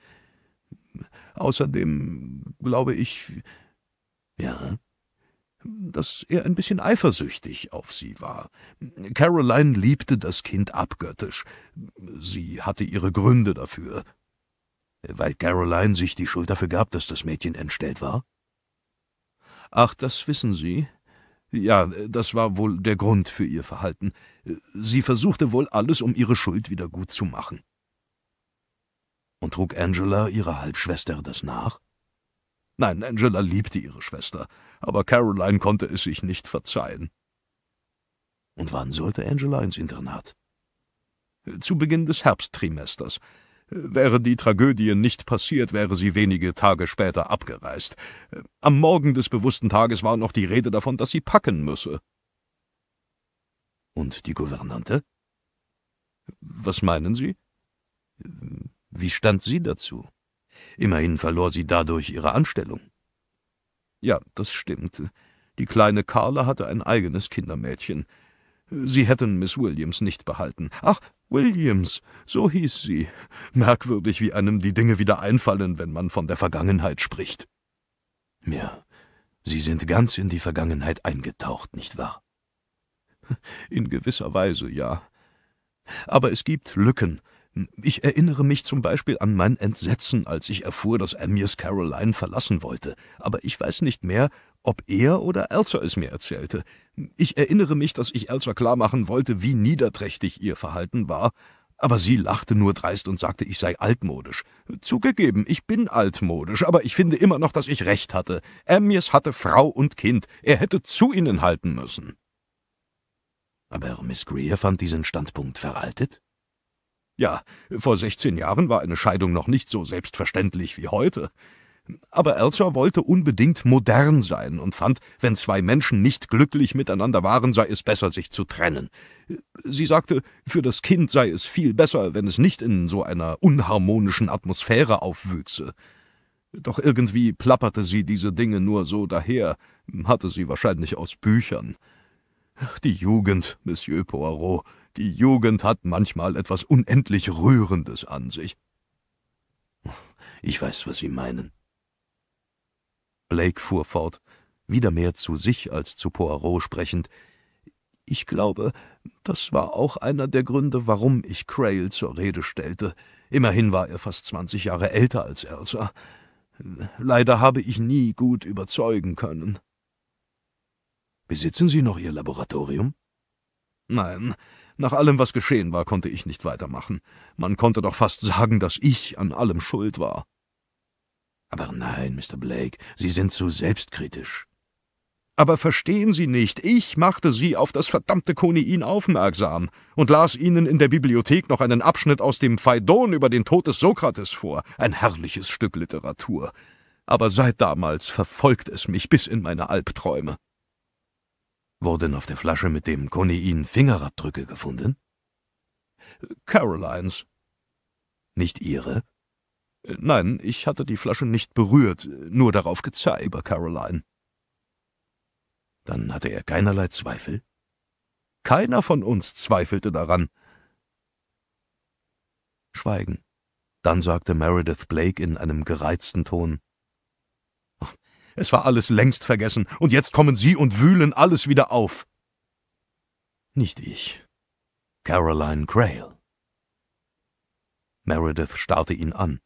[SPEAKER 1] Außerdem glaube ich, ja, dass er ein bisschen eifersüchtig auf sie war. Caroline liebte das Kind abgöttisch. Sie hatte ihre Gründe dafür, weil Caroline sich die Schuld dafür gab, dass das Mädchen entstellt war? Ach, das wissen Sie. Ja, das war wohl der Grund für ihr Verhalten. Sie versuchte wohl alles, um ihre Schuld wieder gut zu machen. Und trug Angela ihrer Halbschwester das nach? Nein, Angela liebte ihre Schwester, aber Caroline konnte es sich nicht verzeihen. Und wann sollte Angela ins Internat? Zu Beginn des Herbsttrimesters, Wäre die Tragödie nicht passiert, wäre sie wenige Tage später abgereist. Am Morgen des bewussten Tages war noch die Rede davon, dass sie packen müsse. Und die Gouvernante? Was meinen Sie? Wie stand sie dazu? Immerhin verlor sie dadurch ihre Anstellung. Ja, das stimmt. Die kleine Carla hatte ein eigenes Kindermädchen. Sie hätten Miss Williams nicht behalten. Ach, Williams, so hieß sie. Merkwürdig, wie einem die Dinge wieder einfallen, wenn man von der Vergangenheit spricht. Ja, Sie sind ganz in die Vergangenheit eingetaucht, nicht wahr? In gewisser Weise, ja. Aber es gibt Lücken. Ich erinnere mich zum Beispiel an mein Entsetzen, als ich erfuhr, dass er Caroline verlassen wollte, aber ich weiß nicht mehr, ob er oder Elsa es mir erzählte. Ich erinnere mich, dass ich Elsa klarmachen wollte, wie niederträchtig ihr Verhalten war, aber sie lachte nur dreist und sagte, ich sei altmodisch. Zugegeben, ich bin altmodisch, aber ich finde immer noch, dass ich recht hatte. Amnias hatte Frau und Kind, er hätte zu ihnen halten müssen. Aber Miss Greer fand diesen Standpunkt veraltet? Ja, vor sechzehn Jahren war eine Scheidung noch nicht so selbstverständlich wie heute. Aber Elsa wollte unbedingt modern sein und fand, wenn zwei Menschen nicht glücklich miteinander waren, sei es besser, sich zu trennen. Sie sagte, für das Kind sei es viel besser, wenn es nicht in so einer unharmonischen Atmosphäre aufwüchse. Doch irgendwie plapperte sie diese Dinge nur so daher, hatte sie wahrscheinlich aus Büchern. Die Jugend, Monsieur Poirot, die Jugend hat manchmal etwas unendlich Rührendes an sich. Ich weiß, was Sie meinen. Blake fuhr fort, wieder mehr zu sich als zu Poirot sprechend. Ich glaube, das war auch einer der Gründe, warum ich Crail zur Rede stellte. Immerhin war er fast zwanzig Jahre älter als Elsa. Leider habe ich nie gut überzeugen können. Besitzen Sie noch Ihr Laboratorium? Nein, nach allem, was geschehen war, konnte ich nicht weitermachen. Man konnte doch fast sagen, dass ich an allem schuld war. Aber nein, Mr. Blake, Sie sind zu selbstkritisch. Aber verstehen Sie nicht, ich machte Sie auf das verdammte Konein aufmerksam und las Ihnen in der Bibliothek noch einen Abschnitt aus dem Phaidon über den Tod des Sokrates vor, ein herrliches Stück Literatur. Aber seit damals verfolgt es mich bis in meine Albträume. Wurden auf der Flasche mit dem Konein Fingerabdrücke gefunden? Carolines. Nicht Ihre? Nein, ich hatte die Flasche nicht berührt, nur darauf gezeigt, Caroline. Dann hatte er keinerlei Zweifel. Keiner von uns zweifelte daran. Schweigen. Dann sagte Meredith Blake in einem gereizten Ton. Es war alles längst vergessen, und jetzt kommen Sie und wühlen alles wieder auf. Nicht ich. Caroline Crail. Meredith starrte ihn an.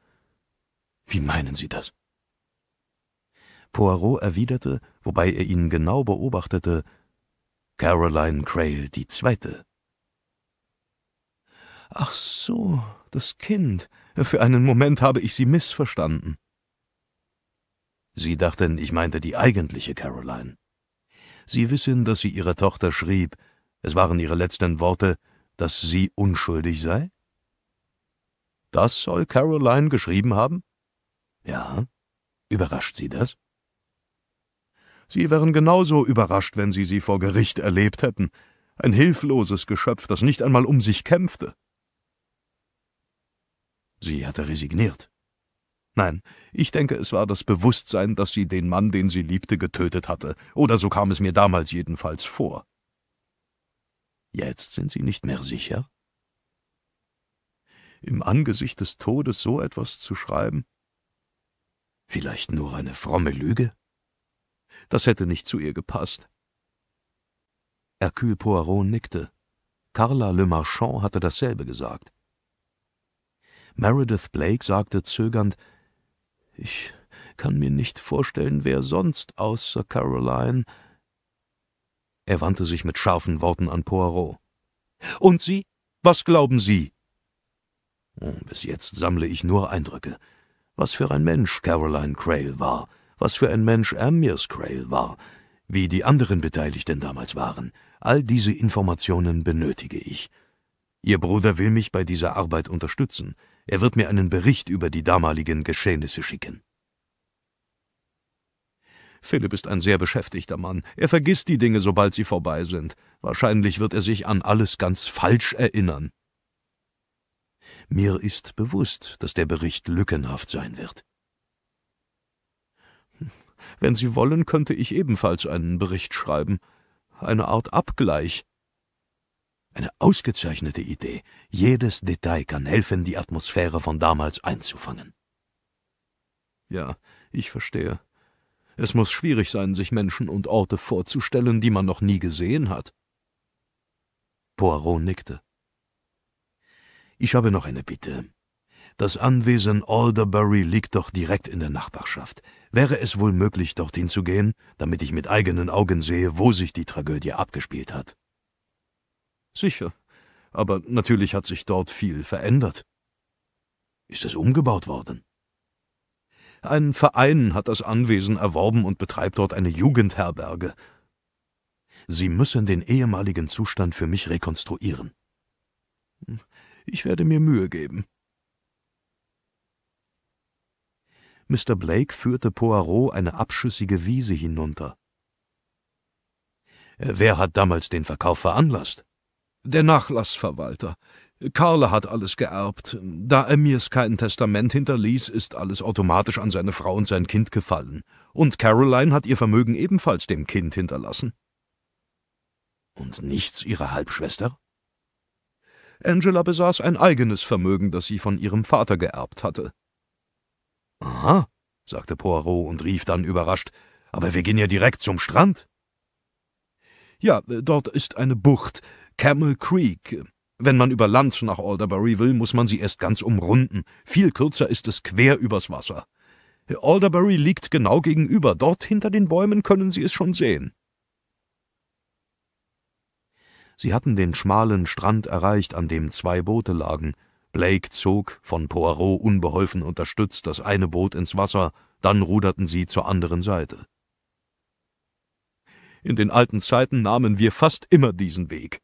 [SPEAKER 1] Wie meinen Sie das? Poirot erwiderte, wobei er ihn genau beobachtete, Caroline Crail die Zweite. Ach so, das Kind. Für einen Moment habe ich Sie missverstanden. Sie dachten, ich meinte die eigentliche Caroline. Sie wissen, dass sie ihrer Tochter schrieb, es waren ihre letzten Worte, dass sie unschuldig sei? Das soll Caroline geschrieben haben? Ja? Überrascht Sie das? Sie wären genauso überrascht, wenn Sie sie vor Gericht erlebt hätten. Ein hilfloses Geschöpf, das nicht einmal um sich kämpfte. Sie hatte resigniert. Nein, ich denke, es war das Bewusstsein, dass sie den Mann, den sie liebte, getötet hatte, oder so kam es mir damals jedenfalls vor. Jetzt sind Sie nicht mehr sicher? Im Angesicht des Todes so etwas zu schreiben? Vielleicht nur eine fromme Lüge? Das hätte nicht zu ihr gepasst. Hercule Poirot nickte. Carla Le Marchand hatte dasselbe gesagt. Meredith Blake sagte zögernd, »Ich kann mir nicht vorstellen, wer sonst außer Caroline...« Er wandte sich mit scharfen Worten an Poirot. »Und Sie? Was glauben Sie?« oh, »Bis jetzt sammle ich nur Eindrücke was für ein Mensch Caroline Crail war, was für ein Mensch Amirs Crail war, wie die anderen Beteiligten damals waren. All diese Informationen benötige ich. Ihr Bruder will mich bei dieser Arbeit unterstützen. Er wird mir einen Bericht über die damaligen Geschehnisse schicken. Philipp ist ein sehr beschäftigter Mann. Er vergisst die Dinge, sobald sie vorbei sind. Wahrscheinlich wird er sich an alles ganz falsch erinnern. Mir ist bewusst, dass der Bericht lückenhaft sein wird. Wenn Sie wollen, könnte ich ebenfalls einen Bericht schreiben. Eine Art Abgleich. Eine ausgezeichnete Idee. Jedes Detail kann helfen, die Atmosphäre von damals einzufangen. Ja, ich verstehe. Es muss schwierig sein, sich Menschen und Orte vorzustellen, die man noch nie gesehen hat. Poirot nickte. Ich habe noch eine Bitte. Das Anwesen Alderbury liegt doch direkt in der Nachbarschaft. Wäre es wohl möglich, dorthin zu gehen, damit ich mit eigenen Augen sehe, wo sich die Tragödie abgespielt hat? Sicher. Aber natürlich hat sich dort viel verändert. Ist es umgebaut worden? Ein Verein hat das Anwesen erworben und betreibt dort eine Jugendherberge. Sie müssen den ehemaligen Zustand für mich rekonstruieren. Ich werde mir Mühe geben. Mr. Blake führte Poirot eine abschüssige Wiese hinunter. Äh, wer hat damals den Verkauf veranlasst? Der Nachlassverwalter. Karle hat alles geerbt. Da er mir's kein Testament hinterließ, ist alles automatisch an seine Frau und sein Kind gefallen. Und Caroline hat ihr Vermögen ebenfalls dem Kind hinterlassen. Und nichts ihrer Halbschwester? Angela besaß ein eigenes Vermögen, das sie von ihrem Vater geerbt hatte. Aha, sagte Poirot und rief dann überrascht, aber wir gehen ja direkt zum Strand. Ja, dort ist eine Bucht, Camel Creek. Wenn man über Land nach Alderbury will, muss man sie erst ganz umrunden. Viel kürzer ist es quer übers Wasser. Alderbury liegt genau gegenüber. Dort hinter den Bäumen können Sie es schon sehen. Sie hatten den schmalen Strand erreicht, an dem zwei Boote lagen. Blake zog, von Poirot unbeholfen unterstützt, das eine Boot ins Wasser, dann ruderten sie zur anderen Seite. In den alten Zeiten nahmen wir fast immer diesen Weg.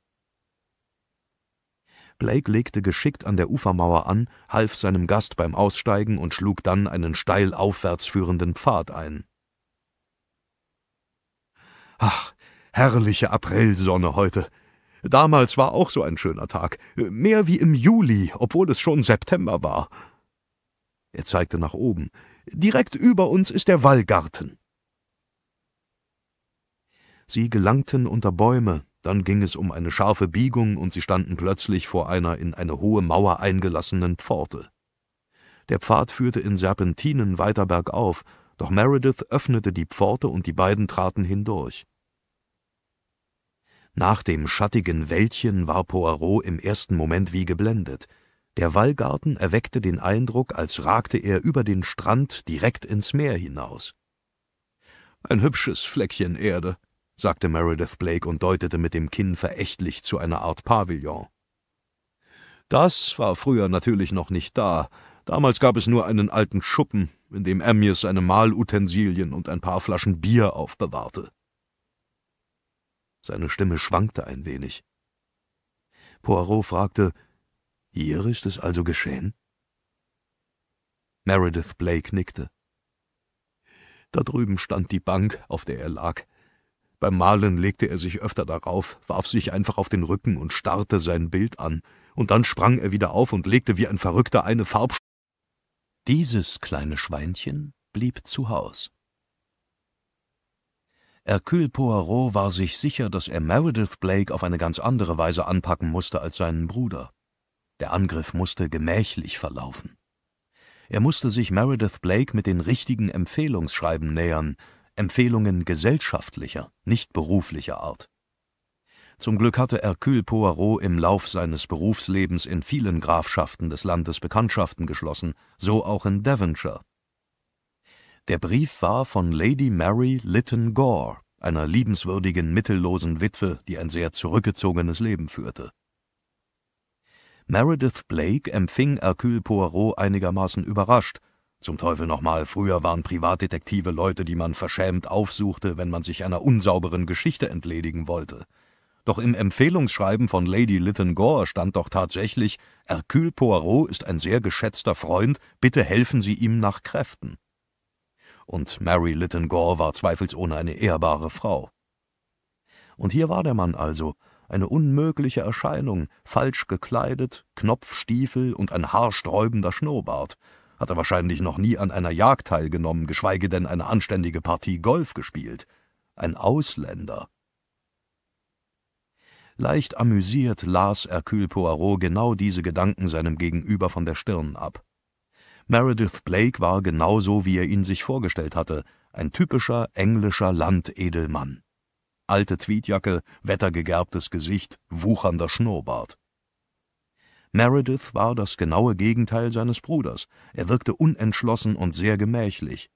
[SPEAKER 1] Blake legte geschickt an der Ufermauer an, half seinem Gast beim Aussteigen und schlug dann einen steil aufwärts führenden Pfad ein. Ach, herrliche Aprilsonne heute, Damals war auch so ein schöner Tag, mehr wie im Juli, obwohl es schon September war. Er zeigte nach oben. Direkt über uns ist der Wallgarten. Sie gelangten unter Bäume, dann ging es um eine scharfe Biegung und sie standen plötzlich vor einer in eine hohe Mauer eingelassenen Pforte. Der Pfad führte in Serpentinen weiter bergauf, doch Meredith öffnete die Pforte und die beiden traten hindurch. Nach dem schattigen Wäldchen war Poirot im ersten Moment wie geblendet. Der Wallgarten erweckte den Eindruck, als ragte er über den Strand direkt ins Meer hinaus. »Ein hübsches Fleckchen Erde«, sagte Meredith Blake und deutete mit dem Kinn verächtlich zu einer Art Pavillon. »Das war früher natürlich noch nicht da. Damals gab es nur einen alten Schuppen, in dem Amyas seine Mahlutensilien und ein paar Flaschen Bier aufbewahrte. Seine Stimme schwankte ein wenig. Poirot fragte, »Hier ist es also geschehen?« Meredith Blake nickte. Da drüben stand die Bank, auf der er lag. Beim Malen legte er sich öfter darauf, warf sich einfach auf den Rücken und starrte sein Bild an, und dann sprang er wieder auf und legte wie ein Verrückter eine Farb... Dieses kleine Schweinchen blieb zu Haus. Hercule Poirot war sich sicher, dass er Meredith Blake auf eine ganz andere Weise anpacken musste als seinen Bruder. Der Angriff musste gemächlich verlaufen. Er musste sich Meredith Blake mit den richtigen Empfehlungsschreiben nähern, Empfehlungen gesellschaftlicher, nicht beruflicher Art. Zum Glück hatte Hercule Poirot im Lauf seines Berufslebens in vielen Grafschaften des Landes Bekanntschaften geschlossen, so auch in Devonshire, der Brief war von Lady Mary Lytton Gore, einer liebenswürdigen, mittellosen Witwe, die ein sehr zurückgezogenes Leben führte. Meredith Blake empfing Hercule Poirot einigermaßen überrascht. Zum Teufel nochmal, früher waren Privatdetektive Leute, die man verschämt aufsuchte, wenn man sich einer unsauberen Geschichte entledigen wollte. Doch im Empfehlungsschreiben von Lady Lytton Gore stand doch tatsächlich: Hercule Poirot ist ein sehr geschätzter Freund, bitte helfen Sie ihm nach Kräften und Mary Lytton Gore war zweifelsohne eine ehrbare Frau. Und hier war der Mann also, eine unmögliche Erscheinung, falsch gekleidet, Knopfstiefel und ein haarsträubender Schnurrbart, hat er wahrscheinlich noch nie an einer Jagd teilgenommen, geschweige denn eine anständige Partie Golf gespielt. Ein Ausländer. Leicht amüsiert las Hercule Poirot genau diese Gedanken seinem Gegenüber von der Stirn ab. Meredith Blake war genauso, wie er ihn sich vorgestellt hatte, ein typischer englischer Landedelmann. Alte Tweedjacke, wettergegerbtes Gesicht, wuchernder Schnurrbart. Meredith war das genaue Gegenteil seines Bruders. Er wirkte unentschlossen und sehr gemächlich.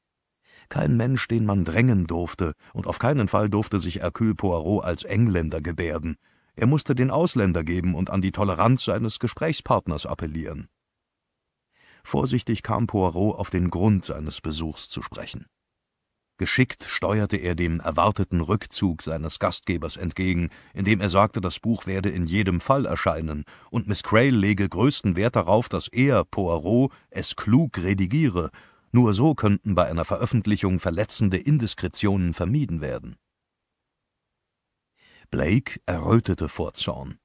[SPEAKER 1] Kein Mensch, den man drängen durfte, und auf keinen Fall durfte sich Hercule Poirot als Engländer gebärden. Er musste den Ausländer geben und an die Toleranz seines Gesprächspartners appellieren. Vorsichtig kam Poirot auf den Grund seines Besuchs zu sprechen. Geschickt steuerte er dem erwarteten Rückzug seines Gastgebers entgegen, indem er sagte, das Buch werde in jedem Fall erscheinen, und Miss Crail lege größten Wert darauf, dass er, Poirot, es klug redigiere, nur so könnten bei einer Veröffentlichung verletzende Indiskretionen vermieden werden. Blake errötete vor Zorn.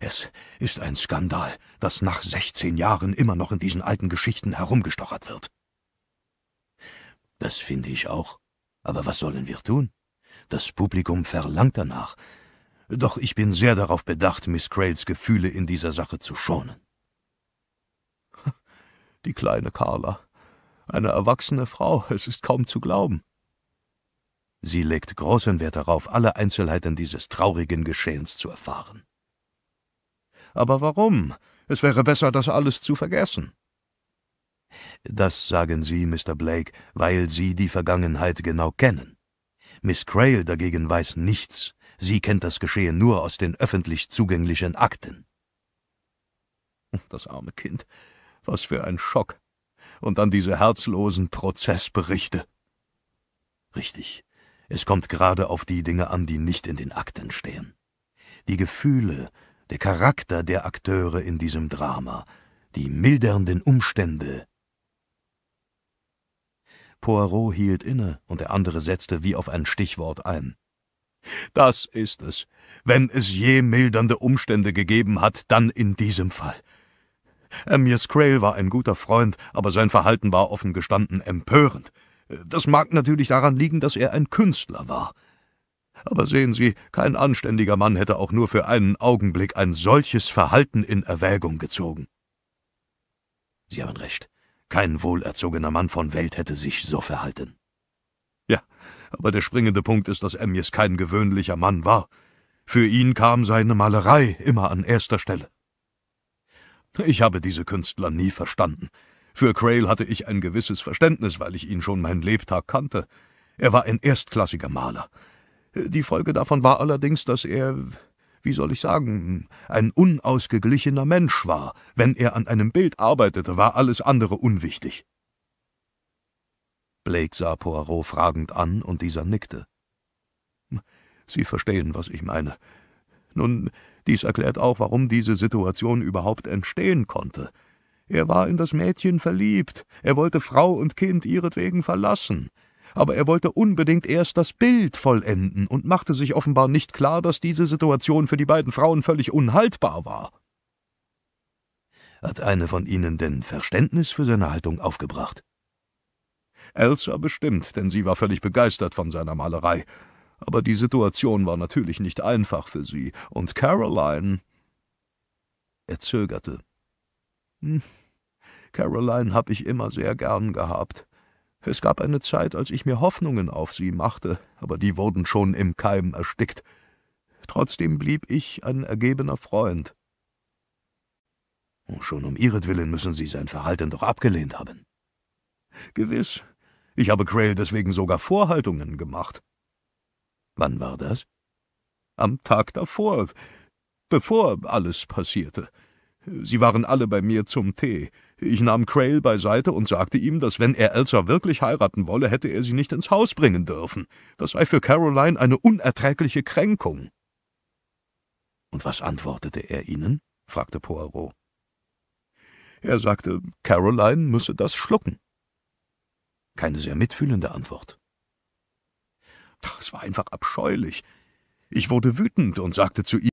[SPEAKER 1] Es ist ein Skandal, dass nach 16 Jahren immer noch in diesen alten Geschichten herumgestochert wird. Das finde ich auch. Aber was sollen wir tun? Das Publikum verlangt danach. Doch ich bin sehr darauf bedacht, Miss Crails Gefühle in dieser Sache zu schonen. Die kleine Carla. Eine erwachsene Frau, es ist kaum zu glauben. Sie legt großen Wert darauf, alle Einzelheiten dieses traurigen Geschehens zu erfahren. Aber warum? Es wäre besser, das alles zu vergessen. Das sagen Sie, Mr. Blake, weil Sie die Vergangenheit genau kennen. Miss Crail dagegen weiß nichts. Sie kennt das Geschehen nur aus den öffentlich zugänglichen Akten. Das arme Kind. Was für ein Schock. Und dann diese herzlosen Prozessberichte. Richtig. Es kommt gerade auf die Dinge an, die nicht in den Akten stehen. Die Gefühle, der Charakter der Akteure in diesem Drama, die mildernden Umstände. Poirot hielt inne und der andere setzte wie auf ein Stichwort ein. Das ist es. Wenn es je mildernde Umstände gegeben hat, dann in diesem Fall. Amir Scrail war ein guter Freund, aber sein Verhalten war offen gestanden empörend. Das mag natürlich daran liegen, dass er ein Künstler war. Aber sehen Sie, kein anständiger Mann hätte auch nur für einen Augenblick ein solches Verhalten in Erwägung gezogen. Sie haben recht. Kein wohlerzogener Mann von Welt hätte sich so verhalten. Ja, aber der springende Punkt ist, dass Emmys kein gewöhnlicher Mann war. Für ihn kam seine Malerei immer an erster Stelle. Ich habe diese Künstler nie verstanden. Für Crail hatte ich ein gewisses Verständnis, weil ich ihn schon mein Lebtag kannte. Er war ein erstklassiger Maler, die Folge davon war allerdings, dass er, wie soll ich sagen, ein unausgeglichener Mensch war. Wenn er an einem Bild arbeitete, war alles andere unwichtig. Blake sah Poirot fragend an, und dieser nickte. Sie verstehen, was ich meine. Nun, dies erklärt auch, warum diese Situation überhaupt entstehen konnte. Er war in das Mädchen verliebt, er wollte Frau und Kind ihretwegen verlassen, aber er wollte unbedingt erst das Bild vollenden und machte sich offenbar nicht klar, dass diese Situation für die beiden Frauen völlig unhaltbar war. Hat eine von ihnen denn Verständnis für seine Haltung aufgebracht? Elsa bestimmt, denn sie war völlig begeistert von seiner Malerei. Aber die Situation war natürlich nicht einfach für sie, und Caroline. Er zögerte. Hm. Caroline habe ich immer sehr gern gehabt. Es gab eine Zeit, als ich mir Hoffnungen auf sie machte, aber die wurden schon im Keim erstickt. Trotzdem blieb ich ein ergebener Freund. Oh, schon um ihretwillen müssen Sie sein Verhalten doch abgelehnt haben. Gewiss. Ich habe Crail deswegen sogar Vorhaltungen gemacht. Wann war das? Am Tag davor, bevor alles passierte. Sie waren alle bei mir zum Tee. Ich nahm Crail beiseite und sagte ihm, dass wenn er Elsa wirklich heiraten wolle, hätte er sie nicht ins Haus bringen dürfen. Das sei für Caroline eine unerträgliche Kränkung. Und was antwortete er ihnen? fragte Poirot. Er sagte, Caroline müsse das schlucken. Keine sehr mitfühlende Antwort. Es war einfach abscheulich. Ich wurde wütend und sagte zu ihm,